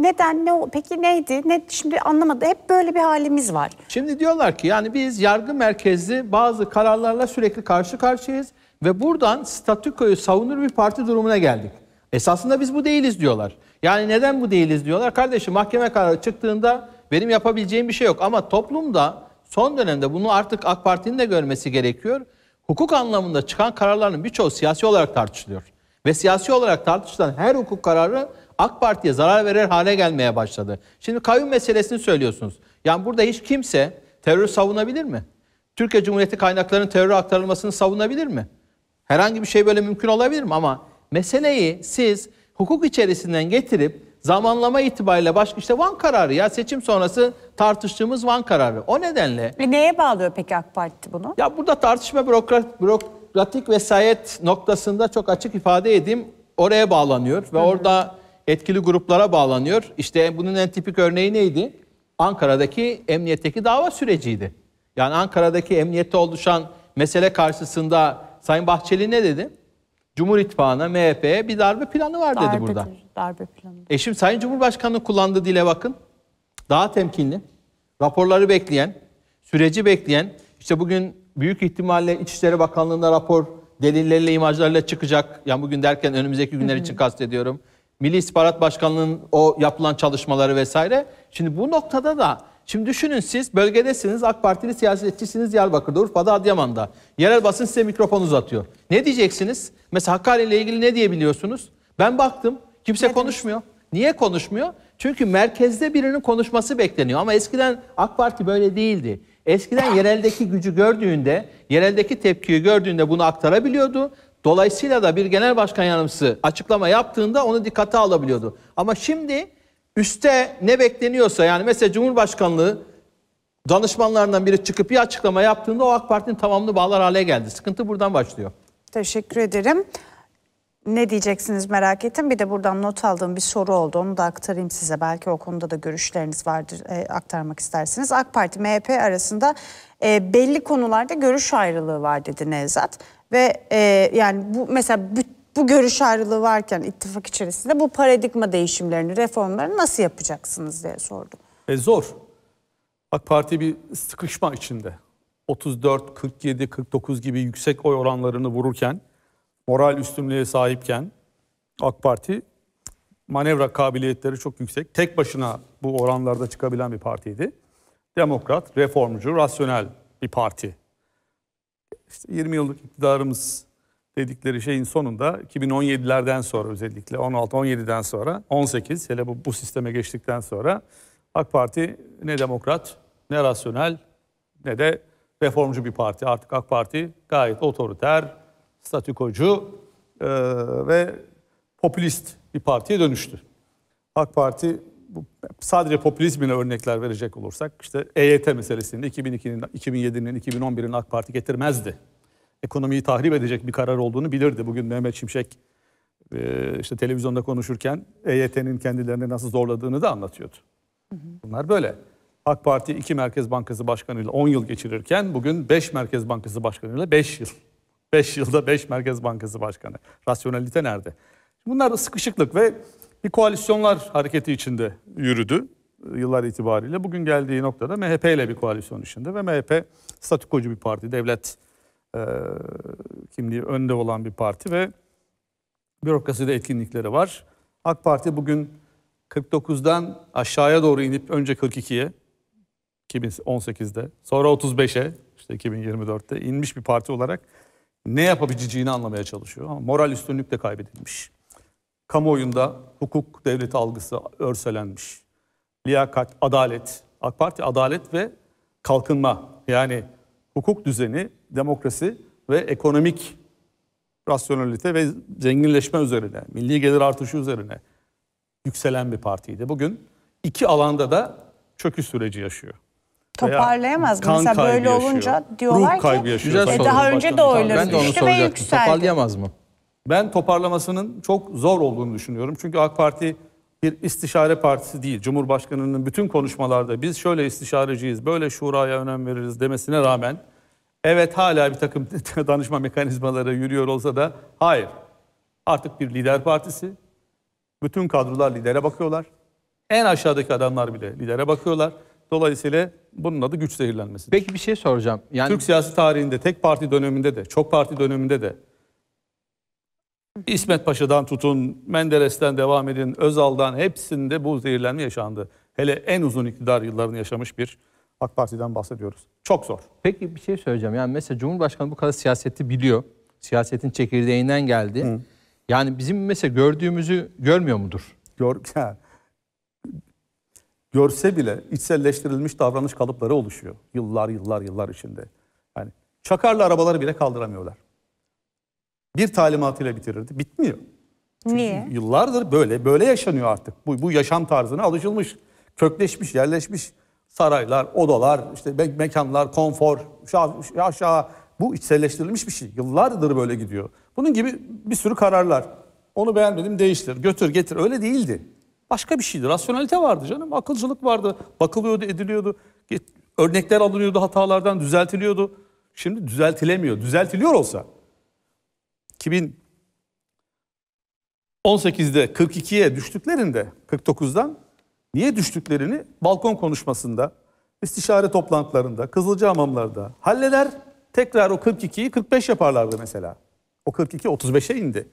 neden ne peki neydi? Ne şimdi anlamadı. Hep böyle bir halimiz var. Şimdi diyorlar ki yani biz yargı merkezli bazı kararlarla sürekli karşı karşıyayız ve buradan statükoyu savunur bir parti durumuna geldik. Esasında biz bu değiliz diyorlar. Yani neden bu değiliz diyorlar? Kardeşim mahkeme kararı çıktığında benim yapabileceğim bir şey yok ama toplumda son dönemde bunu artık AK Parti'nin de görmesi gerekiyor. Hukuk anlamında çıkan kararların birçoğu siyasi olarak tartışılıyor. Ve siyasi olarak tartışılan her hukuk kararı AK Parti'ye zarar verir hale gelmeye başladı. Şimdi kayyum meselesini söylüyorsunuz. Yani burada hiç kimse terör savunabilir mi? Türkiye Cumhuriyeti kaynaklarının terör aktarılmasını savunabilir mi? Herhangi bir şey böyle mümkün olabilir mi? Ama meseleyi siz hukuk içerisinden getirip zamanlama itibariyle baş işte Van kararı ya seçim sonrası tartıştığımız Van kararı. O nedenle e neye bağlıyor peki AK Parti bunu? Ya burada tartışma bürokrat bürokratik vesayet noktasında çok açık ifade edeyim. Oraya bağlanıyor ve Hı -hı. orada etkili gruplara bağlanıyor. İşte bunun en tipik örneği neydi? Ankara'daki emniyetteki dava süreciydi. Yani Ankara'daki emniyette oluşan mesele karşısında Sayın Bahçeli ne dedi? Cumhur İttifakı'na, MHP'ye bir darbe planı var dedi Darbedir, burada. Darbe planı. Eşim Sayın Cumhurbaşkanı'nın kullandığı dile bakın. Daha temkinli, raporları bekleyen, süreci bekleyen, işte bugün büyük ihtimalle İçişleri Bakanlığı'nda rapor delilleriyle, imajlarıyla çıkacak. Yani bugün derken önümüzdeki günler Hı -hı. için kastediyorum. Milli İstihbarat Başkanlığı'nın o yapılan çalışmaları vesaire. Şimdi bu noktada da Şimdi düşünün siz bölgedesiniz, AK Partili siyasetçisiniz Diyarbakır'da, Urfa'da, Adıyaman'da. Yerel basın size mikrofon uzatıyor. Ne diyeceksiniz? Mesela Hakkari ile ilgili ne diyebiliyorsunuz? Ben baktım, kimse ne konuşmuyor. Demiş? Niye konuşmuyor? Çünkü merkezde birinin konuşması bekleniyor. Ama eskiden AK Parti böyle değildi. Eskiden yereldeki gücü gördüğünde, yereldeki tepkiyi gördüğünde bunu aktarabiliyordu. Dolayısıyla da bir genel başkan yanımsı açıklama yaptığında onu dikkate alabiliyordu. Ama şimdi Üste ne bekleniyorsa yani mesela Cumhurbaşkanlığı danışmanlarından biri çıkıp bir açıklama yaptığında o AK Parti'nin tamamını bağlar hale geldi. Sıkıntı buradan başlıyor. Teşekkür ederim. Ne diyeceksiniz merak ettim. Bir de buradan not aldığım bir soru oldu. Onu da aktarayım size. Belki o konuda da görüşleriniz vardır e, aktarmak istersiniz. AK Parti MHP arasında e, belli konularda görüş ayrılığı var dedi Nevzat. Ve e, yani bu mesela bu görüş ayrılığı varken ittifak içerisinde bu paradigma değişimlerini, reformlarını nasıl yapacaksınız diye sordum. E zor. AK Parti bir sıkışma içinde. 34, 47, 49 gibi yüksek oy oranlarını vururken, moral üstünlüğe sahipken AK Parti manevra kabiliyetleri çok yüksek. Tek başına bu oranlarda çıkabilen bir partiydi. Demokrat, reformcu, rasyonel bir parti. İşte 20 yıllık iktidarımız dedikleri şeyin sonunda 2017'lerden sonra özellikle 16-17'den sonra 18 hele bu, bu sisteme geçtikten sonra AK Parti ne demokrat ne rasyonel ne de reformcu bir parti. Artık AK Parti gayet otoriter, statükocu e, ve popülist bir partiye dönüştü. AK Parti bu, sadece popülizmine örnekler verecek olursak işte EYT meselesinde 2002'nin, 2007'nin, 2011'in AK Parti getirmezdi ekonomiyi tahrip edecek bir karar olduğunu bilirdi. Bugün Mehmet Şimşek e, işte televizyonda konuşurken EYT'nin kendilerini nasıl zorladığını da anlatıyordu. Bunlar böyle. AK Parti iki Merkez Bankası Başkanı'yla 10 yıl geçirirken bugün 5 Merkez Bankası Başkanı'yla 5 yıl. 5 yılda 5 Merkez Bankası Başkanı. Rasyonelite nerede? Bunlar sıkışıklık ve bir koalisyonlar hareketi içinde yürüdü e, yıllar itibariyle. Bugün geldiği noktada MHP ile bir koalisyon içinde ve MHP statükocu bir parti, devlet e, kimliği önde olan bir parti ve bürokraside etkinlikleri var. AK Parti bugün 49'dan aşağıya doğru inip önce 42'ye 2018'de sonra 35'e işte 2024'te inmiş bir parti olarak ne yapabileceğini anlamaya çalışıyor. Ama moral üstünlük de kaybedilmiş. Kamuoyunda hukuk devlet algısı örselenmiş. Liyakat, adalet. AK Parti adalet ve kalkınma yani hukuk düzeni demokrasi ve ekonomik rasyonelite ve zenginleşme üzerine, milli gelir artışı üzerine yükselen bir partiydi. Bugün iki alanda da çöküş süreci yaşıyor. Toparlayamaz mı? Mesela böyle yaşıyor, olunca diyorlar ki yaşıyor, e, daha önce de Ben düştü ve yükseldi. Toparlayamaz mı? Ben toparlamasının çok zor olduğunu düşünüyorum. Çünkü AK Parti bir istişare partisi değil. Cumhurbaşkanının bütün konuşmalarda biz şöyle istişareciyiz, böyle şuraya önem veririz demesine rağmen Evet hala bir takım danışma mekanizmaları yürüyor olsa da hayır. Artık bir lider partisi. Bütün kadrolar lidere bakıyorlar. En aşağıdaki adamlar bile lidere bakıyorlar. Dolayısıyla bunun adı güç zehirlenmesi. Peki bir şey soracağım. Yani... Türk siyasi tarihinde tek parti döneminde de, çok parti döneminde de İsmet Paşa'dan tutun, Menderes'ten devam edin, Özal'dan hepsinde bu zehirlenme yaşandı. Hele en uzun iktidar yıllarını yaşamış bir AK Parti'den bahsediyoruz. Çok zor. Peki bir şey söyleyeceğim. Yani mesela Cumhurbaşkanı bu kadar siyaseti biliyor. Siyasetin çekirdeğinden geldi. Hı. Yani bizim mesela gördüğümüzü görmüyor mudur? Gör, görse bile içselleştirilmiş davranış kalıpları oluşuyor. Yıllar yıllar yıllar içinde. Yani çakarlı arabaları bile kaldıramıyorlar. Bir talimatıyla bitirirdi. Bitmiyor. Çünkü Niye? Yıllardır böyle böyle yaşanıyor artık. Bu, bu yaşam tarzına alışılmış, kökleşmiş, yerleşmiş saraylar, odalar, işte me- mekanlar, konfor, şa- aşağı bu içselleştirilmiş bir şey. Yıllardır böyle gidiyor. Bunun gibi bir sürü kararlar. Onu beğenmedim değiştir, götür getir öyle değildi. Başka bir şeydi. Rasyonelite vardı canım. Akılcılık vardı. Bakılıyordu, ediliyordu. Örnekler alınıyordu hatalardan, düzeltiliyordu. Şimdi düzeltilemiyor. Düzeltiliyor olsa 2018'de 42'ye düştüklerinde 49'dan niye düştüklerini balkon konuşmasında, istişare toplantılarında, Kızılcahamamlarda halleder. Tekrar o 42'yi 45 yaparlardı mesela. O 42 35'e indi.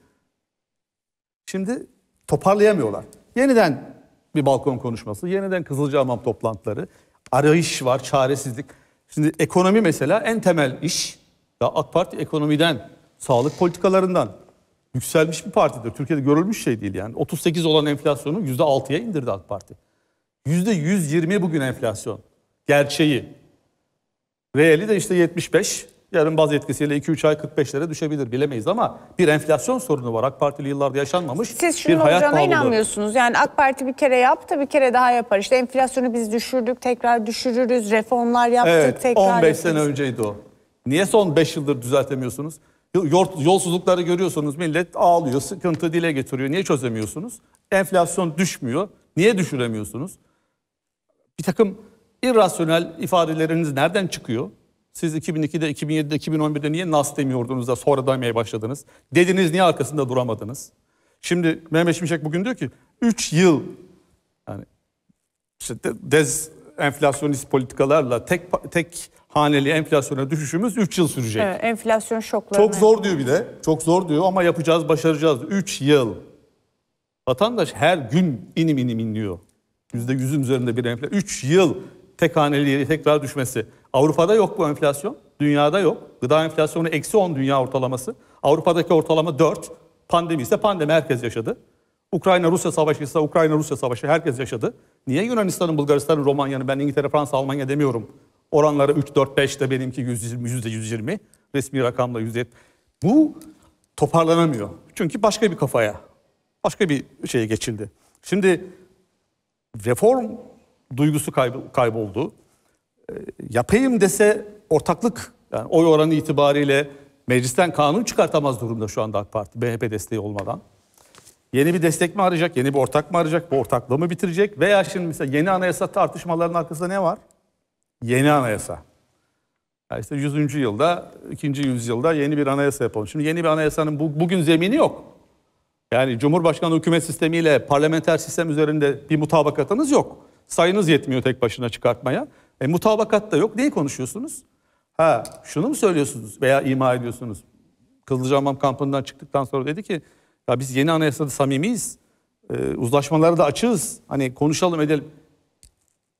Şimdi toparlayamıyorlar. Yeniden bir balkon konuşması, yeniden Kızılcahamam toplantıları, arayış var, çaresizlik. Şimdi ekonomi mesela en temel iş. Ya AK Parti ekonomiden, sağlık politikalarından yükselmiş bir partidir. Türkiye'de görülmüş şey değil yani. 38 olan enflasyonu %6'ya indirdi AK Parti. Yüzde 120 bugün enflasyon. Gerçeği. Reali de işte 75. Yarın baz etkisiyle 2-3 ay 45'lere düşebilir bilemeyiz ama bir enflasyon sorunu var. AK Partili yıllarda yaşanmamış Siz şunun bir hayat olacağına pahalılığı. inanmıyorsunuz. Yani AK Parti bir kere yaptı bir kere daha yapar. İşte enflasyonu biz düşürdük tekrar düşürürüz. Reformlar yaptık evet, tekrar 15 yapıyoruz. sene önceydi o. Niye son 5 yıldır düzeltemiyorsunuz? Yolsuzlukları görüyorsunuz millet ağlıyor, sıkıntı dile getiriyor. Niye çözemiyorsunuz? Enflasyon düşmüyor. Niye düşüremiyorsunuz? bir takım irrasyonel ifadeleriniz nereden çıkıyor? Siz 2002'de, 2007'de, 2011'de niye nas demiyordunuz da sonra demeye başladınız? Dediniz niye arkasında duramadınız? Şimdi Mehmet Şimşek bugün diyor ki 3 yıl yani işte dez enflasyonist politikalarla tek tek haneli enflasyona düşüşümüz 3 yıl sürecek. Evet, enflasyon şokları. Çok zor diyor bir de. Çok zor diyor ama yapacağız, başaracağız. 3 yıl. Vatandaş her gün inim inim inliyor. %100'ün üzerinde bir enflasyon. 3 yıl tek haneliğe tekrar düşmesi. Avrupa'da yok bu enflasyon. Dünyada yok. Gıda enflasyonu eksi 10 dünya ortalaması. Avrupa'daki ortalama 4. Pandemi ise pandemi herkes yaşadı. Ukrayna-Rusya savaşı ise Ukrayna-Rusya savaşı herkes yaşadı. Niye Yunanistan'ın, Bulgaristan'ın, Romanya'nın, ben İngiltere, Fransa, Almanya demiyorum. Oranları 3, 4, 5 de benimki 120, %120. Resmi rakamla %70. Bu toparlanamıyor. Çünkü başka bir kafaya, başka bir şeye geçildi. Şimdi reform duygusu kayboldu. Ee, yapayım dese ortaklık yani oy oranı itibariyle meclisten kanun çıkartamaz durumda şu anda AK Parti BHP desteği olmadan. Yeni bir destek mi arayacak, yeni bir ortak mı arayacak, bu ortaklığı mı bitirecek? Veya şimdi mesela yeni anayasa tartışmalarının arkasında ne var? Yeni anayasa. Yani işte 100. yılda, 2. yüzyılda yeni bir anayasa yapalım. Şimdi yeni bir anayasanın bu, bugün zemini yok. Yani Cumhurbaşkanı hükümet sistemiyle parlamenter sistem üzerinde bir mutabakatınız yok. Sayınız yetmiyor tek başına çıkartmaya. E, mutabakat da yok. Neyi konuşuyorsunuz? Ha şunu mu söylüyorsunuz veya ima ediyorsunuz? Kızılcahamam kampından çıktıktan sonra dedi ki ya biz yeni anayasada samimiyiz. E, uzlaşmalara da açığız. Hani konuşalım edelim.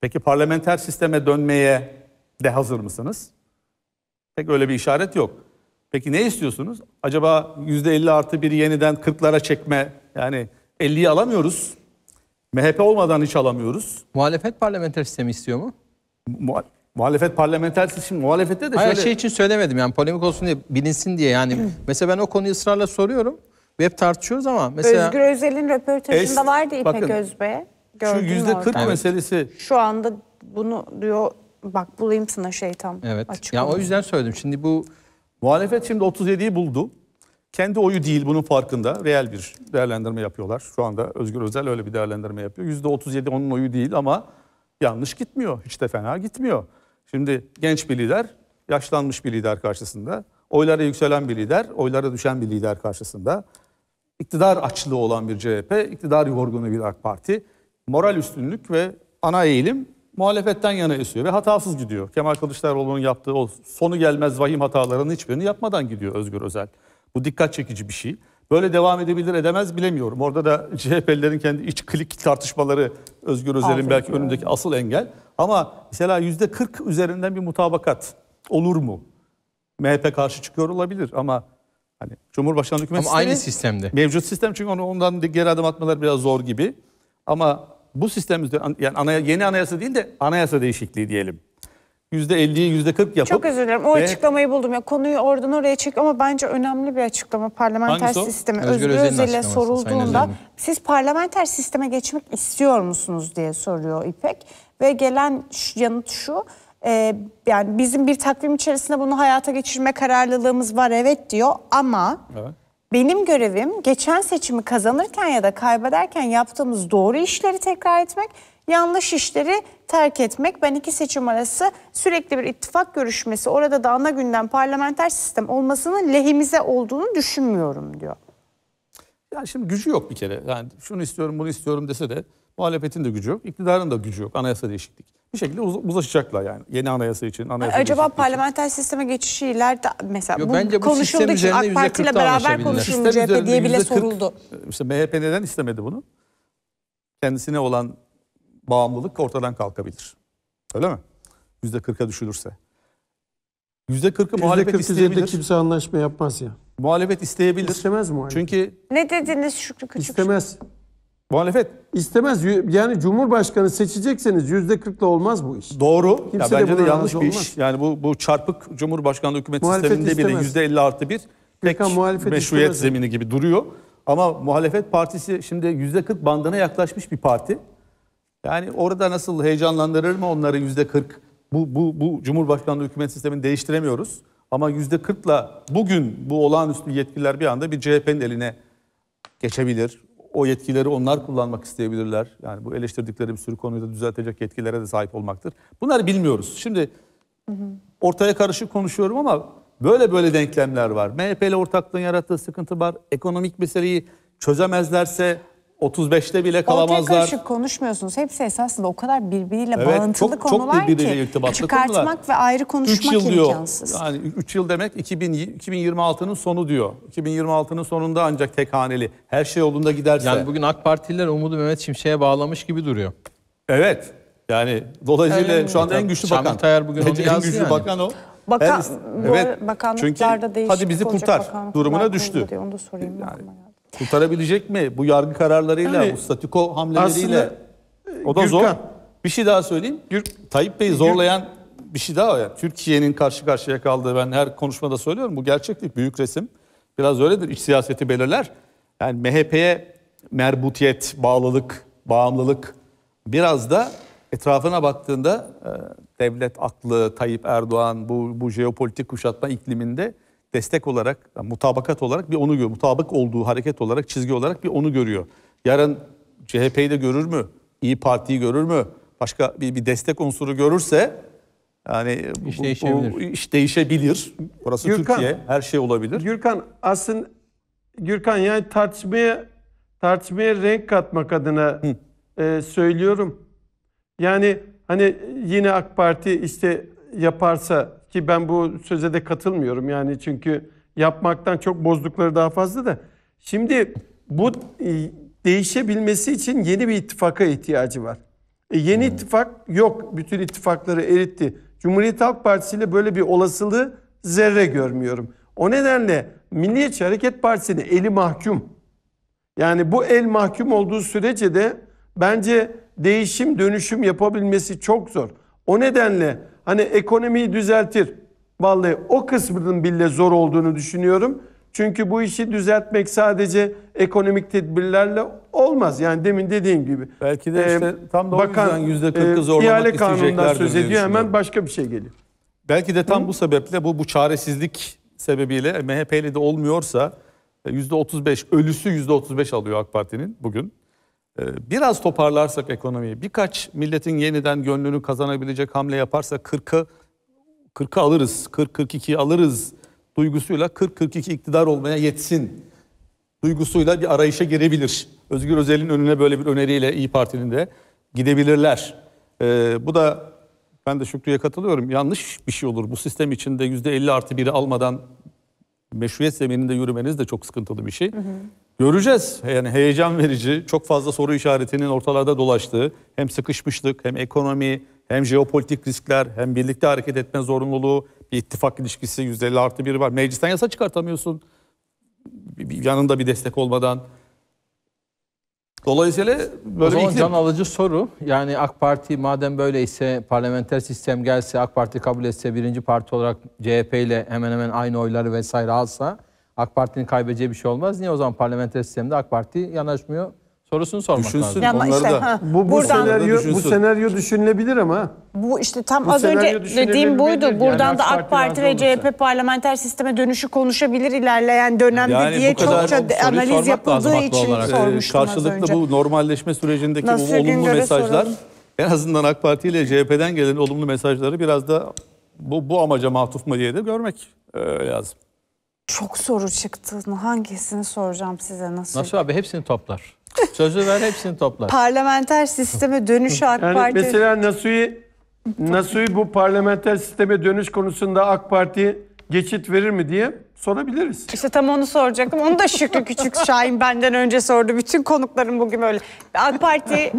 Peki parlamenter sisteme dönmeye de hazır mısınız? Pek öyle bir işaret yok. Peki ne istiyorsunuz? Acaba %50 artı 1'i yeniden 40'lara çekme yani 50'yi alamıyoruz. MHP olmadan hiç alamıyoruz. Muhalefet parlamenter sistemi istiyor mu? Muha muhalefet parlamenter sistemi muhalefette de Hayır, şöyle... şey için söylemedim yani polemik olsun diye bilinsin diye yani. mesela ben o konuyu ısrarla soruyorum. hep tartışıyoruz ama mesela... Özgür Özel'in röportajında es, vardı İpek bakın, Özbe. Gördün şu yüzde 40 evet. meselesi. Şu anda bunu diyor bak bulayım sana şeytan. Evet. Açık ya yani o yüzden söyledim. Şimdi bu Muhalefet şimdi 37'yi buldu. Kendi oyu değil bunun farkında. Reel bir değerlendirme yapıyorlar. Şu anda Özgür Özel öyle bir değerlendirme yapıyor. %37 onun oyu değil ama yanlış gitmiyor. Hiç de fena gitmiyor. Şimdi genç bir lider, yaşlanmış bir lider karşısında. Oylara yükselen bir lider, oylara düşen bir lider karşısında. İktidar açlığı olan bir CHP, iktidar yorgunu bir AK Parti. Moral üstünlük ve ana eğilim muhalefetten yana esiyor ve hatasız gidiyor. Kemal Kılıçdaroğlu'nun yaptığı o sonu gelmez vahim hataların hiçbirini yapmadan gidiyor Özgür Özel. Bu dikkat çekici bir şey. Böyle devam edebilir edemez bilemiyorum. Orada da CHP'lilerin kendi iç klik tartışmaları Özgür Özel'in belki önündeki asıl engel. Ama mesela yüzde 40 üzerinden bir mutabakat olur mu? MHP karşı çıkıyor olabilir ama hani Cumhurbaşkanlığı hükümet Ama sistemi, aynı sistemde. Mevcut sistem çünkü ondan geri adım atmalar biraz zor gibi. Ama bu sistem yani anaya, yeni anayasa değil de anayasa değişikliği diyelim. %50'yi %40 yapıp... Çok özür dilerim. O ve... açıklamayı buldum. ya Konuyu oradan oraya çek ama bence önemli bir açıklama. Parlamenter Hangisi sistemi Özgür, Özel'e sorulduğunda siz parlamenter sisteme geçmek istiyor musunuz diye soruyor İpek. Ve gelen yanıt şu. E, yani bizim bir takvim içerisinde bunu hayata geçirme kararlılığımız var evet diyor ama... Evet benim görevim geçen seçimi kazanırken ya da kaybederken yaptığımız doğru işleri tekrar etmek, yanlış işleri terk etmek. Ben iki seçim arası sürekli bir ittifak görüşmesi, orada da ana gündem parlamenter sistem olmasının lehimize olduğunu düşünmüyorum diyor. Yani şimdi gücü yok bir kere. Yani şunu istiyorum, bunu istiyorum dese de Muhalefetin de gücü yok, iktidarın da gücü yok. Anayasa değişiklik. Bir şekilde uz uzlaşacaklar yani yeni anayasa için. Anayasa Acaba parlamenter için. sisteme geçişi ileride mesela Yo, bu bence bu konuşuldu ki AK Parti ile beraber konuşulmuş, CHP diye bile soruldu. İşte MHP neden istemedi bunu? Kendisine olan bağımlılık ortadan kalkabilir. Öyle mi? Yüzde kırka düşülürse. Yüzde kırkı muhalefet isteyebilir. kimse anlaşma yapmaz ya. Muhalefet isteyebilir. İstemez muhalefet. Çünkü... Ne dediniz Şükrü Küçük? İstemez. Muhalefet istemez. Yani Cumhurbaşkanı seçecekseniz yüzde kırkla olmaz bu iş. Doğru. Kimse ya bence de, de yanlış bir olmaz. iş. Yani bu bu çarpık Cumhurbaşkanlığı hükümet muhalefet sisteminde bile yüzde elli artı bir pek meşruiyet istemez. zemini gibi duruyor. Ama muhalefet partisi şimdi yüzde kırk bandına yaklaşmış bir parti. Yani orada nasıl heyecanlandırır mı onları yüzde kırk? Bu, bu, bu Cumhurbaşkanlığı hükümet sistemini değiştiremiyoruz. Ama yüzde kırkla bugün bu olağanüstü yetkililer bir anda bir CHP'nin eline geçebilir o yetkileri onlar kullanmak isteyebilirler. Yani bu eleştirdikleri bir sürü konuyu da düzeltecek yetkilere de sahip olmaktır. Bunları bilmiyoruz. Şimdi ortaya karışık konuşuyorum ama böyle böyle denklemler var. MHP ile ortaklığın yarattığı sıkıntı var. Ekonomik meseleyi çözemezlerse 35'te bile kalamazlar. Ortaya karışık konuşmuyorsunuz. Hepsi esasında o kadar birbiriyle evet, bağıntılı çok, konular çok birbiriyle ki çıkartmak konular. ve ayrı konuşmak üç yıl imkansız. Yani 3 yıl demek 2000, 2026'nın sonu diyor. 2026'nın sonunda ancak tek haneli. Her şey yolunda giderse. Yani bugün AK Partililer umudu Mehmet Şimşek'e bağlamış gibi duruyor. Evet. Yani dolayısıyla yani, şu anda en güçlü bakan. Tayar bugün onu En güçlü yani. bakan o. Bakan, evet. Bakanlıklarda Çünkü, değişiklik hadi bizi kurtar durumuna düştü. Diye, onu da sorayım. Yani. Kurtarabilecek mi bu yargı kararlarıyla, yani, bu statiko hamleleriyle? E, o da Gürkan, zor. Bir şey daha söyleyeyim. Gür, Tayyip Bey'i zorlayan bir şey daha var. Yani Türkiye'nin karşı karşıya kaldığı ben her konuşmada söylüyorum. Bu gerçeklik, büyük resim. Biraz öyledir. İç siyaseti belirler. Yani MHP'ye merbutiyet, bağlılık, bağımlılık biraz da etrafına baktığında e, devlet aklı, Tayyip Erdoğan bu, bu jeopolitik kuşatma ikliminde destek olarak, yani mutabakat olarak bir onu görüyor. Mutabık olduğu hareket olarak, çizgi olarak bir onu görüyor. Yarın CHP'yi de görür mü? İyi Parti'yi görür mü? Başka bir, bir destek unsuru görürse yani iş değişebilir. Bu, iş değişebilir. Orası Gürkan, Türkiye, her şey olabilir. Gürkan aslında Gürkan yani tartışmaya tartışmaya renk katmak adına e, söylüyorum. Yani hani yine AK Parti işte yaparsa ki ben bu söze de katılmıyorum yani çünkü yapmaktan çok bozdukları daha fazla da. Şimdi bu e, değişebilmesi için yeni bir ittifaka ihtiyacı var. E yeni hmm. ittifak yok. Bütün ittifakları eritti. Cumhuriyet Halk Partisi ile böyle bir olasılığı zerre görmüyorum. O nedenle Milliyetçi Hareket Partisi'nin eli mahkum. Yani bu el mahkum olduğu sürece de bence değişim dönüşüm yapabilmesi çok zor. O nedenle hani ekonomiyi düzeltir. Vallahi o kısmının bile zor olduğunu düşünüyorum. Çünkü bu işi düzeltmek sadece ekonomik tedbirlerle olmaz. Yani demin dediğim gibi. Belki de işte e, tam da bakan, yüzde %40'ı zorlamak ihale kanunundan söz ediyor hemen başka bir şey geliyor. Belki de tam Hı? bu sebeple bu bu çaresizlik sebebiyle MHP'li de olmuyorsa %35 ölüsü %35 alıyor AK Parti'nin bugün. Ee, biraz toparlarsak ekonomiyi, birkaç milletin yeniden gönlünü kazanabilecek hamle yaparsa 40'a 40'a alırız, 40-42'yi alırız duygusuyla 40-42 iktidar olmaya yetsin duygusuyla bir arayışa girebilir. Özgür Özel'in önüne böyle bir öneriyle İyi Parti'nin de gidebilirler. Ee, bu da ben de Şükrü'ye katılıyorum. Yanlış bir şey olur. Bu sistem içinde %50 artı biri almadan meşruiyet zemininde yürümeniz de çok sıkıntılı bir şey. Hı hı. Göreceğiz. Yani heyecan verici, çok fazla soru işaretinin ortalarda dolaştığı, hem sıkışmışlık, hem ekonomi, hem jeopolitik riskler, hem birlikte hareket etme zorunluluğu, bir ittifak ilişkisi %50 artı 1 var. Meclisten yasa çıkartamıyorsun yanında bir destek olmadan. Dolayısıyla böyle o iklim... can alıcı soru. Yani AK Parti madem böyleyse parlamenter sistem gelse AK Parti kabul etse birinci parti olarak CHP ile hemen hemen aynı oyları vesaire alsa AK Parti'nin kaybedeceği bir şey olmaz. Niye o zaman parlamenter sistemde AK Parti yanaşmıyor? Sorusunu sormak düşünsün, lazım. Onları işte, da, bu, bu, buradan, senaryo, bu senaryo düşünülebilir ama. Bu işte tam bu az önce dediğim buydu. buradan yani da AK Parti ve CHP parlamenter sisteme dönüşü konuşabilir ilerleyen dönemde yani diye çokça analiz yapıldığı için olarak. Ee, sormuştum ee, Karşılıklı bu normalleşme sürecindeki bu olumlu mesajlar soralım. en azından AK Parti ile CHP'den gelen olumlu mesajları biraz da bu, bu amaca matuf mu diye de görmek e, lazım. Çok soru çıktı. Hangisini soracağım size nasıl? Nasıl abi hepsini toplar. Sözü ver hepsini toplar. Parlamenter sisteme dönüş AK yani Parti... Mesela Nasuhi, Nasuhi bu parlamenter sisteme dönüş konusunda AK Parti geçit verir mi diye sorabiliriz. İşte tam onu soracaktım. Onu da Şükrü Küçük Şahin benden önce sordu. Bütün konuklarım bugün öyle. AK Parti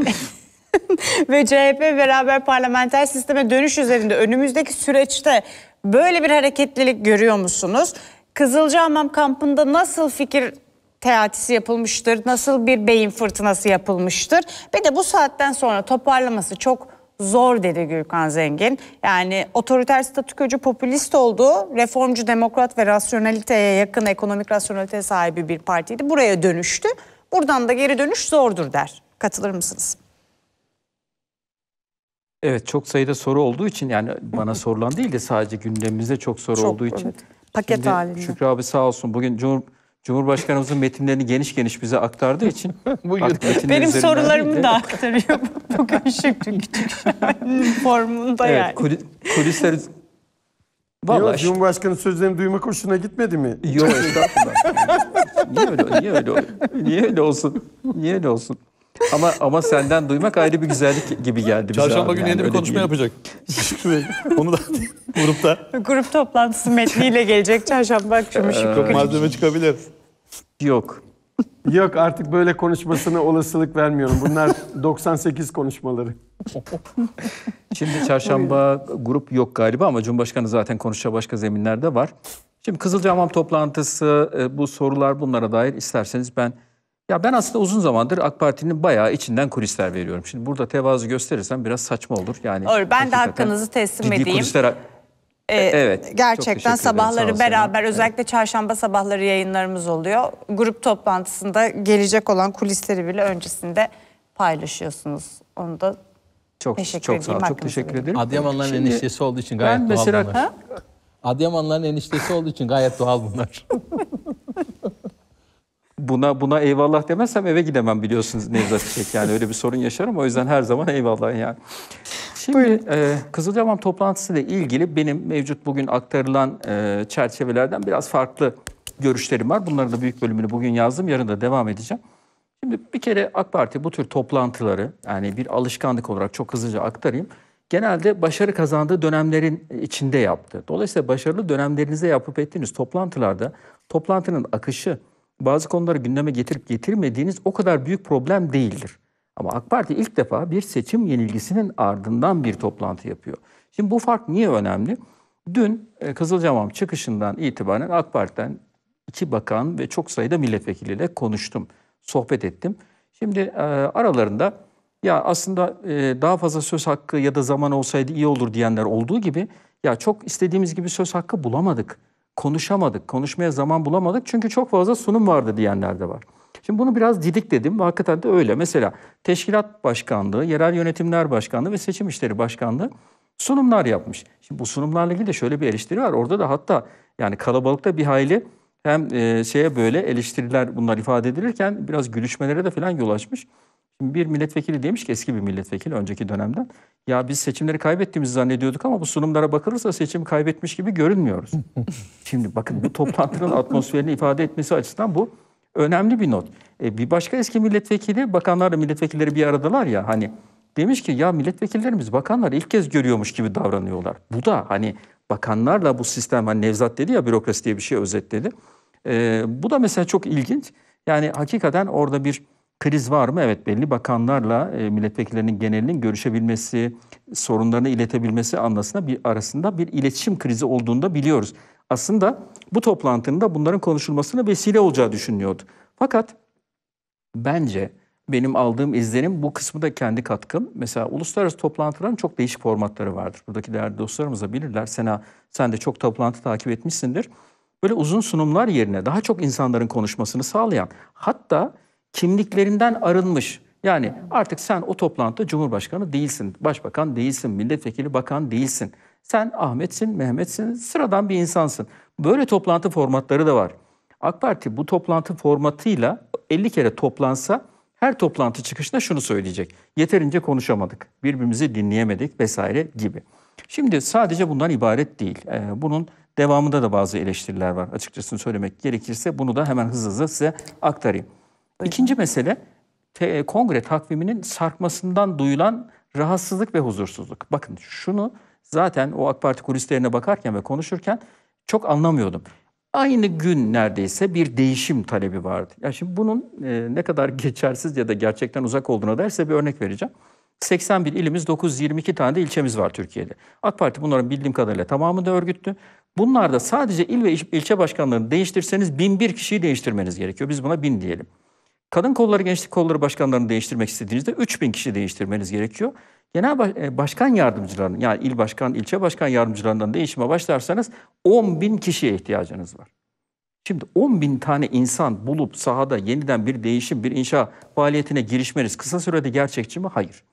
ve CHP beraber parlamenter sisteme dönüş üzerinde önümüzdeki süreçte böyle bir hareketlilik görüyor musunuz? Kızılcahamam kampında nasıl fikir teatisi yapılmıştır? Nasıl bir beyin fırtınası yapılmıştır? Bir de bu saatten sonra toparlaması çok zor dedi Gürkan Zengin. Yani otoriter statüköcü popülist olduğu reformcu demokrat ve rasyonaliteye yakın ekonomik rasyonaliteye sahibi bir partiydi. Buraya dönüştü. Buradan da geri dönüş zordur der. Katılır mısınız? Evet çok sayıda soru olduğu için yani bana sorulan değil de sadece gündemimizde çok soru çok, olduğu için evet. Paket Şimdi halinde. Şükrü abi sağ olsun bugün Cumhur, Cumhurbaşkanımızın metinlerini geniş geniş bize aktardığı için bugün benim sorularımı da aktarıyor bugün Şükrü küçük formunda evet, yani. Kulis, kulisler Vallahi Yok, Cumhurbaşkanı sözlerini duymak hoşuna gitmedi mi? Yok estağfurullah. niye öyle, niye öyle, niye öyle olsun? Niye öyle olsun? Ama ama senden duymak ayrı bir güzellik gibi geldi bize. Çarşamba günü yani yeni bir konuşma yapacak. Onu da grupta. Grup toplantısı metniyle gelecek çarşamba akşamı ee, Şükrü. Çok malzeme çıkabilir. Yok. Yok artık böyle konuşmasına olasılık vermiyorum. Bunlar 98 konuşmaları. Şimdi çarşamba grup yok galiba ama Cumhurbaşkanı zaten konuşacağı başka zeminlerde var. Şimdi Kızılcahamam toplantısı, e, bu sorular bunlara dair isterseniz ben ya ben aslında uzun zamandır AK Parti'nin bayağı içinden kulisler veriyorum. Şimdi burada tevazu gösterirsem biraz saçma olur. Yani Olur ben de hakkınızı teslim edeyim. Kulisler... Ee, e, evet. Gerçekten sabahları beraber özellikle evet. çarşamba sabahları yayınlarımız oluyor. Grup toplantısında gelecek olan kulisleri bile öncesinde paylaşıyorsunuz. Onu da çok teşekkür çok edeyim, sağ Çok teşekkür ederim. Adıyamanların eniştesi olduğu için gayet ben doğal mesela, bunlar. Adıyamanların eniştesi olduğu için gayet doğal bunlar. buna buna eyvallah demezsem eve gidemem biliyorsunuz Nevzat Çiçek. Yani öyle bir sorun yaşarım. O yüzden her zaman eyvallah yani. Şimdi Buyurun. e, Kızılcamam toplantısı ile ilgili benim mevcut bugün aktarılan e, çerçevelerden biraz farklı görüşlerim var. Bunların da büyük bölümünü bugün yazdım. Yarın da devam edeceğim. Şimdi bir kere AK Parti bu tür toplantıları yani bir alışkanlık olarak çok hızlıca aktarayım. Genelde başarı kazandığı dönemlerin içinde yaptı. Dolayısıyla başarılı dönemlerinize yapıp ettiğiniz toplantılarda toplantının akışı, bazı konuları gündeme getirip getirmediğiniz o kadar büyük problem değildir. Ama AK Parti ilk defa bir seçim yenilgisinin ardından bir toplantı yapıyor. Şimdi bu fark niye önemli? Dün e, Kızılcamam çıkışından itibaren AK Parti'den iki bakan ve çok sayıda milletvekiliyle konuştum, sohbet ettim. Şimdi e, aralarında ya aslında e, daha fazla söz hakkı ya da zaman olsaydı iyi olur diyenler olduğu gibi ya çok istediğimiz gibi söz hakkı bulamadık konuşamadık, konuşmaya zaman bulamadık çünkü çok fazla sunum vardı diyenler de var. Şimdi bunu biraz didik dedim ve hakikaten de öyle. Mesela Teşkilat Başkanlığı, Yerel Yönetimler Başkanlığı ve Seçim İşleri Başkanlığı sunumlar yapmış. Şimdi bu sunumlarla ilgili de şöyle bir eleştiri var. Orada da hatta yani kalabalıkta bir hayli hem e, şeye böyle eleştiriler bunlar ifade edilirken biraz gülüşmelere de falan yol açmış bir milletvekili demiş ki eski bir milletvekili önceki dönemden. Ya biz seçimleri kaybettiğimizi zannediyorduk ama bu sunumlara bakılırsa seçim kaybetmiş gibi görünmüyoruz. Şimdi bakın bu toplantının atmosferini ifade etmesi açısından bu önemli bir not. E, bir başka eski milletvekili bakanlarla milletvekilleri bir aradalar ya hani demiş ki ya milletvekillerimiz bakanlar ilk kez görüyormuş gibi davranıyorlar. Bu da hani bakanlarla bu sistem hani Nevzat dedi ya bürokrasi diye bir şey özetledi. E, bu da mesela çok ilginç. Yani hakikaten orada bir Kriz var mı? Evet belli bakanlarla e, milletvekillerinin genelinin görüşebilmesi, sorunlarını iletebilmesi anlasına bir arasında bir iletişim krizi olduğunu da biliyoruz. Aslında bu toplantının da bunların konuşulmasına vesile olacağı düşünülüyordu. Fakat bence benim aldığım izlenim bu kısmı da kendi katkım. Mesela uluslararası toplantıların çok değişik formatları vardır. Buradaki değerli dostlarımız da bilirler. Sena sen de çok toplantı takip etmişsindir. Böyle uzun sunumlar yerine daha çok insanların konuşmasını sağlayan hatta kimliklerinden arınmış. Yani artık sen o toplantıda Cumhurbaşkanı değilsin, başbakan değilsin, milletvekili bakan değilsin. Sen Ahmet'sin, Mehmet'sin, sıradan bir insansın. Böyle toplantı formatları da var. AK Parti bu toplantı formatıyla 50 kere toplansa her toplantı çıkışında şunu söyleyecek. Yeterince konuşamadık, birbirimizi dinleyemedik vesaire gibi. Şimdi sadece bundan ibaret değil. Ee, bunun devamında da bazı eleştiriler var açıkçası söylemek gerekirse. Bunu da hemen hızlı hızlı size aktarayım. Buyurun. İkinci mesele te, kongre takviminin sarkmasından duyulan rahatsızlık ve huzursuzluk. Bakın şunu zaten o AK Parti kulislerine bakarken ve konuşurken çok anlamıyordum. Aynı gün neredeyse bir değişim talebi vardı. Ya şimdi bunun e, ne kadar geçersiz ya da gerçekten uzak olduğuna derse bir örnek vereceğim. 81 ilimiz, 922 tane de ilçemiz var Türkiye'de. AK Parti bunların bildiğim kadarıyla tamamını da örgüttü. Bunlarda sadece il ve ilçe başkanlarını değiştirseniz 1001 kişiyi değiştirmeniz gerekiyor. Biz buna 1000 diyelim. Kadın kolları, gençlik kolları başkanlarını değiştirmek istediğinizde 3000 kişi değiştirmeniz gerekiyor. Genel e, başkan yardımcılarının yani il başkan, ilçe başkan yardımcılarından değişime başlarsanız 10 bin kişiye ihtiyacınız var. Şimdi 10 bin tane insan bulup sahada yeniden bir değişim, bir inşa faaliyetine girişmeniz kısa sürede gerçekçi mi? Hayır.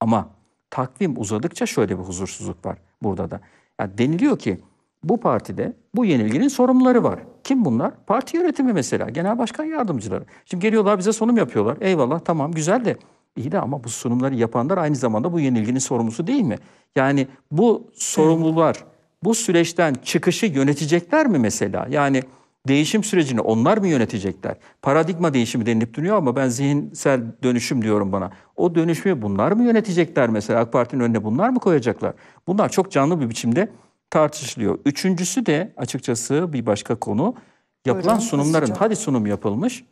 Ama takvim uzadıkça şöyle bir huzursuzluk var burada da. Yani deniliyor ki bu partide bu yenilginin sorumluları var. Kim bunlar? Parti yönetimi mesela, genel başkan yardımcıları. Şimdi geliyorlar bize sunum yapıyorlar. Eyvallah tamam güzel de iyi de ama bu sunumları yapanlar aynı zamanda bu yenilginin sorumlusu değil mi? Yani bu sorumlular bu süreçten çıkışı yönetecekler mi mesela? Yani değişim sürecini onlar mı yönetecekler? Paradigma değişimi denilip duruyor ama ben zihinsel dönüşüm diyorum bana. O dönüşümü bunlar mı yönetecekler mesela? AK Parti'nin önüne bunlar mı koyacaklar? Bunlar çok canlı bir biçimde tartışılıyor. Üçüncüsü de açıkçası bir başka konu. Yapılan Öyle sunumların, hadi sunum yapılmış,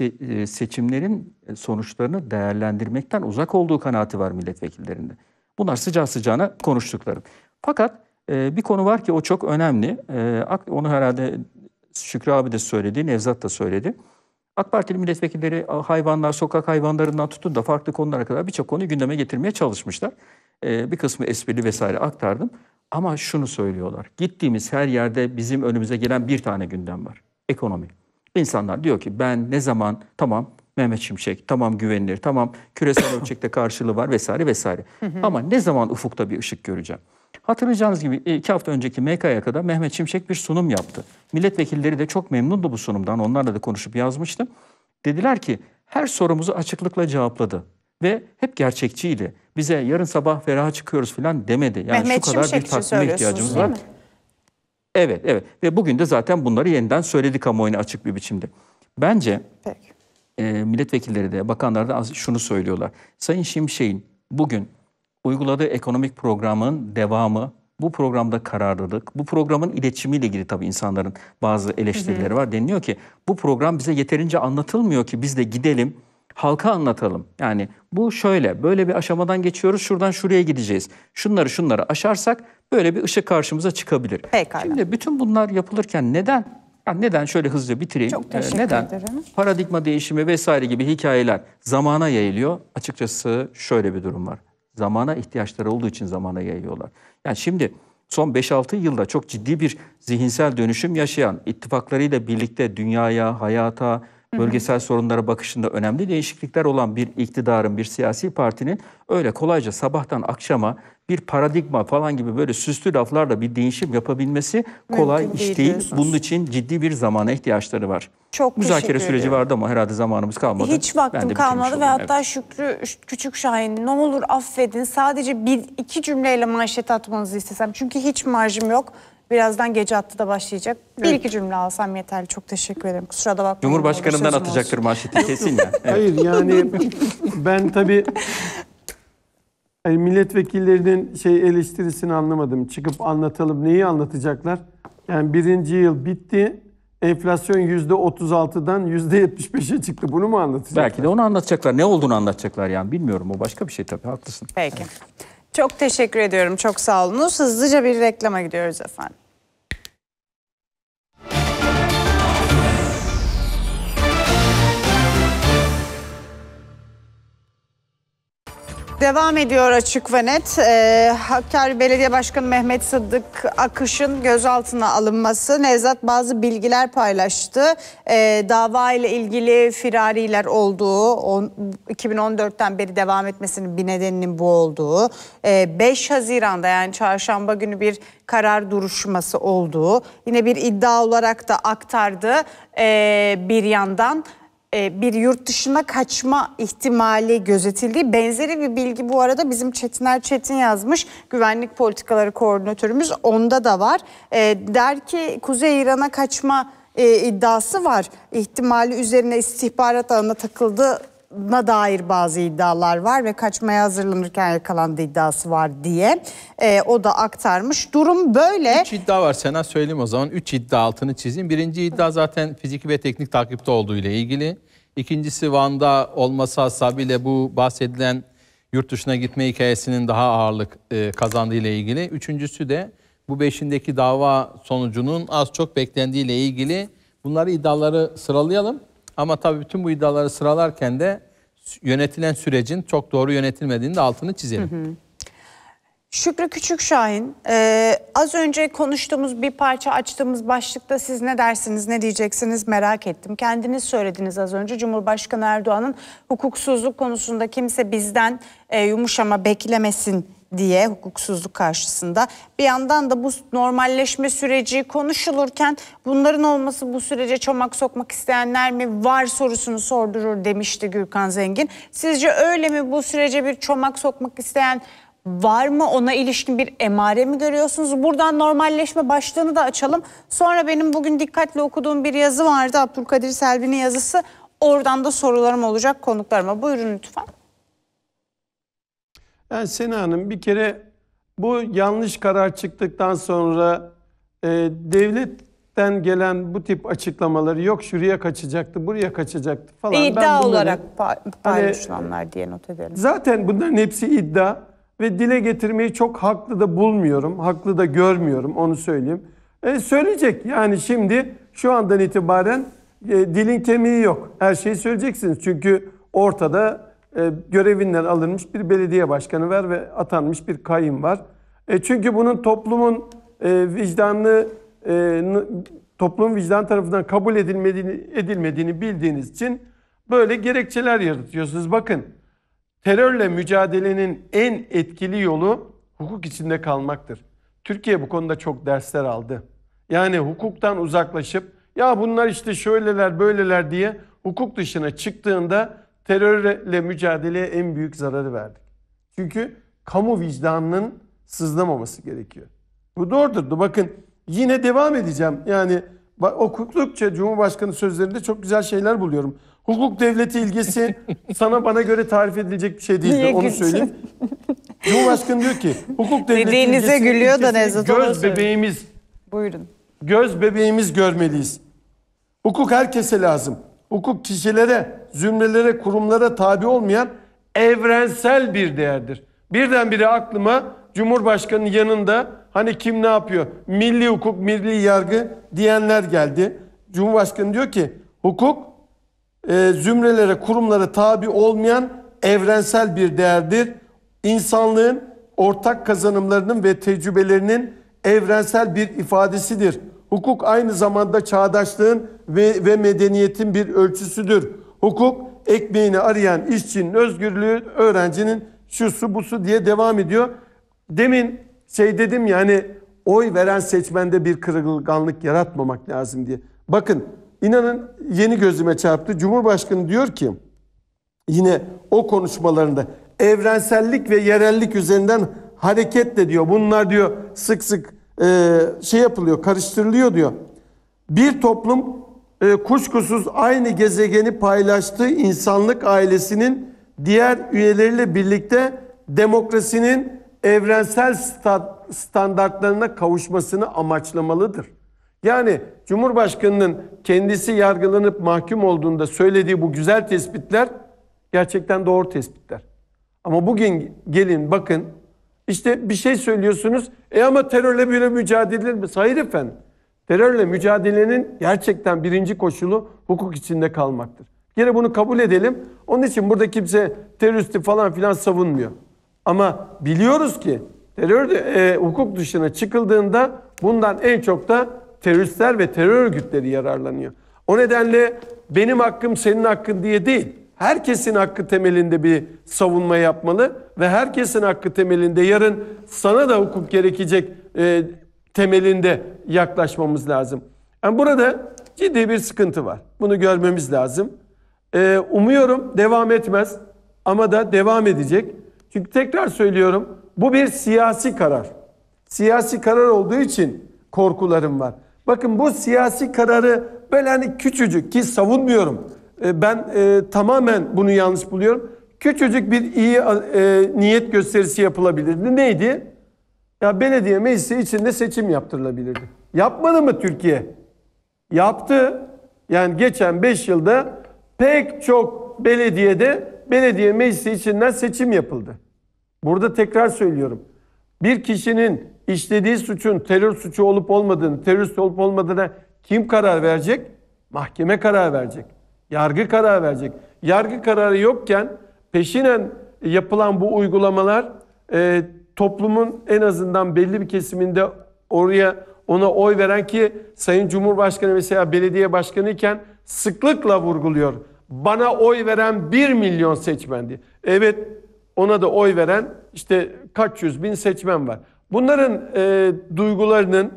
e, seçimlerin e, sonuçlarını değerlendirmekten uzak olduğu kanaati var milletvekillerinde. Bunlar sıcağı sıcağına konuştuklarım. Fakat e, bir konu var ki o çok önemli. Onu herhalde Şükrü abi de söyledi, Nevzat da söyledi. AK Partili milletvekilleri hayvanlar, sokak hayvanlarından tutun da farklı konulara kadar birçok konuyu gündeme getirmeye çalışmışlar. Bir kısmı esprili vesaire aktardım. Ama şunu söylüyorlar. Gittiğimiz her yerde bizim önümüze gelen bir tane gündem var. Ekonomi. İnsanlar diyor ki ben ne zaman tamam Mehmet Şimşek tamam güvenilir tamam küresel ölçekte karşılığı var vesaire vesaire. Ama ne zaman ufukta bir ışık göreceğim? Hatırlayacağınız gibi e, iki hafta önceki MKYK'da Mehmet Şimşek bir sunum yaptı. Milletvekilleri de çok memnundu bu sunumdan. Onlarla da konuşup yazmıştım. Dediler ki her sorumuzu açıklıkla cevapladı ve hep gerçekçiydi bize yarın sabah feraha çıkıyoruz falan demedi. Yani Mehmet şu kadar bir tatmine ihtiyacımız var. Mi? Evet, evet. Ve bugün de zaten bunları yeniden söyledi kamuoyuna açık bir biçimde. Bence Peki. E, milletvekilleri de, bakanlar da şunu söylüyorlar. Sayın Şimşek'in bugün uyguladığı ekonomik programın devamı, bu programda kararlılık, bu programın iletişimiyle ilgili tabii insanların bazı eleştirileri hı hı. var. Deniliyor ki bu program bize yeterince anlatılmıyor ki biz de gidelim halka anlatalım. Yani bu şöyle, böyle bir aşamadan geçiyoruz, şuradan şuraya gideceğiz. Şunları şunları aşarsak böyle bir ışık karşımıza çıkabilir. Pekala. Şimdi bütün bunlar yapılırken neden? Yani neden şöyle hızlıca bitireyim? Çok ee, teşekkür neden? ederim. Paradigma değişimi vesaire gibi hikayeler zamana yayılıyor. Açıkçası şöyle bir durum var. Zamana ihtiyaçları olduğu için zamana yayıyorlar. Yani şimdi son 5-6 yılda çok ciddi bir zihinsel dönüşüm yaşayan, ittifaklarıyla birlikte dünyaya, hayata, bölgesel sorunlara bakışında önemli değişiklikler olan bir iktidarın, bir siyasi partinin öyle kolayca sabahtan akşama bir paradigma falan gibi böyle süslü laflarla bir değişim yapabilmesi kolay Mümkün iş değil. Diyorsunuz. Bunun için ciddi bir zamana ihtiyaçları var. Çok Müzakere süreci vardı ama herhalde zamanımız kalmadı. Hiç vaktim kalmadı olayım, ve evet. hatta Şükrü Küçük Şahin ne olur affedin sadece bir iki cümleyle manşet atmanızı istesem. Çünkü hiç marjım yok. Birazdan gece hattı da başlayacak. Bir evet. iki cümle alsam yeterli. Çok teşekkür ederim. Kusura da bakmayın. Cumhurbaşkanından atacaktır manşeti kesin ya. Evet. Hayır yani ben tabii yani milletvekillerinin şey eleştirisini anlamadım. Çıkıp anlatalım neyi anlatacaklar? Yani birinci yıl bitti. Enflasyon yüzde %36'dan yüzde %75'e çıktı. Bunu mu anlatacaklar? Belki de onu anlatacaklar. Ne olduğunu anlatacaklar yani bilmiyorum. O başka bir şey tabii. Haklısın. Peki. Çok teşekkür ediyorum. Çok sağ olunuz. Hızlıca bir reklama gidiyoruz efendim. Devam ediyor açık ve net. Ee, Hakkari Belediye Başkanı Mehmet Sıddık Akış'ın gözaltına alınması. Nevzat bazı bilgiler paylaştı. Ee, dava ile ilgili firariler olduğu, on, 2014'ten beri devam etmesinin bir nedeninin bu olduğu, ee, 5 Haziran'da yani çarşamba günü bir karar duruşması olduğu, yine bir iddia olarak da aktardı ee, bir yandan. E, bir yurt dışına kaçma ihtimali gözetildiği benzeri bir bilgi bu arada bizim Çetiner Çetin yazmış. Güvenlik politikaları koordinatörümüz onda da var. E, der ki Kuzey İran'a kaçma e, iddiası var. ihtimali üzerine istihbarat alanına takıldı na dair bazı iddialar var ve kaçmaya hazırlanırken yakalandı iddiası var diye e, o da aktarmış. Durum böyle. Üç iddia var Sena söyleyeyim o zaman. Üç iddia altını çizeyim. Birinci iddia zaten fiziki ve teknik takipte olduğu ile ilgili. İkincisi Van'da olması hasabıyla bu bahsedilen yurt dışına gitme hikayesinin daha ağırlık e, kazandığı ile ilgili. Üçüncüsü de bu beşindeki dava sonucunun az çok beklendiği ile ilgili. Bunları iddiaları sıralayalım. Ama tabii bütün bu iddiaları sıralarken de yönetilen sürecin çok doğru yönetilmediğini de altını çizelim. Hı hı. Şükrü Küçük Şahin, e, az önce konuştuğumuz bir parça açtığımız başlıkta siz ne dersiniz, ne diyeceksiniz merak ettim. Kendiniz söylediniz az önce Cumhurbaşkanı Erdoğan'ın hukuksuzluk konusunda kimse bizden e, yumuşama beklemesin diye hukuksuzluk karşısında. Bir yandan da bu normalleşme süreci konuşulurken bunların olması bu sürece çomak sokmak isteyenler mi var sorusunu sordurur demişti Gürkan Zengin. Sizce öyle mi bu sürece bir çomak sokmak isteyen var mı? Ona ilişkin bir emare mi görüyorsunuz? Buradan normalleşme başlığını da açalım. Sonra benim bugün dikkatle okuduğum bir yazı vardı. Abdülkadir Selvi'nin yazısı. Oradan da sorularım olacak konuklarıma. Buyurun lütfen. Yani Sena Hanım bir kere bu yanlış karar çıktıktan sonra e, devletten gelen bu tip açıklamaları yok şuraya kaçacaktı, buraya kaçacaktı falan. İddia iddia olarak hani paylaşılanlar diye not edelim. Zaten bunların hepsi iddia ve dile getirmeyi çok haklı da bulmuyorum, haklı da görmüyorum onu söyleyeyim. E, söyleyecek yani şimdi şu andan itibaren e, dilin kemiği yok. Her şeyi söyleyeceksiniz çünkü ortada e, görevinden alınmış bir belediye başkanı var ve atanmış bir kayın var. E, çünkü bunun toplumun e, vicdanlı e, toplum vicdan tarafından kabul edilmediğini, edilmediğini bildiğiniz için böyle gerekçeler yaratıyorsunuz. Bakın terörle mücadelenin en etkili yolu hukuk içinde kalmaktır. Türkiye bu konuda çok dersler aldı. Yani hukuktan uzaklaşıp ya bunlar işte şöyleler böyleler diye hukuk dışına çıktığında terörle mücadeleye en büyük zararı verdik. Çünkü kamu vicdanının sızlamaması gerekiyor. Bu doğrudur. Bakın yine devam edeceğim. Yani okudukça Cumhurbaşkanı sözlerinde çok güzel şeyler buluyorum. Hukuk devleti ilgisi sana bana göre tarif edilecek bir şey değil. Niye onu söyleyeyim. Cumhurbaşkanı diyor ki hukuk devleti Dediğinize ilgesi, gülüyor da Nevzat Göz bebeğimiz. Buyurun. Göz bebeğimiz görmeliyiz. Hukuk herkese lazım hukuk kişilere, zümrelere, kurumlara tabi olmayan evrensel bir değerdir. Birdenbire aklıma Cumhurbaşkanı'nın yanında hani kim ne yapıyor? Milli hukuk, milli yargı diyenler geldi. Cumhurbaşkanı diyor ki hukuk e, zümrelere, kurumlara tabi olmayan evrensel bir değerdir. İnsanlığın ortak kazanımlarının ve tecrübelerinin evrensel bir ifadesidir. Hukuk aynı zamanda çağdaşlığın ve, ve medeniyetin bir ölçüsüdür. Hukuk ekmeğini arayan işçinin özgürlüğü, öğrencinin şusu busu diye devam ediyor. Demin şey dedim yani oy veren seçmende bir kırılganlık yaratmamak lazım diye. Bakın inanın yeni gözüme çarptı. Cumhurbaşkanı diyor ki yine o konuşmalarında evrensellik ve yerellik üzerinden hareketle diyor. Bunlar diyor sık sık e, şey yapılıyor, karıştırılıyor diyor. Bir toplum e, kuşkusuz aynı gezegeni paylaştığı insanlık ailesinin diğer üyeleriyle birlikte demokrasinin evrensel standartlarına kavuşmasını amaçlamalıdır. Yani Cumhurbaşkanı'nın kendisi yargılanıp mahkum olduğunda söylediği bu güzel tespitler gerçekten doğru tespitler. Ama bugün gelin bakın işte bir şey söylüyorsunuz. E ama terörle böyle mücadele mi Hayır efendim. Terörle mücadelenin gerçekten birinci koşulu hukuk içinde kalmaktır. Yine bunu kabul edelim. Onun için burada kimse teröristi falan filan savunmuyor. Ama biliyoruz ki terör e, hukuk dışına çıkıldığında bundan en çok da teröristler ve terör örgütleri yararlanıyor. O nedenle benim hakkım senin hakkın diye değil herkesin hakkı temelinde bir savunma yapmalı ve herkesin hakkı temelinde yarın sana da hukuk gerekecek e, temelinde yaklaşmamız lazım. Yani burada ciddi bir sıkıntı var. Bunu görmemiz lazım. E, umuyorum devam etmez ama da devam edecek. Çünkü tekrar söylüyorum bu bir siyasi karar. Siyasi karar olduğu için korkularım var. Bakın bu siyasi kararı böyle hani küçücük ki savunmuyorum e, ben e, tamamen bunu yanlış buluyorum. Küçücük bir iyi e, niyet gösterisi yapılabilirdi. Neydi? Ya belediye meclisi içinde seçim yaptırılabilirdi. Yapmadı mı Türkiye? Yaptı. Yani geçen 5 yılda pek çok belediyede belediye meclisi içinden seçim yapıldı. Burada tekrar söylüyorum. Bir kişinin işlediği suçun terör suçu olup olmadığını, terörist olup olmadığına kim karar verecek? Mahkeme karar verecek. Yargı karar verecek. Yargı kararı yokken peşinen yapılan bu uygulamalar e, toplumun en azından belli bir kesiminde oraya ona oy veren ki Sayın Cumhurbaşkanı mesela belediye başkanı iken sıklıkla vurguluyor. Bana oy veren 1 milyon seçmen diye. Evet ona da oy veren işte kaç yüz bin seçmen var. Bunların e, duygularının,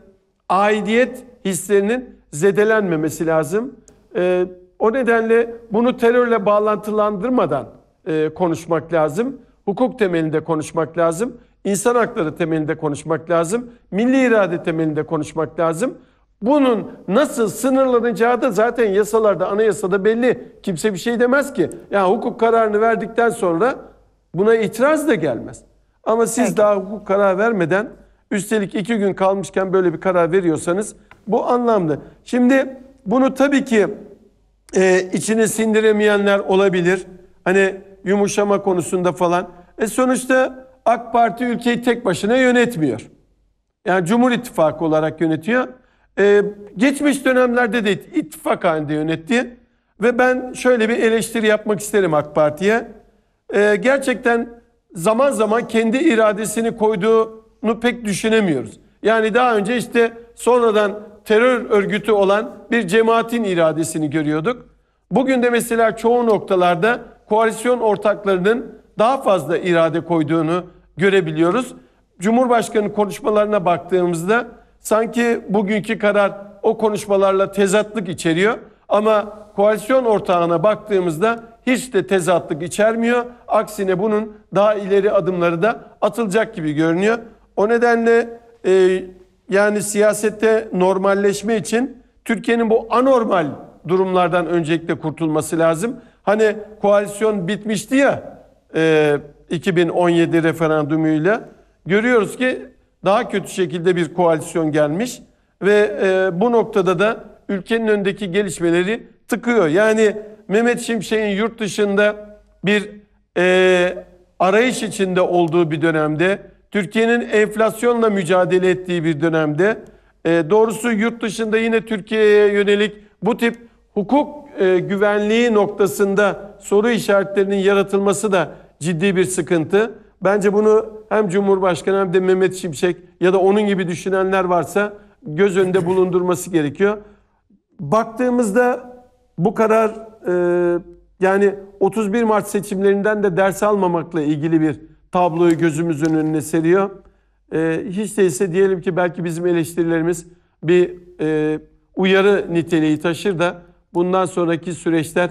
aidiyet hislerinin zedelenmemesi lazım. E, o nedenle bunu terörle bağlantılandırmadan e, konuşmak lazım. Hukuk temelinde konuşmak lazım. İnsan hakları temelinde konuşmak lazım. Milli irade temelinde konuşmak lazım. Bunun nasıl sınırlanacağı da zaten yasalarda, anayasada belli. Kimse bir şey demez ki. Ya yani hukuk kararını verdikten sonra buna itiraz da gelmez. Ama siz Peki. daha hukuk karar vermeden üstelik iki gün kalmışken böyle bir karar veriyorsanız bu anlamlı. Şimdi bunu tabii ki e, içine sindiremeyenler olabilir. Hani yumuşama konusunda falan. E sonuçta AK Parti ülkeyi tek başına yönetmiyor. Yani Cumhur İttifakı olarak yönetiyor. E, geçmiş dönemlerde de ittifak halinde yönetti. Ve ben şöyle bir eleştiri yapmak isterim AK Parti'ye. E, gerçekten zaman zaman kendi iradesini koyduğunu pek düşünemiyoruz. Yani daha önce işte sonradan terör örgütü olan bir cemaatin iradesini görüyorduk. Bugün de mesela çoğu noktalarda koalisyon ortaklarının daha fazla irade koyduğunu görebiliyoruz. Cumhurbaşkanı konuşmalarına baktığımızda sanki bugünkü karar o konuşmalarla tezatlık içeriyor ama koalisyon ortağına baktığımızda hiç de tezatlık içermiyor. Aksine bunun daha ileri adımları da atılacak gibi görünüyor. O nedenle e, yani siyasette normalleşme için Türkiye'nin bu anormal durumlardan öncelikle kurtulması lazım. Hani koalisyon bitmişti ya e, 2017 referandumuyla görüyoruz ki daha kötü şekilde bir koalisyon gelmiş ve e, bu noktada da ülkenin önündeki gelişmeleri tıkıyor. Yani Mehmet Şimşek'in yurt dışında bir e, arayış içinde olduğu bir dönemde Türkiye'nin enflasyonla mücadele ettiği bir dönemde e, doğrusu yurt dışında yine Türkiye'ye yönelik bu tip hukuk e, güvenliği noktasında soru işaretlerinin yaratılması da ciddi bir sıkıntı. Bence bunu hem Cumhurbaşkanı hem de Mehmet Şimşek ya da onun gibi düşünenler varsa göz önünde bulundurması gerekiyor. Baktığımızda bu karar e, yani 31 Mart seçimlerinden de ders almamakla ilgili bir tabloyu gözümüzün önüne seriyor. E, hiç değilse diyelim ki belki bizim eleştirilerimiz bir e, uyarı niteliği taşır da bundan sonraki süreçler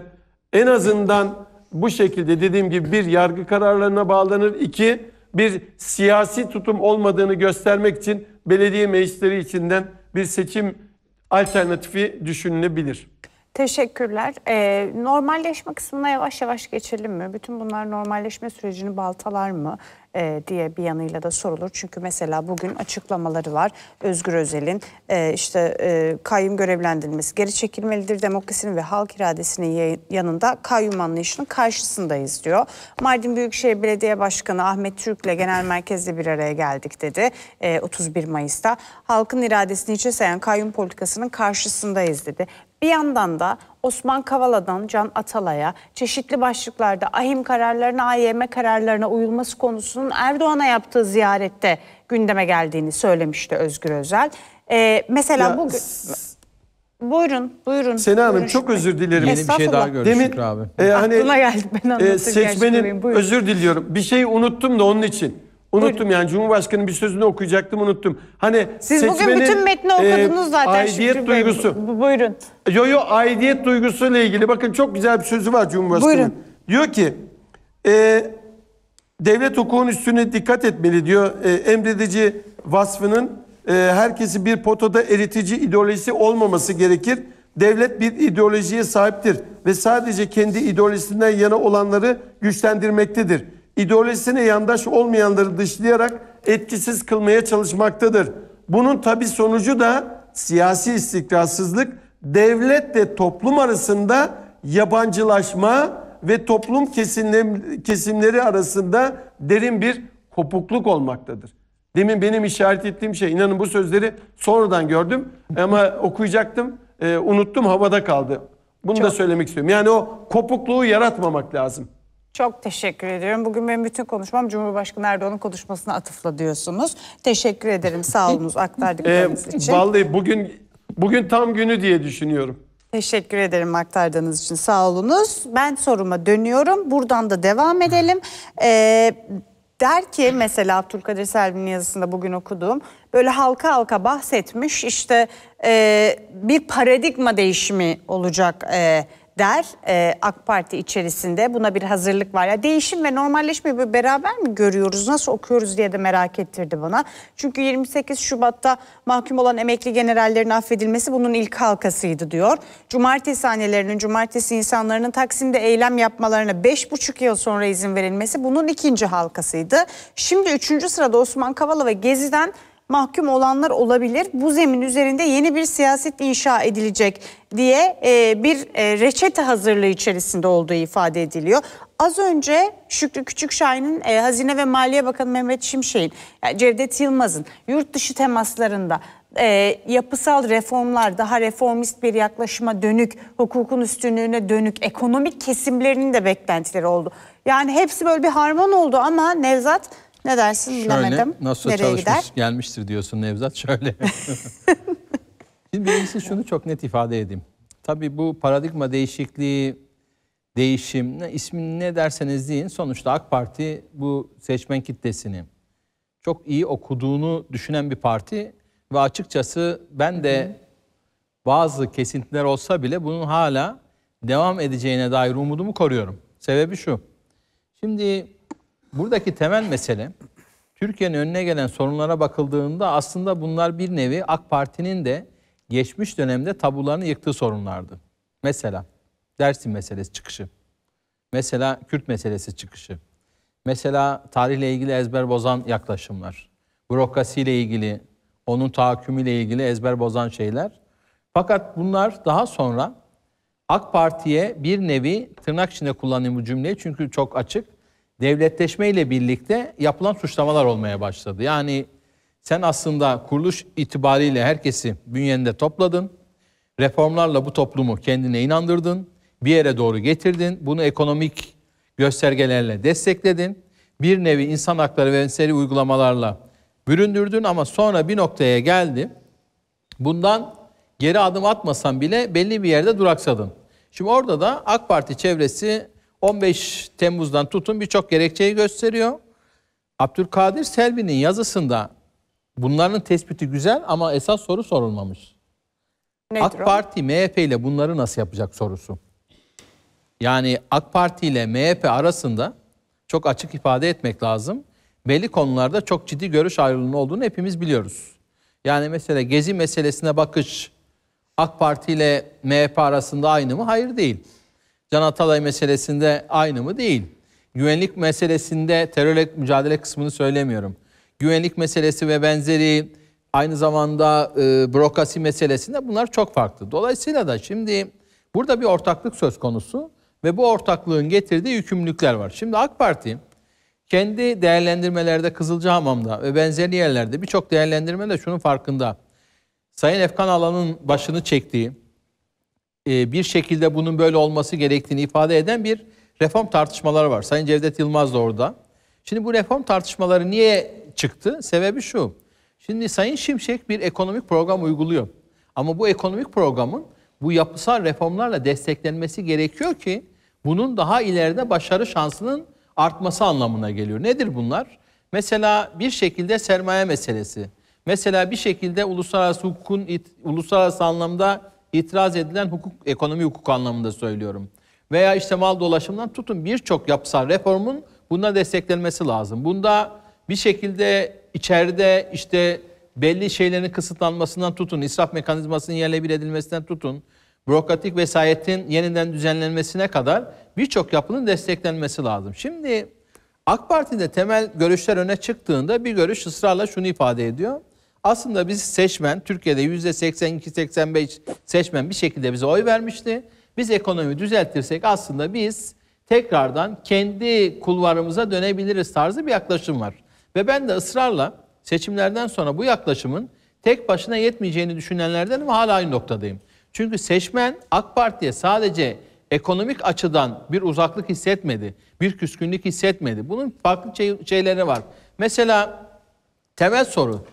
en azından bu şekilde dediğim gibi bir yargı kararlarına bağlanır. iki bir siyasi tutum olmadığını göstermek için belediye meclisleri içinden bir seçim alternatifi düşünülebilir. Teşekkürler. Ee, normalleşme kısmına yavaş yavaş geçelim mi? Bütün bunlar normalleşme sürecini baltalar mı? e, diye bir yanıyla da sorulur. Çünkü mesela bugün açıklamaları var. Özgür Özel'in e, işte e, kayyum görevlendirilmesi geri çekilmelidir. Demokrasinin ve halk iradesinin yanında kayyum anlayışının karşısındayız diyor. Mardin Büyükşehir Belediye Başkanı Ahmet Türk'le genel merkezde bir araya geldik dedi e, 31 Mayıs'ta. Halkın iradesini hiçe sayan kayyum politikasının karşısındayız dedi. Bir yandan da Osman Kavala'dan Can Atalay'a çeşitli başlıklarda ahim kararlarına, AYM kararlarına uyulması konusunun Erdoğan'a yaptığı ziyarette gündeme geldiğini söylemişti Özgür Özel. Ee, mesela ya, bugün... Buyurun, buyurun. Sena Hanım çok özür dilerim. Yeni bir şey daha gördüm Demin, abi. E, hani, Aklına geldi ben anlatırken. E, seçmenin özür diliyorum. Bir şey unuttum da onun için. Unuttum Buyurun. yani Cumhurbaşkanı'nın bir sözünü okuyacaktım unuttum. Hani Siz bugün bütün metni e, okudunuz zaten. Aidiyet Şükrü duygusu. Bey, buyurun. E, yo yo aidiyet duygusuyla ilgili bakın çok güzel bir sözü var Cumhurbaşkanı'nın. Diyor ki e, devlet hukukun üstüne dikkat etmeli diyor. E, emredici vasfının e, herkesi bir potada eritici ideolojisi olmaması gerekir. Devlet bir ideolojiye sahiptir ve sadece kendi ideolojisinden yana olanları güçlendirmektedir ideolojisine yandaş olmayanları dışlayarak etkisiz kılmaya çalışmaktadır. Bunun tabi sonucu da siyasi istikrarsızlık, devletle toplum arasında yabancılaşma ve toplum kesimleri arasında derin bir kopukluk olmaktadır. Demin benim işaret ettiğim şey, inanın bu sözleri sonradan gördüm ama okuyacaktım, e, unuttum havada kaldı. Bunu Çok. da söylemek istiyorum. Yani o kopukluğu yaratmamak lazım. Çok teşekkür ediyorum. Bugün benim bütün konuşmam Cumhurbaşkanı Erdoğan'ın konuşmasına atıfla diyorsunuz. Teşekkür ederim. Sağ olunuz aktardıklarınız ee, için. Vallahi bugün bugün tam günü diye düşünüyorum. Teşekkür ederim aktardığınız için sağ olunuz. Ben soruma dönüyorum. Buradan da devam edelim. Ee, der ki mesela Abdülkadir Selvi'nin yazısında bugün okuduğum böyle halka halka bahsetmiş işte e, bir paradigma değişimi olacak e, der e, AK Parti içerisinde. Buna bir hazırlık var. Ya değişim ve normalleşmeyi böyle beraber mi görüyoruz? Nasıl okuyoruz diye de merak ettirdi bana. Çünkü 28 Şubat'ta mahkum olan emekli generallerin affedilmesi bunun ilk halkasıydı diyor. Cumartesi annelerinin, cumartesi insanların Taksim'de eylem yapmalarına 5,5 yıl sonra izin verilmesi bunun ikinci halkasıydı. Şimdi 3. sırada Osman Kavala ve Gezi'den mahkum olanlar olabilir. Bu zemin üzerinde yeni bir siyaset inşa edilecek diye e, bir e, reçete hazırlığı içerisinde olduğu ifade ediliyor. Az önce Şükrü Küçükşahin'in e, Hazine ve Maliye Bakanı Mehmet Şimşek'in, Cevdet Yılmaz'ın yurt dışı temaslarında e, yapısal reformlar, daha reformist bir yaklaşıma dönük, hukukun üstünlüğüne dönük, ekonomik kesimlerinin de beklentileri oldu. Yani hepsi böyle bir harman oldu ama Nevzat ne dersin bilemedim. Şöyle, nasıl Nereye çalışmış, gider? gelmiştir diyorsun Nevzat şöyle. Şimdi birincisi şunu çok net ifade edeyim. Tabii bu paradigma değişikliği, değişim, ne, ismini ne derseniz deyin sonuçta AK Parti bu seçmen kitlesini çok iyi okuduğunu düşünen bir parti ve açıkçası ben de bazı kesintiler olsa bile bunun hala devam edeceğine dair umudumu koruyorum. Sebebi şu. Şimdi buradaki temel mesele Türkiye'nin önüne gelen sorunlara bakıldığında aslında bunlar bir nevi AK Parti'nin de geçmiş dönemde tabularını yıktığı sorunlardı. Mesela dersin meselesi çıkışı. Mesela Kürt meselesi çıkışı. Mesela tarihle ilgili ezber bozan yaklaşımlar. Bürokrasiyle ilgili, onun tahakkümüyle ilgili ezber bozan şeyler. Fakat bunlar daha sonra AK Parti'ye bir nevi tırnak içinde kullanayım bu cümleyi çünkü çok açık devletleşme ile birlikte yapılan suçlamalar olmaya başladı. Yani sen aslında kuruluş itibariyle herkesi bünyende topladın. Reformlarla bu toplumu kendine inandırdın. Bir yere doğru getirdin. Bunu ekonomik göstergelerle destekledin. Bir nevi insan hakları ve enseri uygulamalarla büründürdün ama sonra bir noktaya geldi. Bundan geri adım atmasan bile belli bir yerde duraksadın. Şimdi orada da AK Parti çevresi 15 Temmuz'dan tutun birçok gerekçeyi gösteriyor. Abdülkadir Selvi'nin yazısında bunların tespiti güzel ama esas soru sorulmamış. Nedir AK o? Parti MHP ile bunları nasıl yapacak sorusu. Yani AK Parti ile MHP arasında çok açık ifade etmek lazım. Belli konularda çok ciddi görüş ayrılığının olduğunu hepimiz biliyoruz. Yani mesela gezi meselesine bakış AK Parti ile MHP arasında aynı mı? Hayır değil. Can Atalay meselesinde aynı mı? Değil. Güvenlik meselesinde terörle mücadele kısmını söylemiyorum. Güvenlik meselesi ve benzeri aynı zamanda e, bürokrasi meselesinde bunlar çok farklı. Dolayısıyla da şimdi burada bir ortaklık söz konusu ve bu ortaklığın getirdiği yükümlülükler var. Şimdi AK Parti kendi değerlendirmelerde Kızılcahamam'da ve benzeri yerlerde birçok değerlendirmede şunun farkında. Sayın Efkan Alan'ın başını çektiği e, bir şekilde bunun böyle olması gerektiğini ifade eden bir reform tartışmaları var. Sayın Cevdet Yılmaz da orada. Şimdi bu reform tartışmaları niye çıktı? Sebebi şu. Şimdi Sayın Şimşek bir ekonomik program uyguluyor. Ama bu ekonomik programın bu yapısal reformlarla desteklenmesi gerekiyor ki bunun daha ileride başarı şansının artması anlamına geliyor. Nedir bunlar? Mesela bir şekilde sermaye meselesi. Mesela bir şekilde uluslararası hukukun uluslararası anlamda itiraz edilen hukuk, ekonomi hukuk anlamında söylüyorum. Veya işte mal dolaşımından tutun birçok yapısal reformun buna desteklenmesi lazım. Bunda bir şekilde içeride işte belli şeylerin kısıtlanmasından tutun, israf mekanizmasının yerle bir edilmesinden tutun, bürokratik vesayetin yeniden düzenlenmesine kadar birçok yapının desteklenmesi lazım. Şimdi AK Parti'de temel görüşler öne çıktığında bir görüş ısrarla şunu ifade ediyor. Aslında biz seçmen, Türkiye'de yüzde %82-85 seçmen bir şekilde bize oy vermişti. Biz ekonomi düzeltirsek aslında biz tekrardan kendi kulvarımıza dönebiliriz tarzı bir yaklaşım var. Ve ben de ısrarla seçimlerden sonra bu yaklaşımın tek başına yetmeyeceğini düşünenlerden ve hala aynı noktadayım. Çünkü seçmen AK Parti'ye sadece ekonomik açıdan bir uzaklık hissetmedi, bir küskünlük hissetmedi. Bunun farklı şeyleri var. Mesela temel soru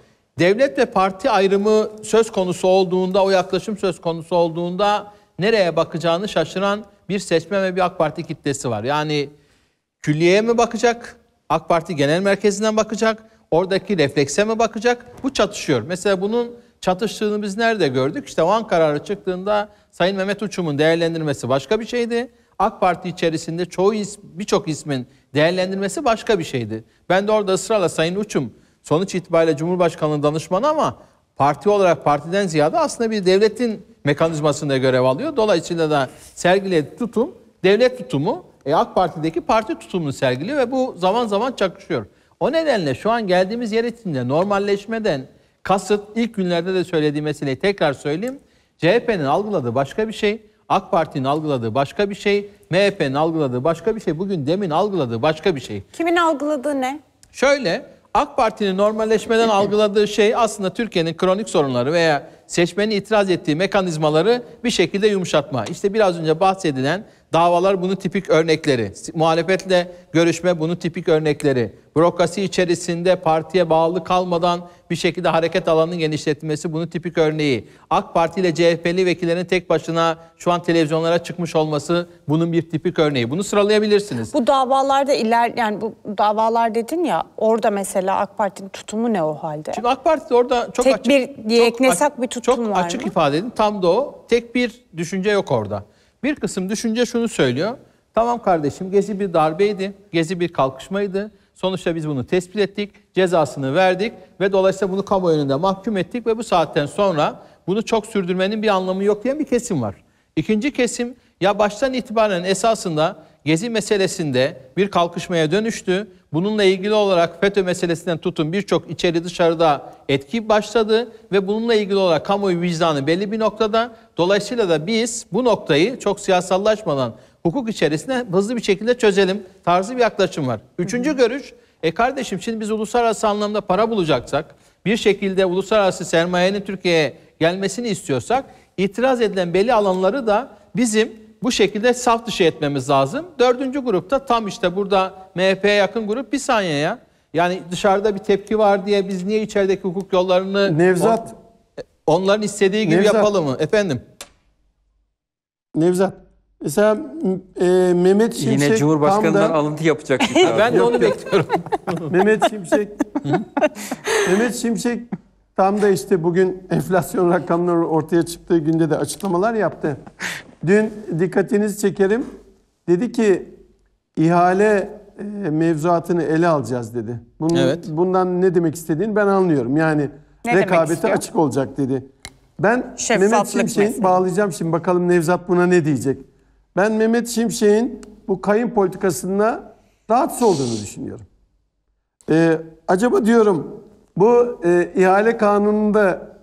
Devlet ve parti ayrımı söz konusu olduğunda, o yaklaşım söz konusu olduğunda nereye bakacağını şaşıran bir seçmen ve bir AK Parti kitlesi var. Yani külliyeye mi bakacak, AK Parti genel merkezinden bakacak, oradaki reflekse mi bakacak? Bu çatışıyor. Mesela bunun çatıştığını biz nerede gördük? İşte o an kararı çıktığında Sayın Mehmet Uçum'un değerlendirmesi başka bir şeydi. AK Parti içerisinde çoğu is, birçok ismin değerlendirmesi başka bir şeydi. Ben de orada ısrarla Sayın Uçum sonuç itibariyle Cumhurbaşkanlığı danışmanı ama parti olarak partiden ziyade aslında bir devletin mekanizmasında görev alıyor. Dolayısıyla da sergilediği tutum devlet tutumu e, AK Parti'deki parti tutumunu sergiliyor ve bu zaman zaman çakışıyor. O nedenle şu an geldiğimiz yer içinde normalleşmeden kasıt ilk günlerde de söylediğim meseleyi tekrar söyleyeyim. CHP'nin algıladığı başka bir şey, AK Parti'nin algıladığı başka bir şey, MHP'nin algıladığı başka bir şey, bugün demin algıladığı başka bir şey. Kimin algıladığı ne? Şöyle, AK Parti'nin normalleşmeden algıladığı şey aslında Türkiye'nin kronik sorunları veya seçmenin itiraz ettiği mekanizmaları bir şekilde yumuşatma. İşte biraz önce bahsedilen Davalar bunu tipik örnekleri. Muhalefetle görüşme bunu tipik örnekleri. Bürokrasi içerisinde partiye bağlı kalmadan bir şekilde hareket alanının genişletilmesi bunun tipik örneği. AK Parti ile CHP'li vekillerin tek başına şu an televizyonlara çıkmış olması bunun bir tipik örneği. Bunu sıralayabilirsiniz. Bu davalarda iler yani bu davalar dedin ya orada mesela AK Parti'nin tutumu ne o halde? Şimdi AK Parti orada çok tek açık. Tek bir diye bir tutum çok var Çok açık mı? ifade edin tam da o. Tek bir düşünce yok orada. Bir kısım düşünce şunu söylüyor. Tamam kardeşim Gezi bir darbeydi, Gezi bir kalkışmaydı. Sonuçta biz bunu tespit ettik, cezasını verdik ve dolayısıyla bunu kamu mahkum ettik ve bu saatten sonra bunu çok sürdürmenin bir anlamı yok diyen bir kesim var. İkinci kesim ya baştan itibaren esasında Gezi meselesinde bir kalkışmaya dönüştü. Bununla ilgili olarak FETÖ meselesinden tutun birçok içeri dışarıda etki başladı ve bununla ilgili olarak kamuoyu vicdanı belli bir noktada. Dolayısıyla da biz bu noktayı çok siyasallaşmadan hukuk içerisinde hızlı bir şekilde çözelim tarzı bir yaklaşım var. Üçüncü görüş, e kardeşim şimdi biz uluslararası anlamda para bulacaksak, bir şekilde uluslararası sermayenin Türkiye'ye gelmesini istiyorsak, itiraz edilen belli alanları da bizim bu şekilde saf dışı etmemiz lazım. Dördüncü grupta tam işte burada MHP'ye yakın grup bir saniyeye. Yani dışarıda bir tepki var diye biz niye içerideki hukuk yollarını... Nevzat. On, onların istediği gibi Nevzat, yapalım mı? Efendim. Nevzat. Mesela e, Mehmet Şimşek... Yine Cumhurbaşkanı'ndan da, alıntı yapacak. ben de onu bekliyorum. Mehmet Şimşek... Mehmet Şimşek Tam da işte bugün enflasyon rakamları ortaya çıktığı günde de açıklamalar yaptı. Dün dikkatinizi çekerim. Dedi ki ihale e, mevzuatını ele alacağız dedi. Bunun, evet. Bundan ne demek istediğini ben anlıyorum. Yani ne rekabete açık olacak dedi. Ben Mehmet Şimşek'in bağlayacağım şimdi bakalım Nevzat buna ne diyecek. Ben Mehmet Şimşek'in bu kayın politikasında rahatsız olduğunu düşünüyorum. Ee, acaba diyorum bu e, ihale kanununda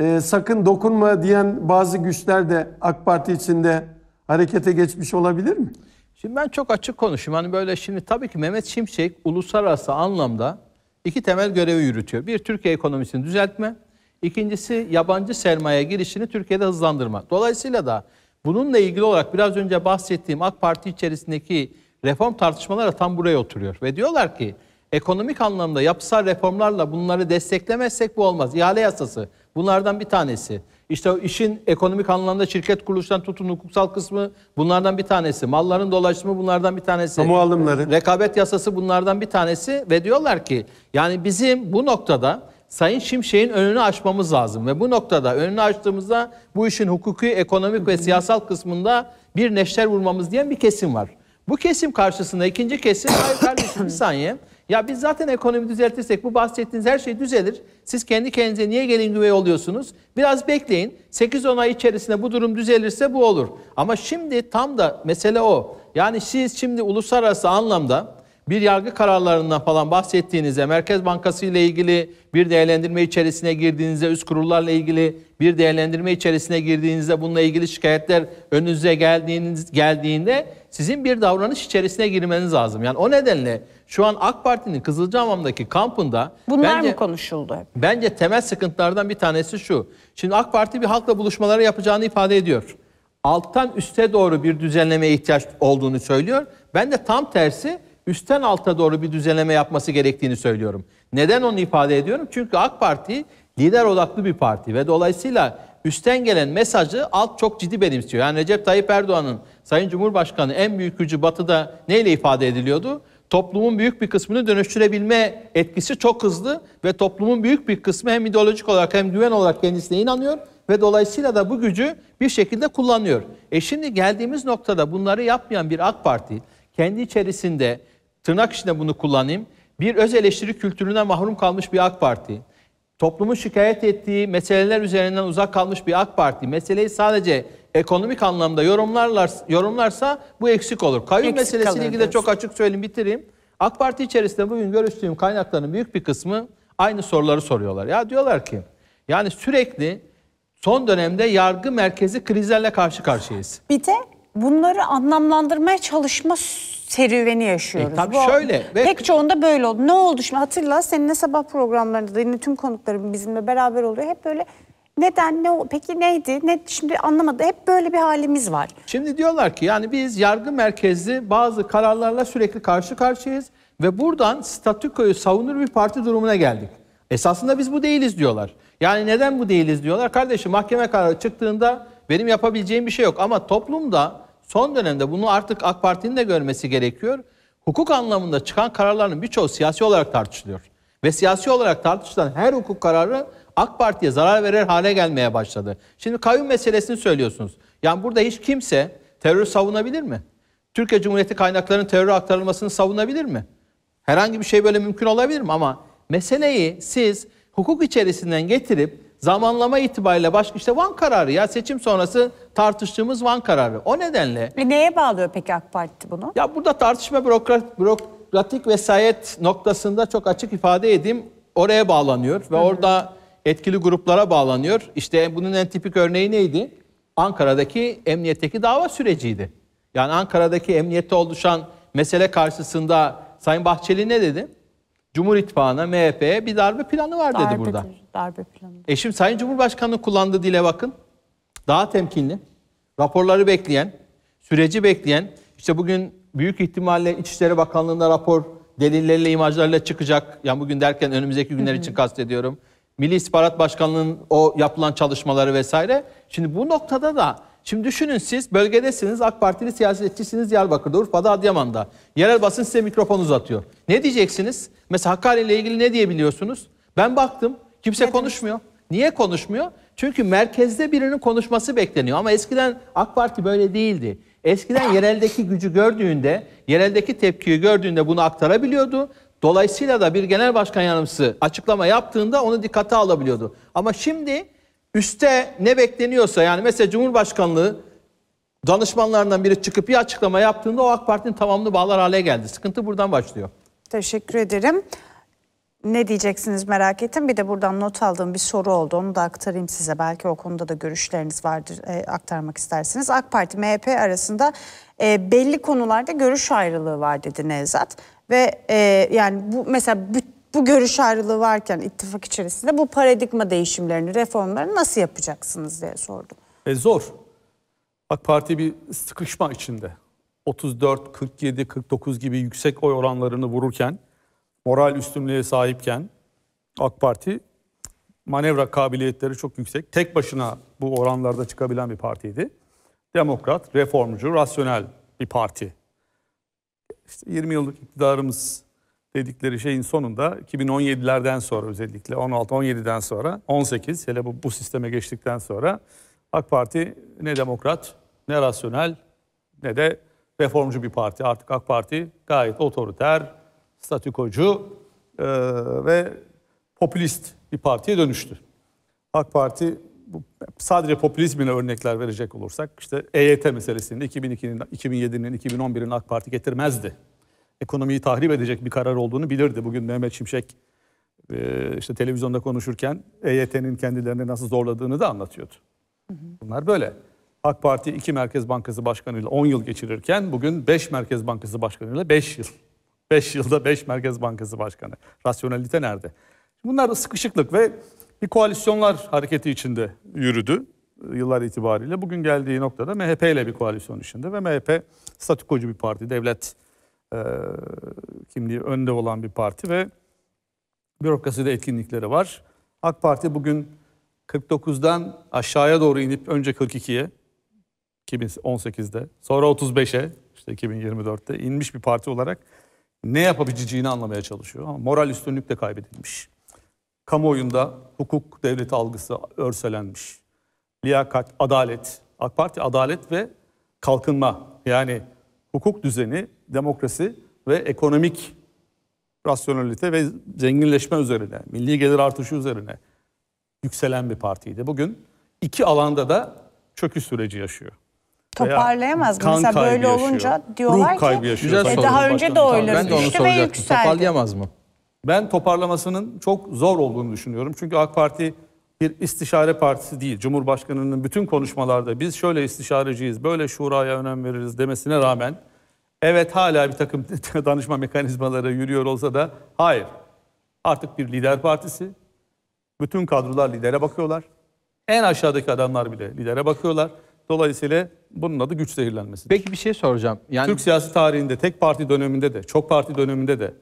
e, sakın dokunma diyen bazı güçler de AK Parti içinde harekete geçmiş olabilir mi? Şimdi ben çok açık konuşayım. Hani böyle şimdi tabii ki Mehmet Şimşek uluslararası anlamda iki temel görevi yürütüyor. Bir Türkiye ekonomisini düzeltme, İkincisi yabancı sermaye girişini Türkiye'de hızlandırma. Dolayısıyla da bununla ilgili olarak biraz önce bahsettiğim AK Parti içerisindeki reform tartışmaları tam buraya oturuyor ve diyorlar ki ekonomik anlamda yapısal reformlarla bunları desteklemezsek bu olmaz. İhale yasası bunlardan bir tanesi. İşte işin ekonomik anlamda şirket kuruluşundan tutun hukuksal kısmı bunlardan bir tanesi. Malların dolaşımı bunlardan bir tanesi. Kamu alımları. Rekabet yasası bunlardan bir tanesi ve diyorlar ki yani bizim bu noktada Sayın Şimşek'in önünü açmamız lazım ve bu noktada önünü açtığımızda bu işin hukuki, ekonomik ve siyasal kısmında bir neşter vurmamız diyen bir kesim var. Bu kesim karşısında ikinci kesim hayır kardeşim bir saniye ya biz zaten ekonomi düzeltirsek bu bahsettiğiniz her şey düzelir. Siz kendi kendinize niye gelin güvey oluyorsunuz? Biraz bekleyin. 8-10 ay içerisinde bu durum düzelirse bu olur. Ama şimdi tam da mesele o. Yani siz şimdi uluslararası anlamda bir yargı kararlarından falan bahsettiğinizde, Merkez Bankası ile ilgili bir değerlendirme içerisine girdiğinizde, üst kurullarla ilgili bir değerlendirme içerisine girdiğinizde, bununla ilgili şikayetler önünüze geldiğiniz, geldiğinde sizin bir davranış içerisine girmeniz lazım. Yani o nedenle şu an AK Parti'nin Kızılcahamam'daki kampında... Bunlar bence, mı konuşuldu? Bence temel sıkıntılardan bir tanesi şu. Şimdi AK Parti bir halkla buluşmaları yapacağını ifade ediyor. Alttan üste doğru bir düzenlemeye ihtiyaç olduğunu söylüyor. Ben de tam tersi üstten alta doğru bir düzenleme yapması gerektiğini söylüyorum. Neden onu ifade ediyorum? Çünkü AK Parti lider odaklı bir parti ve dolayısıyla üstten gelen mesajı alt çok ciddi benimsiyor. Yani Recep Tayyip Erdoğan'ın Sayın Cumhurbaşkanı en büyük gücü batıda neyle ifade ediliyordu? Toplumun büyük bir kısmını dönüştürebilme etkisi çok hızlı ve toplumun büyük bir kısmı hem ideolojik olarak hem güven olarak kendisine inanıyor ve dolayısıyla da bu gücü bir şekilde kullanıyor. E şimdi geldiğimiz noktada bunları yapmayan bir AK Parti kendi içerisinde tırnak içinde bunu kullanayım. Bir öz eleştiri kültürüne mahrum kalmış bir AK Parti. Toplumun şikayet ettiği meseleler üzerinden uzak kalmış bir AK Parti. Meseleyi sadece ekonomik anlamda yorumlarlar, yorumlarsa bu eksik olur. Kayyum eksik meselesiyle ilgili de çok açık söyleyeyim bitireyim. AK Parti içerisinde bugün görüştüğüm kaynakların büyük bir kısmı aynı soruları soruyorlar. Ya diyorlar ki yani sürekli son dönemde yargı merkezi krizlerle karşı karşıyayız. Bir de bunları anlamlandırmaya çalışma serüveni e, yaşıyoruz. E, tabii Bu, şöyle. Ve... Pek çoğunda böyle oldu. Ne oldu şimdi hatırla seninle sabah programlarında da yine tüm konuklarım bizimle beraber oluyor. Hep böyle neden ne peki neydi ne şimdi anlamadı hep böyle bir halimiz var. Şimdi diyorlar ki yani biz yargı merkezli bazı kararlarla sürekli karşı karşıyayız ve buradan statükoyu savunur bir parti durumuna geldik. Esasında biz bu değiliz diyorlar. Yani neden bu değiliz diyorlar. Kardeşim mahkeme kararı çıktığında benim yapabileceğim bir şey yok ama toplumda son dönemde bunu artık AK Parti'nin de görmesi gerekiyor. Hukuk anlamında çıkan kararların birçoğu siyasi olarak tartışılıyor. Ve siyasi olarak tartışılan her hukuk kararı AK Parti'ye zarar verir hale gelmeye başladı. Şimdi kayyum meselesini söylüyorsunuz. Yani burada hiç kimse terör savunabilir mi? Türkiye Cumhuriyeti kaynaklarının teröre aktarılmasını savunabilir mi? Herhangi bir şey böyle mümkün olabilir mi? Ama meseleyi siz hukuk içerisinden getirip zamanlama itibariyle baş işte Van kararı ya seçim sonrası tartıştığımız Van kararı. O nedenle e neye bağlıyor peki AK Parti bunu? Ya burada tartışma bürokrat bürokratik vesayet noktasında çok açık ifade edeyim. Oraya bağlanıyor ve Hı -hı. orada etkili gruplara bağlanıyor. İşte bunun en tipik örneği neydi? Ankara'daki emniyetteki dava süreciydi. Yani Ankara'daki emniyette oluşan mesele karşısında Sayın Bahçeli ne dedi? Cumhur İttifakı'na, MHP'ye bir darbe planı var dedi darbe burada. Darbe planı. Eşim Sayın Cumhurbaşkanı kullandığı dile bakın. Daha temkinli, raporları bekleyen, süreci bekleyen, İşte bugün büyük ihtimalle İçişleri Bakanlığı'nda rapor delilleriyle, imajlarla çıkacak. Yani bugün derken önümüzdeki günler için kastediyorum. Milli İstihbarat Başkanlığı'nın o yapılan çalışmaları vesaire. Şimdi bu noktada da Şimdi düşünün siz bölgedesiniz, AK Partili siyasetçisiniz Diyarbakır'da, Urfa'da, Adıyaman'da. Yerel basın size mikrofon uzatıyor. Ne diyeceksiniz? Mesela Hakkari ile ilgili ne diyebiliyorsunuz? Ben baktım, kimse ne konuşmuyor. Demiş? Niye konuşmuyor? Çünkü merkezde birinin konuşması bekleniyor. Ama eskiden AK Parti böyle değildi. Eskiden yereldeki gücü gördüğünde, yereldeki tepkiyi gördüğünde bunu aktarabiliyordu. Dolayısıyla da bir genel başkan yanımsı açıklama yaptığında onu dikkate alabiliyordu. Ama şimdi Üste ne bekleniyorsa yani mesela Cumhurbaşkanlığı danışmanlarından biri çıkıp bir açıklama yaptığında o AK Parti'nin tamamını bağlar hale geldi. Sıkıntı buradan başlıyor. Teşekkür ederim. Ne diyeceksiniz merak ettim. Bir de buradan not aldığım bir soru oldu. Onu da aktarayım size. Belki o konuda da görüşleriniz vardır e, aktarmak istersiniz. AK Parti MHP arasında e, belli konularda görüş ayrılığı var dedi Nevzat. Ve e, yani bu mesela bütün bu görüş ayrılığı varken ittifak içerisinde bu paradigma değişimlerini, reformlarını nasıl yapacaksınız diye sordum. E zor. Bak parti bir sıkışma içinde. 34, 47, 49 gibi yüksek oy oranlarını vururken, moral üstünlüğe sahipken AK Parti manevra kabiliyetleri çok yüksek. Tek başına bu oranlarda çıkabilen bir partiydi. Demokrat, reformcu, rasyonel bir parti. İşte 20 yıllık iktidarımız dedikleri şeyin sonunda 2017'lerden sonra özellikle 16-17'den sonra 18 hele bu, bu sisteme geçtikten sonra AK Parti ne demokrat ne rasyonel ne de reformcu bir parti. Artık AK Parti gayet otoriter, statükocu e, ve popülist bir partiye dönüştü. AK Parti bu, sadece popülizmine örnekler verecek olursak işte EYT meselesini 2002'nin, 2007'nin, 2011'in AK Parti getirmezdi ekonomiyi tahrip edecek bir karar olduğunu bilirdi. Bugün Mehmet Şimşek e, işte televizyonda konuşurken EYT'nin kendilerini nasıl zorladığını da anlatıyordu. Bunlar böyle. AK Parti iki Merkez Bankası Başkanı'yla 10 yıl geçirirken bugün 5 Merkez Bankası Başkanı'yla 5 yıl. 5 yılda 5 Merkez Bankası Başkanı. Rasyonelite nerede? Bunlar sıkışıklık ve bir koalisyonlar hareketi içinde yürüdü e, yıllar itibariyle. Bugün geldiği noktada MHP ile bir koalisyon içinde ve MHP statükocu bir parti, devlet e, kimliği önde olan bir parti ve bürokraside etkinlikleri var. AK Parti bugün 49'dan aşağıya doğru inip önce 42'ye 2018'de sonra 35'e işte 2024'te inmiş bir parti olarak ne yapabileceğini anlamaya çalışıyor. Ama moral üstünlük de kaybedilmiş. Kamuoyunda hukuk devlet algısı örselenmiş. Liyakat, adalet. AK Parti adalet ve kalkınma yani hukuk düzeni demokrasi ve ekonomik rasyonelite ve zenginleşme üzerine, milli gelir artışı üzerine yükselen bir partiydi. Bugün iki alanda da çöküş süreci yaşıyor. Toparlayamaz mı? Mesela böyle yaşıyor, olunca diyorlar ruh kaybı ki yaşıyor. Güzel daha önce de Ben düştü ve yükseldi. Toparlayamaz mı? Ben toparlamasının çok zor olduğunu düşünüyorum. Çünkü AK Parti bir istişare partisi değil. Cumhurbaşkanının bütün konuşmalarda biz şöyle istişareciyiz, böyle şuraya önem veririz demesine rağmen Evet hala bir takım danışma mekanizmaları yürüyor olsa da hayır. Artık bir lider partisi. Bütün kadrolar lidere bakıyorlar. En aşağıdaki adamlar bile lidere bakıyorlar. Dolayısıyla bunun adı güç zehirlenmesi. Peki bir şey soracağım. Yani... Türk siyasi tarihinde tek parti döneminde de, çok parti döneminde de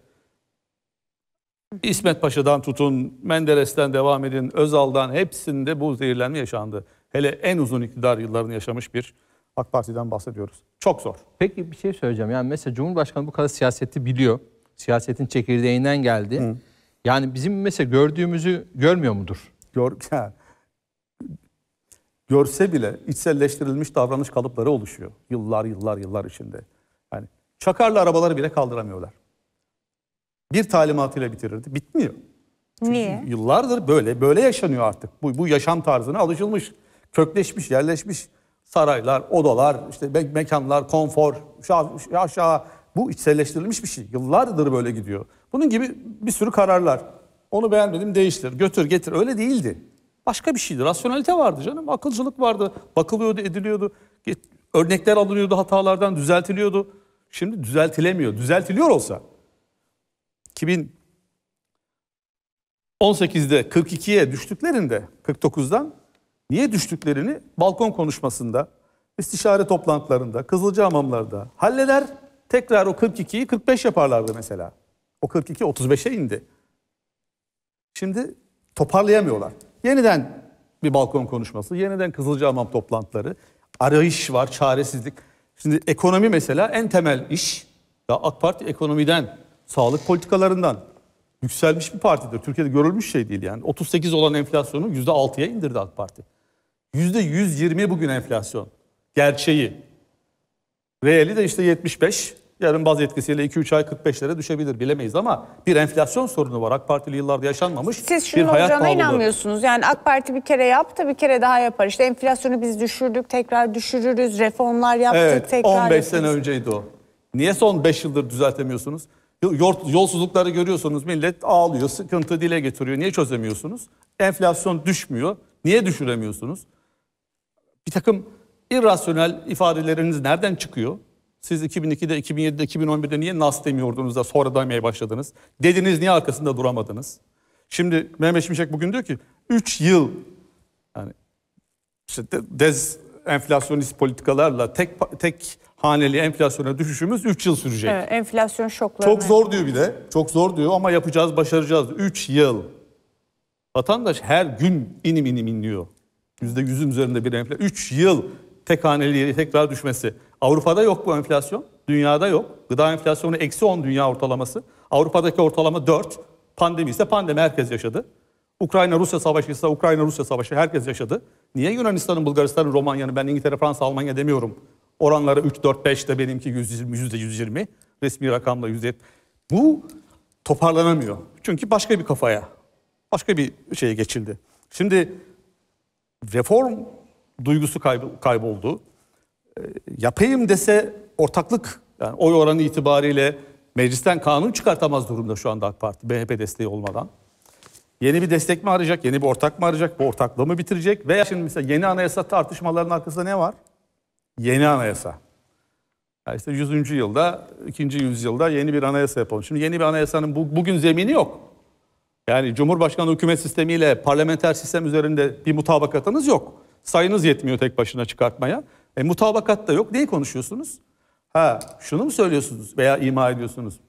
İsmet Paşa'dan tutun, Menderes'ten devam edin, Özal'dan hepsinde bu zehirlenme yaşandı. Hele en uzun iktidar yıllarını yaşamış bir AK Parti'den bahsediyoruz. Çok zor. Peki bir şey söyleyeceğim. Yani mesela Cumhurbaşkanı bu kadar siyaseti biliyor. Siyasetin çekirdeğinden geldi. Hı. Yani bizim mesela gördüğümüzü görmüyor mudur? Gör, görse bile içselleştirilmiş davranış kalıpları oluşuyor. Yıllar yıllar yıllar içinde. Yani çakarlı arabaları bile kaldıramıyorlar. Bir talimatıyla bitirirdi. Bitmiyor. Çünkü Niye? Yıllardır böyle böyle yaşanıyor artık. Bu, bu yaşam tarzına alışılmış, kökleşmiş, yerleşmiş saraylar, odalar, işte me- mekanlar, konfor, aşağı, aşağı bu içselleştirilmiş bir şey. Yıllardır böyle gidiyor. Bunun gibi bir sürü kararlar. Onu beğenmedim değiştir, götür getir öyle değildi. Başka bir şeydi. Rasyonalite vardı canım. Akılcılık vardı. Bakılıyordu, ediliyordu. Örnekler alınıyordu hatalardan, düzeltiliyordu. Şimdi düzeltilemiyor. Düzeltiliyor olsa 2018'de 42'ye düştüklerinde 49'dan niye düştüklerini balkon konuşmasında, istişare toplantılarında, Kızılcahamamlarda halleder. Tekrar o 42'yi 45 yaparlardı mesela. O 42 35'e indi. Şimdi toparlayamıyorlar. Yeniden bir balkon konuşması, yeniden Kızılcahamam toplantıları, arayış var, çaresizlik. Şimdi ekonomi mesela en temel iş. Ya AK Parti ekonomiden, sağlık politikalarından yükselmiş bir partidir. Türkiye'de görülmüş şey değil yani. 38 olan enflasyonu %6'ya indirdi AK Parti. Yüzde 120 bugün enflasyon. Gerçeği. Reali de işte 75. Yarın baz etkisiyle 2-3 ay 45'lere düşebilir bilemeyiz ama bir enflasyon sorunu var. AK Partili yıllarda yaşanmamış Siz şunun bir hayat pahalılığı. inanmıyorsunuz. Yani AK Parti bir kere yaptı bir kere daha yapar. İşte enflasyonu biz düşürdük tekrar düşürürüz. Reformlar yaptık evet, tekrar 15 yaptık. sene önceydi o. Niye son 5 yıldır düzeltemiyorsunuz? Yolsuzlukları görüyorsunuz millet ağlıyor, sıkıntı dile getiriyor. Niye çözemiyorsunuz? Enflasyon düşmüyor. Niye düşüremiyorsunuz? bir takım irrasyonel ifadeleriniz nereden çıkıyor? Siz 2002'de, 2007'de, 2011'de niye nas demiyordunuz da sonra demeye başladınız? Dediniz niye arkasında duramadınız? Şimdi Mehmet Şimşek bugün diyor ki 3 yıl yani işte dez enflasyonist politikalarla tek tek haneli enflasyona düşüşümüz 3 yıl sürecek. Evet, enflasyon şokları. Çok zor diyor bir de. Çok zor diyor ama yapacağız, başaracağız. 3 yıl. Vatandaş her gün inim inim inliyor. %100'ün üzerinde bir enflasyon. üç yıl tek haneliye tekrar düşmesi. Avrupa'da yok bu enflasyon. Dünyada yok. Gıda enflasyonu eksi on dünya ortalaması. Avrupa'daki ortalama dört. Pandemi ise pandemi herkes yaşadı. Ukrayna-Rusya savaşı ise Ukrayna-Rusya savaşı herkes yaşadı. Niye Yunanistan'ın, Bulgaristan'ın, Romanya'nın, ben İngiltere, Fransa, Almanya demiyorum. Oranları 3, 4, 5 de benimki 120, %120. Resmi rakamla %70. Bu toparlanamıyor. Çünkü başka bir kafaya, başka bir şeye geçildi. Şimdi reform duygusu kayboldu. Ee, yapayım dese ortaklık yani oy oranı itibariyle meclisten kanun çıkartamaz durumda şu anda AK Parti BHP desteği olmadan. Yeni bir destek mi arayacak, yeni bir ortak mı arayacak, bu ortaklığı mı bitirecek? Veya şimdi mesela yeni anayasa tartışmalarının arkasında ne var? Yeni anayasa. Yani işte 100. yılda, 2. yüzyılda yeni bir anayasa yapalım. Şimdi yeni bir anayasanın bu, bugün zemini yok. Yani Cumhurbaşkanı hükümet sistemiyle parlamenter sistem üzerinde bir mutabakatınız yok. Sayınız yetmiyor tek başına çıkartmaya. E, mutabakat da yok. Neyi konuşuyorsunuz? Ha şunu mu söylüyorsunuz veya ima ediyorsunuz?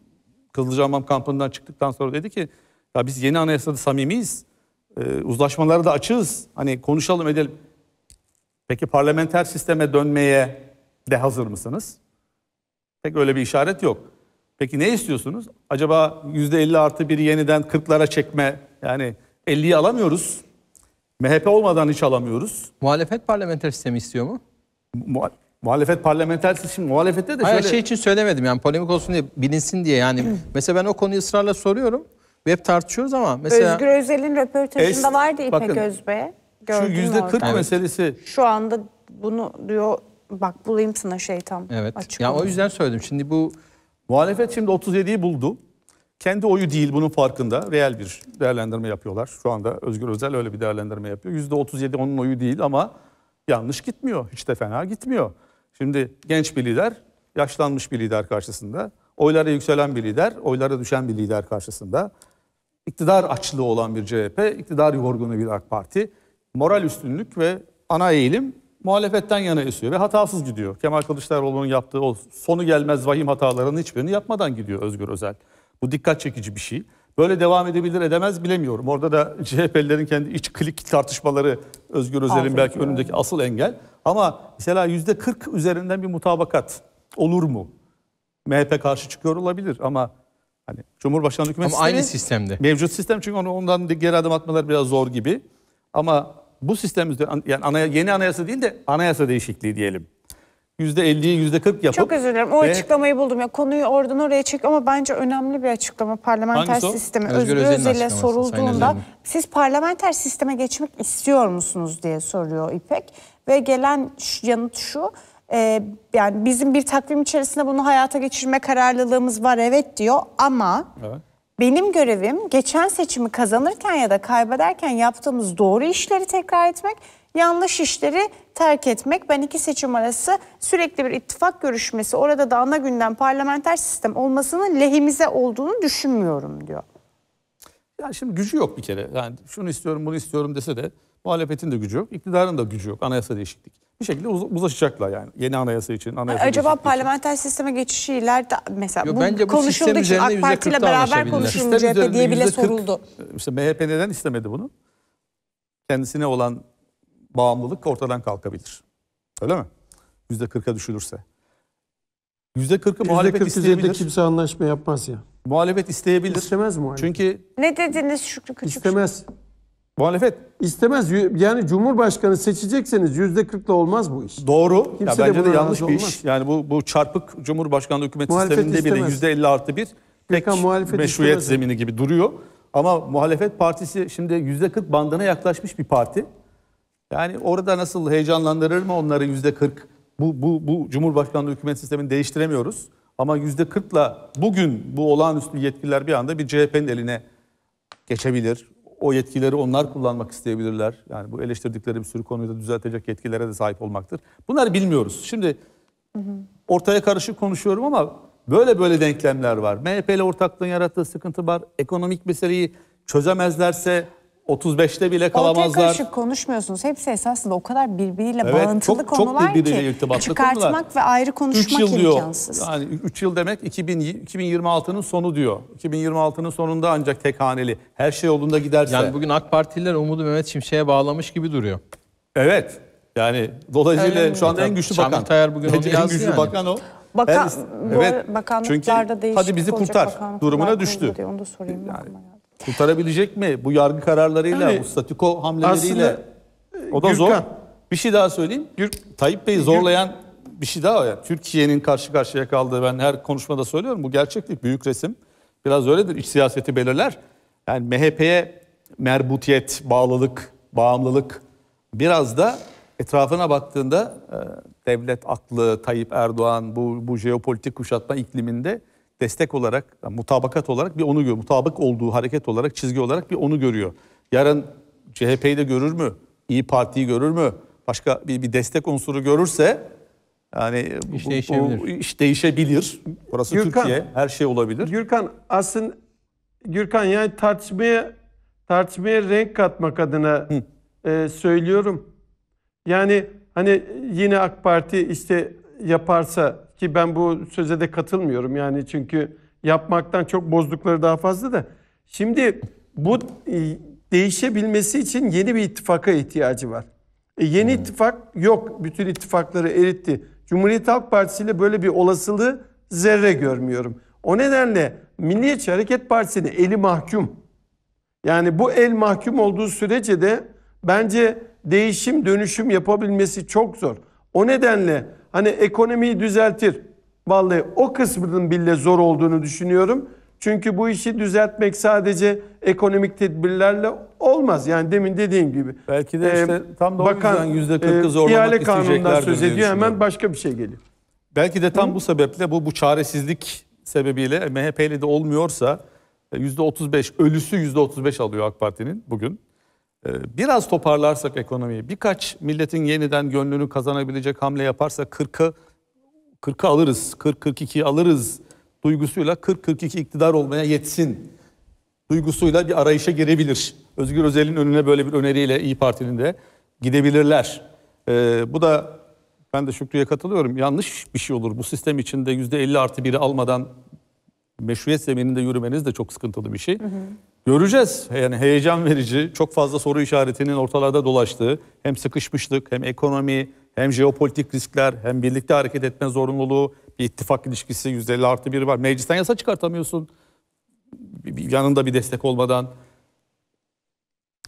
Kızılcahamam kampından çıktıktan sonra dedi ki ya biz yeni anayasada samimiyiz. E, uzlaşmaları da açığız. Hani konuşalım edelim. Peki parlamenter sisteme dönmeye de hazır mısınız? Pek öyle bir işaret yok. Peki ne istiyorsunuz? Acaba yüzde %50 artı bir yeniden 40'lara çekme yani 50'yi alamıyoruz. MHP olmadan hiç alamıyoruz. Muhalefet parlamenter sistemi istiyor mu? Muha muhalefet parlamenter sistemi muhalefette de Hayır, şöyle... şey için söylemedim yani polemik olsun diye bilinsin diye yani. mesela ben o konuyu ısrarla soruyorum. Web tartışıyoruz ama mesela... Özgür Özel'in röportajında es, vardı İpek bakın, Özbe. Gördün şu yüzde 40 meselesi. Şu anda bunu diyor bak bulayım sana şeytan. Evet. Açık ya yani o yüzden söyledim. Şimdi bu Muhalefet şimdi 37'yi buldu. Kendi oyu değil bunun farkında. Reel bir değerlendirme yapıyorlar. Şu anda Özgür Özel öyle bir değerlendirme yapıyor. %37 onun oyu değil ama yanlış gitmiyor. Hiç de fena gitmiyor. Şimdi genç bir lider, yaşlanmış bir lider karşısında. Oylara yükselen bir lider, oylara düşen bir lider karşısında. İktidar açlığı olan bir CHP, iktidar yorgunu bir AK Parti. Moral üstünlük ve ana eğilim muhalefetten yana esiyor ve hatasız gidiyor. Kemal Kılıçdaroğlu'nun yaptığı o sonu gelmez vahim hataların hiçbirini yapmadan gidiyor Özgür Özel. Bu dikkat çekici bir şey. Böyle devam edebilir edemez bilemiyorum. Orada da CHP'lilerin kendi iç klik tartışmaları Özgür Özel'in belki önündeki asıl engel. Ama mesela yüzde 40 üzerinden bir mutabakat olur mu? MHP karşı çıkıyor olabilir ama hani Cumhurbaşkanlığı hükümet Ama aynı sistemde. Mevcut sistem çünkü ondan geri adım atmalar biraz zor gibi. Ama bu sistem yani anaya, yeni anayasa değil de anayasa değişikliği diyelim. %50'yi %40 yapıp... Çok özür dilerim. O ve... açıklamayı buldum. ya Konuyu oradan oraya çek ama bence önemli bir açıklama. Parlamenter Hangisi sistemi Özgür, Özgür Özel'e sorulduğunda siz parlamenter sisteme geçmek istiyor musunuz diye soruyor İpek. Ve gelen yanıt şu. E, yani bizim bir takvim içerisinde bunu hayata geçirme kararlılığımız var evet diyor ama... Evet benim görevim geçen seçimi kazanırken ya da kaybederken yaptığımız doğru işleri tekrar etmek, yanlış işleri terk etmek. Ben iki seçim arası sürekli bir ittifak görüşmesi, orada da ana günden parlamenter sistem olmasının lehimize olduğunu düşünmüyorum diyor. Yani şimdi gücü yok bir kere. Yani şunu istiyorum, bunu istiyorum dese de muhalefetin de gücü yok, iktidarın da gücü yok. Anayasa değişiklik bir şekilde uz uzlaşacaklar yani yeni anayasa için. Anayasa Acaba parlamenter için. sisteme geçişi ileride mesela Yo, bu bence bu konuşuldu ki AK Parti ile beraber konuşuldu CHP diye bile soruldu. İşte MHP neden istemedi bunu? Kendisine olan bağımlılık ortadan kalkabilir. Öyle mi? Yüzde kırka düşülürse. Yüzde kırkı muhalefet isteyebilir. kimse anlaşma yapmaz ya. Muhalefet isteyebilir. İstemez muhalefet. Çünkü... Ne dediniz Şükrü Küçük? İstemez. Muhalefet istemez. Yani Cumhurbaşkanı seçecekseniz yüzde kırkla olmaz bu iş. Doğru. Kimse ya bence de, de yanlış bir olmaz. iş. Yani bu bu çarpık Cumhurbaşkanlığı hükümet muhalefet sisteminde bile yüzde elli artı bir pek meşruiyet istemez. zemini gibi duruyor. Ama muhalefet partisi şimdi yüzde kırk bandına yaklaşmış bir parti. Yani orada nasıl heyecanlandırır mı onları yüzde kırk? Bu, bu, bu Cumhurbaşkanlığı hükümet sistemini değiştiremiyoruz. Ama yüzde kırkla bugün bu olağanüstü yetkililer bir anda bir CHP'nin eline geçebilir o yetkileri onlar kullanmak isteyebilirler. Yani bu eleştirdikleri bir sürü konuyu da düzeltecek yetkilere de sahip olmaktır. Bunları bilmiyoruz. Şimdi ortaya karışık konuşuyorum ama böyle böyle denklemler var. MHP ile ortaklığın yarattığı sıkıntı var. Ekonomik meseleyi çözemezlerse 35'te bile kalamazlar. Ortaya karışık konuşmuyorsunuz. Hepsi esasında o kadar birbiriyle evet, bağıntılı çok, konular çok birbiriyle ki çıkartmak konular. ve ayrı konuşmak üç yıl imkansız. Yani 3 yıl demek 2000, 2026'nın sonu diyor. 2026'nın sonunda ancak tek haneli. Her şey yolunda giderse. Yani bugün AK Partililer umudu Mehmet Şimşek'e bağlamış gibi duruyor. Evet. Yani dolayısıyla Öyle şu anda en güçlü bakan. Çamlıtayar bugün onu En güçlü yani. bakan o. Bakan, Her, evet. Çünkü hadi bizi kurtar durumuna düştü. Diye, onu da sorayım. Yani. Kurtarabilecek mi bu yargı kararlarıyla, yani, bu statiko hamleleriyle? E, o da Gürkan, zor. Bir şey daha söyleyeyim. Gür, Tayyip Bey'i zorlayan Gür, bir şey daha var. Yani Türkiye'nin karşı karşıya kaldığı ben her konuşmada söylüyorum. Bu gerçeklik, büyük resim. Biraz öyledir. İç siyaseti belirler. Yani MHP'ye merbutiyet, bağlılık, bağımlılık biraz da etrafına baktığında e, devlet aklı, Tayyip Erdoğan bu, bu jeopolitik kuşatma ikliminde destek olarak, mutabakat olarak bir onu görüyor. Mutabık olduğu hareket olarak, çizgi olarak bir onu görüyor. Yarın CHP'yi de görür mü? İyi Parti'yi görür mü? Başka bir, bir destek unsuru görürse yani iş değişebilir. Bu, iş değişebilir. Orası Gürkan, Türkiye, her şey olabilir. Gürkan aslında Gürkan yani tartışmaya tartışmaya renk katmak adına e, söylüyorum. Yani hani yine AK Parti işte yaparsa ki ben bu söze de katılmıyorum yani çünkü yapmaktan çok bozdukları daha fazla da. Şimdi bu e, değişebilmesi için yeni bir ittifaka ihtiyacı var. E yeni hmm. ittifak yok. Bütün ittifakları eritti. Cumhuriyet Halk Partisi ile böyle bir olasılığı zerre görmüyorum. O nedenle Milliyetçi Hareket Partisi'nin eli mahkum. Yani bu el mahkum olduğu sürece de bence değişim dönüşüm yapabilmesi çok zor. O nedenle hani ekonomiyi düzeltir. Vallahi o kısmının bile zor olduğunu düşünüyorum. Çünkü bu işi düzeltmek sadece ekonomik tedbirlerle olmaz. Yani demin dediğim gibi. Belki de işte e, tam da bakan, yüzde %40'ı zorlamak ihale kanunundan söz ediyor hemen başka bir şey geliyor. Belki de tam Hı? bu sebeple bu bu çaresizlik sebebiyle e, MHP'li de olmuyorsa %35 e, ölüsü %35 alıyor AK Parti'nin bugün. Ee, biraz toparlarsak ekonomiyi, birkaç milletin yeniden gönlünü kazanabilecek hamle yaparsa 40'a 40'a alırız, 40-42'yi alırız duygusuyla 40-42 iktidar olmaya yetsin duygusuyla bir arayışa girebilir. Özgür Özel'in önüne böyle bir öneriyle İyi Parti'nin de gidebilirler. Ee, bu da ben de Şükrü'ye katılıyorum. Yanlış bir şey olur. Bu sistem içinde %50 artı biri almadan meşruiyet zemininde yürümeniz de çok sıkıntılı bir şey. Hı hı. Göreceğiz. Yani heyecan verici, çok fazla soru işaretinin ortalarda dolaştığı, hem sıkışmışlık, hem ekonomi, hem jeopolitik riskler, hem birlikte hareket etme zorunluluğu, bir ittifak ilişkisi %50 artı 1 var. Meclisten yasa çıkartamıyorsun yanında bir destek olmadan.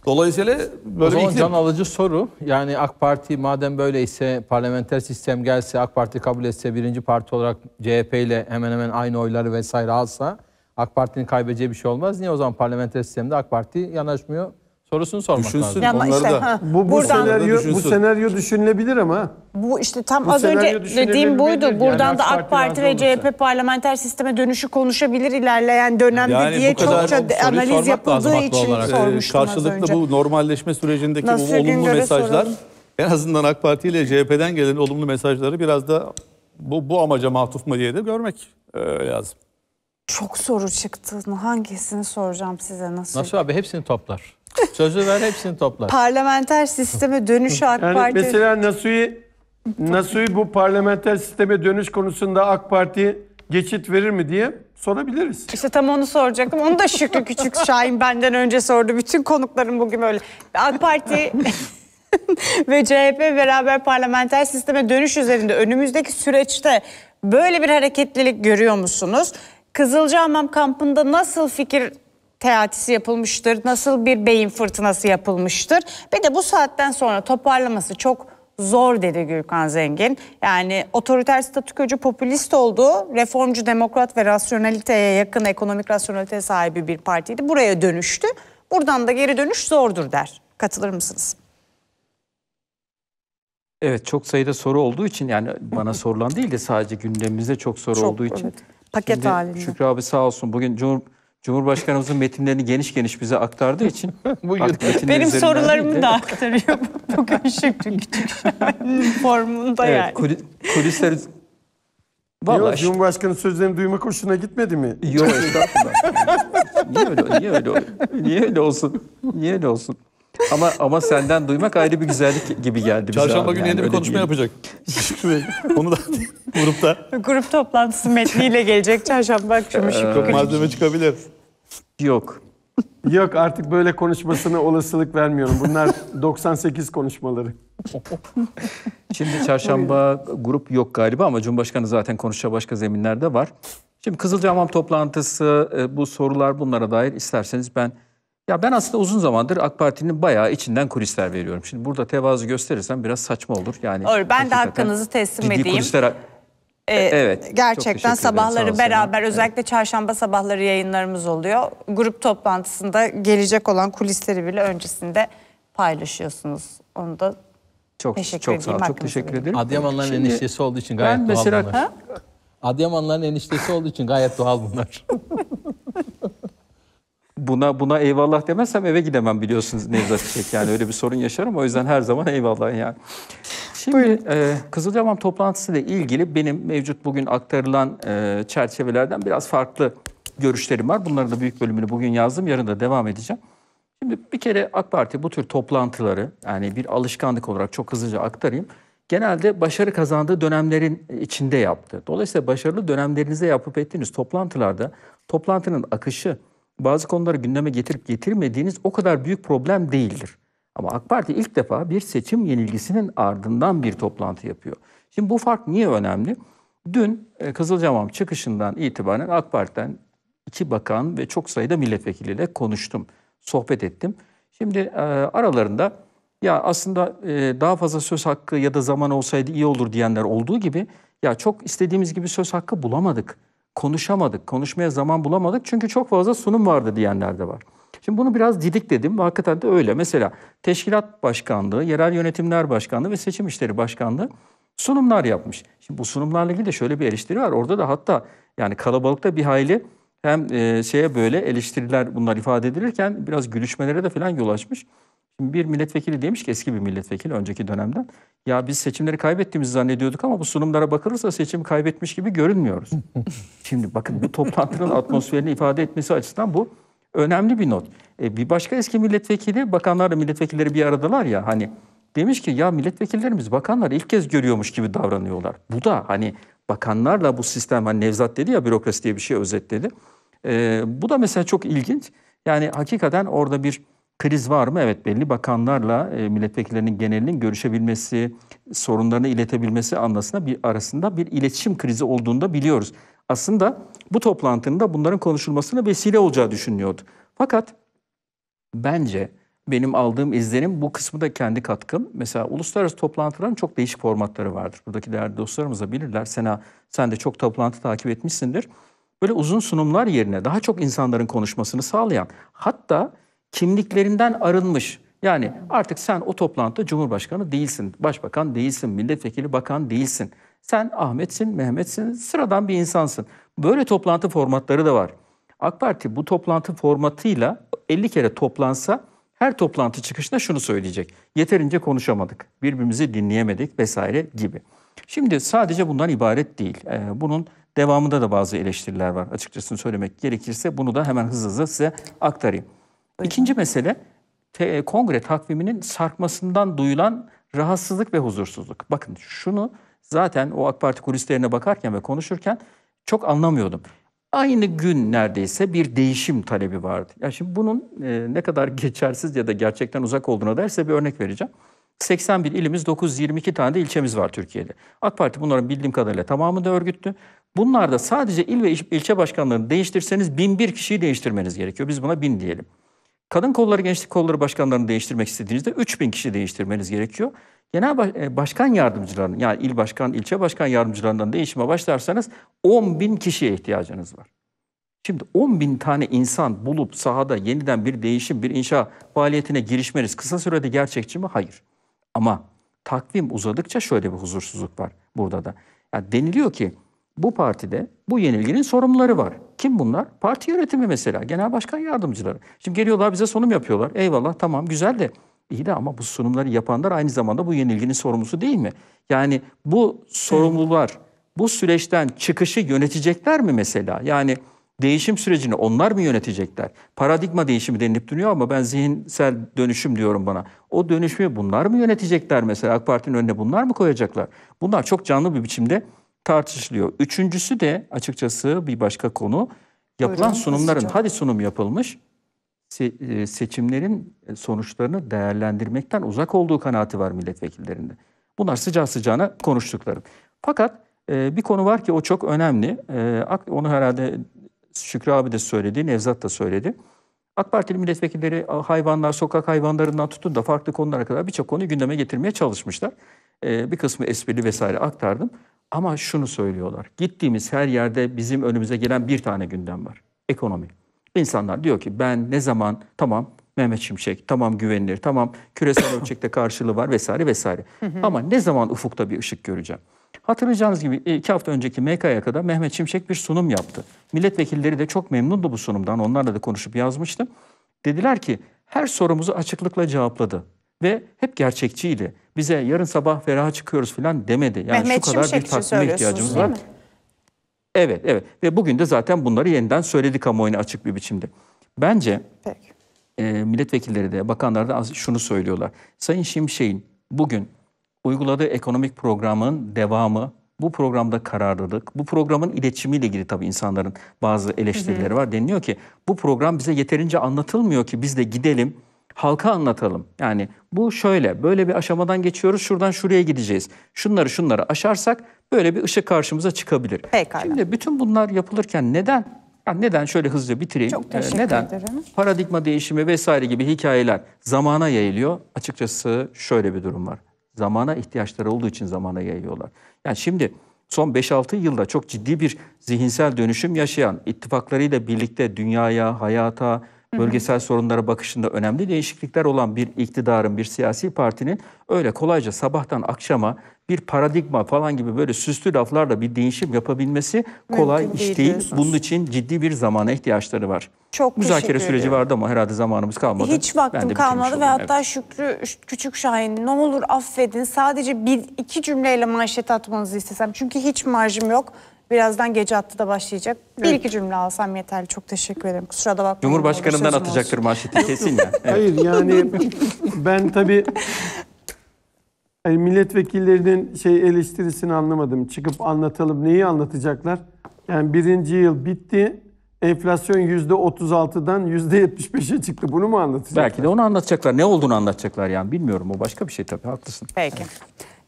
Dolayısıyla böyle o zaman iklim... can alıcı soru. Yani AK Parti madem böyleyse parlamenter sistem gelse AK Parti kabul etse birinci parti olarak CHP ile hemen hemen aynı oyları vesaire alsa AK Parti'nin kaybedeceği bir şey olmaz. Niye o zaman parlamenter sistemde AK Parti yanaşmıyor? sorusunu sormak Düşünsün. lazım. Ya işte, da- Bu, bu, buradan senaryo, bu senaryo düşünülebilir ama. bu işte tam Bu az önce düşünülebilir dediğim buydu. Buradan AK da AK Parti ve olursa. CHP parlamenter sisteme dönüşü konuşabilir ilerleyen dönemde Yani diye bu çokça analiz yapıldığı için olarak. Ee, sormuştum Karşılıklı bu normalleşme sürecindeki Nasıl bu olumlu mesajlar soralım. en azından AK Parti ile CHP'den gelen olumlu mesajları biraz da bu, bu amaca matuf mu diye de görmek e, lazım. Çok soru çıktı. Hangisini soracağım size nasıl? Nasıl abi hepsini toplar. Sözü ver hepsini toplar. Parlamenter sisteme dönüş AK yani Parti... Mesela Nasuhi, Nasuhi bu parlamenter sisteme dönüş konusunda AK Parti geçit verir mi diye sorabiliriz. İşte tam onu soracaktım. Onu da Şükrü Küçük Şahin benden önce sordu. Bütün konuklarım bugün öyle. AK Parti ve CHP beraber parlamenter sisteme dönüş üzerinde önümüzdeki süreçte böyle bir hareketlilik görüyor musunuz? Kızılcahamam kampında nasıl fikir teatisi yapılmıştır? Nasıl bir beyin fırtınası yapılmıştır? Bir de bu saatten sonra toparlaması çok zor dedi Gürkan Zengin. Yani otoriter statüköcü popülist oldu. Reformcu demokrat ve rasyonaliteye yakın ekonomik rasyonaliteye sahibi bir partiydi. Buraya dönüştü. Buradan da geri dönüş zordur der. Katılır mısınız? Evet çok sayıda soru olduğu için yani bana sorulan değil de sadece gündemimizde çok soru çok, olduğu için. Evet. Paket Şimdi, halinde. Şükrü abi sağ olsun bugün Cumhur Cumhurbaşkanımızın metinlerini geniş geniş bize aktardığı için bugün benim sorularımı da aktarıyor bugün şükrü küçük formunda evet, yani. Kulis, kulisler Vallahi Yok, Cumhurbaşkanı sözlerini duymak hoşuna gitmedi mi? Yok estağfurullah. niye öyle, niye öyle, niye öyle olsun? Niye öyle olsun? Ama ama senden duymak ayrı bir güzellik gibi geldi bize. Çarşamba günü yani yeni bir konuşma yapacak. Onu da grupta. Grup toplantısı metniyle gelecek çarşamba akşamı ee, Şükrü. Çok malzeme çıkabilir. Yok. Yok artık böyle konuşmasına olasılık vermiyorum. Bunlar 98 konuşmaları. Şimdi çarşamba grup yok galiba ama Cumhurbaşkanı zaten konuşacağı başka zeminlerde var. Şimdi Kızılcahamam toplantısı, e, bu sorular bunlara dair isterseniz ben ya ben aslında uzun zamandır AK Parti'nin bayağı içinden kulisler veriyorum. Şimdi burada tevazu gösterirsem biraz saçma olur. Yani Olur ben de hakkınızı teslim edeyim. Kulisler... Ee, e, evet. Gerçekten sabahları beraber özellikle evet. çarşamba sabahları yayınlarımız oluyor. Grup toplantısında gelecek olan kulisleri bile öncesinde paylaşıyorsunuz. Onu da çok teşekkür çok edeyim, sağ ol. Çok teşekkür ederim. Adıyamanların eniştesi olduğu için gayet ben doğal mesela, bunlar. Adıyamanların eniştesi olduğu için gayet doğal bunlar. buna buna eyvallah demezsem eve gidemem biliyorsunuz Nevzat Çiçek. Yani öyle bir sorun yaşarım. O yüzden her zaman eyvallah yani. Şimdi Buyurun. e, Kızılcamam toplantısı ile ilgili benim mevcut bugün aktarılan e, çerçevelerden biraz farklı görüşlerim var. Bunların da büyük bölümünü bugün yazdım. Yarın da devam edeceğim. Şimdi bir kere AK Parti bu tür toplantıları yani bir alışkanlık olarak çok hızlıca aktarayım. Genelde başarı kazandığı dönemlerin içinde yaptı. Dolayısıyla başarılı dönemlerinizde yapıp ettiğiniz toplantılarda toplantının akışı, bazı konuları gündeme getirip getirmediğiniz o kadar büyük problem değildir. Ama AK Parti ilk defa bir seçim yenilgisinin ardından bir toplantı yapıyor. Şimdi bu fark niye önemli? Dün e, Kızılcamam çıkışından itibaren AK Parti'den iki bakan ve çok sayıda milletvekiliyle konuştum, sohbet ettim. Şimdi e, aralarında ya aslında e, daha fazla söz hakkı ya da zaman olsaydı iyi olur diyenler olduğu gibi ya çok istediğimiz gibi söz hakkı bulamadık konuşamadık, konuşmaya zaman bulamadık çünkü çok fazla sunum vardı diyenler de var. Şimdi bunu biraz didik dedim ve hakikaten de öyle. Mesela Teşkilat Başkanlığı, Yerel Yönetimler Başkanlığı ve Seçim İşleri Başkanlığı sunumlar yapmış. Şimdi bu sunumlarla ilgili de şöyle bir eleştiri var. Orada da hatta yani kalabalıkta bir hayli hem e, şeye böyle eleştiriler bunlar ifade edilirken biraz gülüşmelere de falan yol açmış. Şimdi bir milletvekili demiş ki eski bir milletvekili önceki dönemden. Ya biz seçimleri kaybettiğimizi zannediyorduk ama bu sunumlara bakılırsa seçim kaybetmiş gibi görünmüyoruz. Şimdi bakın bu toplantının atmosferini ifade etmesi açısından bu önemli bir not. E, bir başka eski milletvekili bakanlarla milletvekilleri bir aradalar ya hani demiş ki ya milletvekillerimiz bakanlar ilk kez görüyormuş gibi davranıyorlar. Bu da hani bakanlarla bu sistem hani Nevzat dedi ya bürokrasi diye bir şey özetledi. E, bu da mesela çok ilginç. Yani hakikaten orada bir Kriz var mı? Evet belli bakanlarla e, milletvekillerinin genelinin görüşebilmesi, sorunlarını iletebilmesi anlasına bir arasında bir iletişim krizi olduğunu da biliyoruz. Aslında bu toplantının da bunların konuşulmasına vesile olacağı düşünülüyordu. Fakat bence benim aldığım izlenim bu kısmı da kendi katkım. Mesela uluslararası toplantıların çok değişik formatları vardır. Buradaki değerli dostlarımız da bilirler. Sena sen de çok toplantı takip etmişsindir. Böyle uzun sunumlar yerine daha çok insanların konuşmasını sağlayan hatta kimliklerinden arınmış. Yani artık sen o toplantıda Cumhurbaşkanı değilsin, başbakan değilsin, milletvekili bakan değilsin. Sen Ahmet'sin, Mehmet'sin, sıradan bir insansın. Böyle toplantı formatları da var. AK Parti bu toplantı formatıyla 50 kere toplansa her toplantı çıkışında şunu söyleyecek. Yeterince konuşamadık, birbirimizi dinleyemedik vesaire gibi. Şimdi sadece bundan ibaret değil. Ee, bunun devamında da bazı eleştiriler var açıkçası söylemek gerekirse. Bunu da hemen hızlı hızlı size aktarayım. Buyurun. İkinci mesele te, kongre takviminin sarkmasından duyulan rahatsızlık ve huzursuzluk. Bakın şunu zaten o AK Parti kulislerine bakarken ve konuşurken çok anlamıyordum. Aynı gün neredeyse bir değişim talebi vardı. Ya şimdi bunun e, ne kadar geçersiz ya da gerçekten uzak olduğuna derse bir örnek vereceğim. 81 ilimiz, 922 tane de ilçemiz var Türkiye'de. AK Parti bunların bildiğim kadarıyla tamamını da örgüttü. Bunlarda sadece il ve ilçe başkanlarını değiştirseniz 1001 kişiyi değiştirmeniz gerekiyor. Biz buna 1000 diyelim. Kadın kolları, gençlik kolları başkanlarını değiştirmek istediğinizde 3000 kişi değiştirmeniz gerekiyor. Genel e, başkan yardımcılarının yani il başkan, ilçe başkan yardımcılarından değişime başlarsanız 10 bin kişiye ihtiyacınız var. Şimdi 10 bin tane insan bulup sahada yeniden bir değişim, bir inşa faaliyetine girişmeniz kısa sürede gerçekçi mi? Hayır. Ama takvim uzadıkça şöyle bir huzursuzluk var burada da. Yani deniliyor ki bu partide bu yenilginin sorumluları var. Kim bunlar? Parti yönetimi mesela, genel başkan yardımcıları. Şimdi geliyorlar bize sunum yapıyorlar. Eyvallah tamam güzel de iyi de ama bu sunumları yapanlar aynı zamanda bu yenilginin sorumlusu değil mi? Yani bu sorumlular bu süreçten çıkışı yönetecekler mi mesela? Yani değişim sürecini onlar mı yönetecekler? Paradigma değişimi denilip duruyor ama ben zihinsel dönüşüm diyorum bana. O dönüşümü bunlar mı yönetecekler mesela? AK Parti'nin önüne bunlar mı koyacaklar? Bunlar çok canlı bir biçimde tartışılıyor. Üçüncüsü de açıkçası bir başka konu. Yapılan Öyle sunumların, hadi sunum yapılmış, e, seçimlerin e, sonuçlarını değerlendirmekten uzak olduğu kanaati var milletvekillerinde. Bunlar sıcağı sıcağına konuştuklarım. Fakat e, bir konu var ki o çok önemli. Onu herhalde Şükrü abi de söyledi, Nevzat da söyledi. AK Partili milletvekilleri hayvanlar, sokak hayvanlarından tutun da farklı konulara kadar birçok konuyu gündeme getirmeye çalışmışlar. Bir kısmı esprili vesaire aktardım. Ama şunu söylüyorlar. Gittiğimiz her yerde bizim önümüze gelen bir tane gündem var. Ekonomi. İnsanlar diyor ki ben ne zaman tamam Mehmet Şimşek tamam güvenilir tamam küresel ölçekte karşılığı var vesaire vesaire. Ama ne zaman ufukta bir ışık göreceğim? Hatırlayacağınız gibi e, iki hafta önceki MKYK'da Mehmet Şimşek bir sunum yaptı. Milletvekilleri de çok memnundu bu sunumdan. Onlarla da konuşup yazmıştım. Dediler ki her sorumuzu açıklıkla cevapladı ve hep gerçekçiydi bize yarın sabah feraha çıkıyoruz falan demedi. Yani Mehmet şu kadar bir tatmine ihtiyacımız var. Mi? Evet, evet. Ve bugün de zaten bunları yeniden söyledi kamuoyuna açık bir biçimde. Bence Peki. E, milletvekilleri de, bakanlar da şunu söylüyorlar. Sayın Şimşek'in bugün uyguladığı ekonomik programın devamı, bu programda kararlılık, bu programın iletişimiyle ilgili tabii insanların bazı eleştirileri hı hı. var. Deniliyor ki bu program bize yeterince anlatılmıyor ki biz de gidelim halka anlatalım. Yani bu şöyle, böyle bir aşamadan geçiyoruz, şuradan şuraya gideceğiz. Şunları şunları aşarsak böyle bir ışık karşımıza çıkabilir. Pekala. Şimdi bütün bunlar yapılırken neden? Yani neden şöyle hızlıca bitireyim? Çok ee, teşekkür neden? ederim. Paradigma değişimi vesaire gibi hikayeler zamana yayılıyor. Açıkçası şöyle bir durum var. Zamana ihtiyaçları olduğu için zamana yayıyorlar. Yani şimdi son 5-6 yılda çok ciddi bir zihinsel dönüşüm yaşayan, ittifaklarıyla birlikte dünyaya, hayata, bölgesel sorunlara bakışında önemli değişiklikler olan bir iktidarın, bir siyasi partinin öyle kolayca sabahtan akşama bir paradigma falan gibi böyle süslü laflarla bir değişim yapabilmesi kolay Mümkün iş değil. Diyorsunuz. Bunun için ciddi bir zamana ihtiyaçları var. Çok Müzakere süreci vardı ama herhalde zamanımız kalmadı. Hiç vaktim kalmadı ve hatta evet. Şükrü Küçük Şahin ne olur affedin sadece bir iki cümleyle manşet atmanızı istesem. Çünkü hiç marjım yok. Birazdan gece hattı da başlayacak. Bir evet. iki cümle alsam yeterli. Çok teşekkür ederim. Kusura da bakmayın. Cumhurbaşkanından atacaktır manşeti kesin ya. Evet. Hayır yani ben tabii yani milletvekillerinin şey eleştirisini anlamadım. Çıkıp anlatalım neyi anlatacaklar? Yani birinci yıl bitti. Enflasyon yüzde %36'dan yüzde %75'e çıktı. Bunu mu anlatacaklar? Belki de onu anlatacaklar. Ne olduğunu anlatacaklar yani bilmiyorum. O başka bir şey tabii. Haklısın. Peki.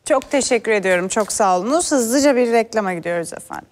Çok teşekkür ediyorum. Çok sağ olunuz. Hızlıca bir reklama gidiyoruz efendim.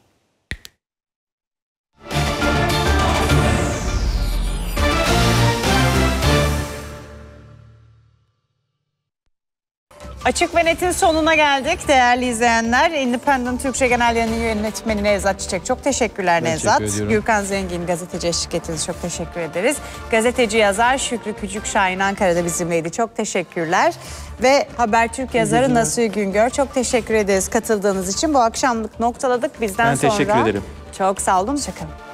Açık ve Net'in sonuna geldik değerli izleyenler. Independent Türkçe Genel Yayın Yönetmeni Nevzat Çiçek. Çok teşekkürler ben Nevzat. Teşekkür Gürkan Zengin gazeteci şirketiniz Çok teşekkür ederiz. Gazeteci yazar Şükrü Küçük Şahin Ankara'da bizimleydi. Çok teşekkürler. Ve Habertürk yazarı Nasuhi Güngör. Çok teşekkür ederiz katıldığınız için. Bu akşamlık noktaladık. Bizden ben sonra... Ben teşekkür ederim. Çok sağ olun. Hoşçakalın.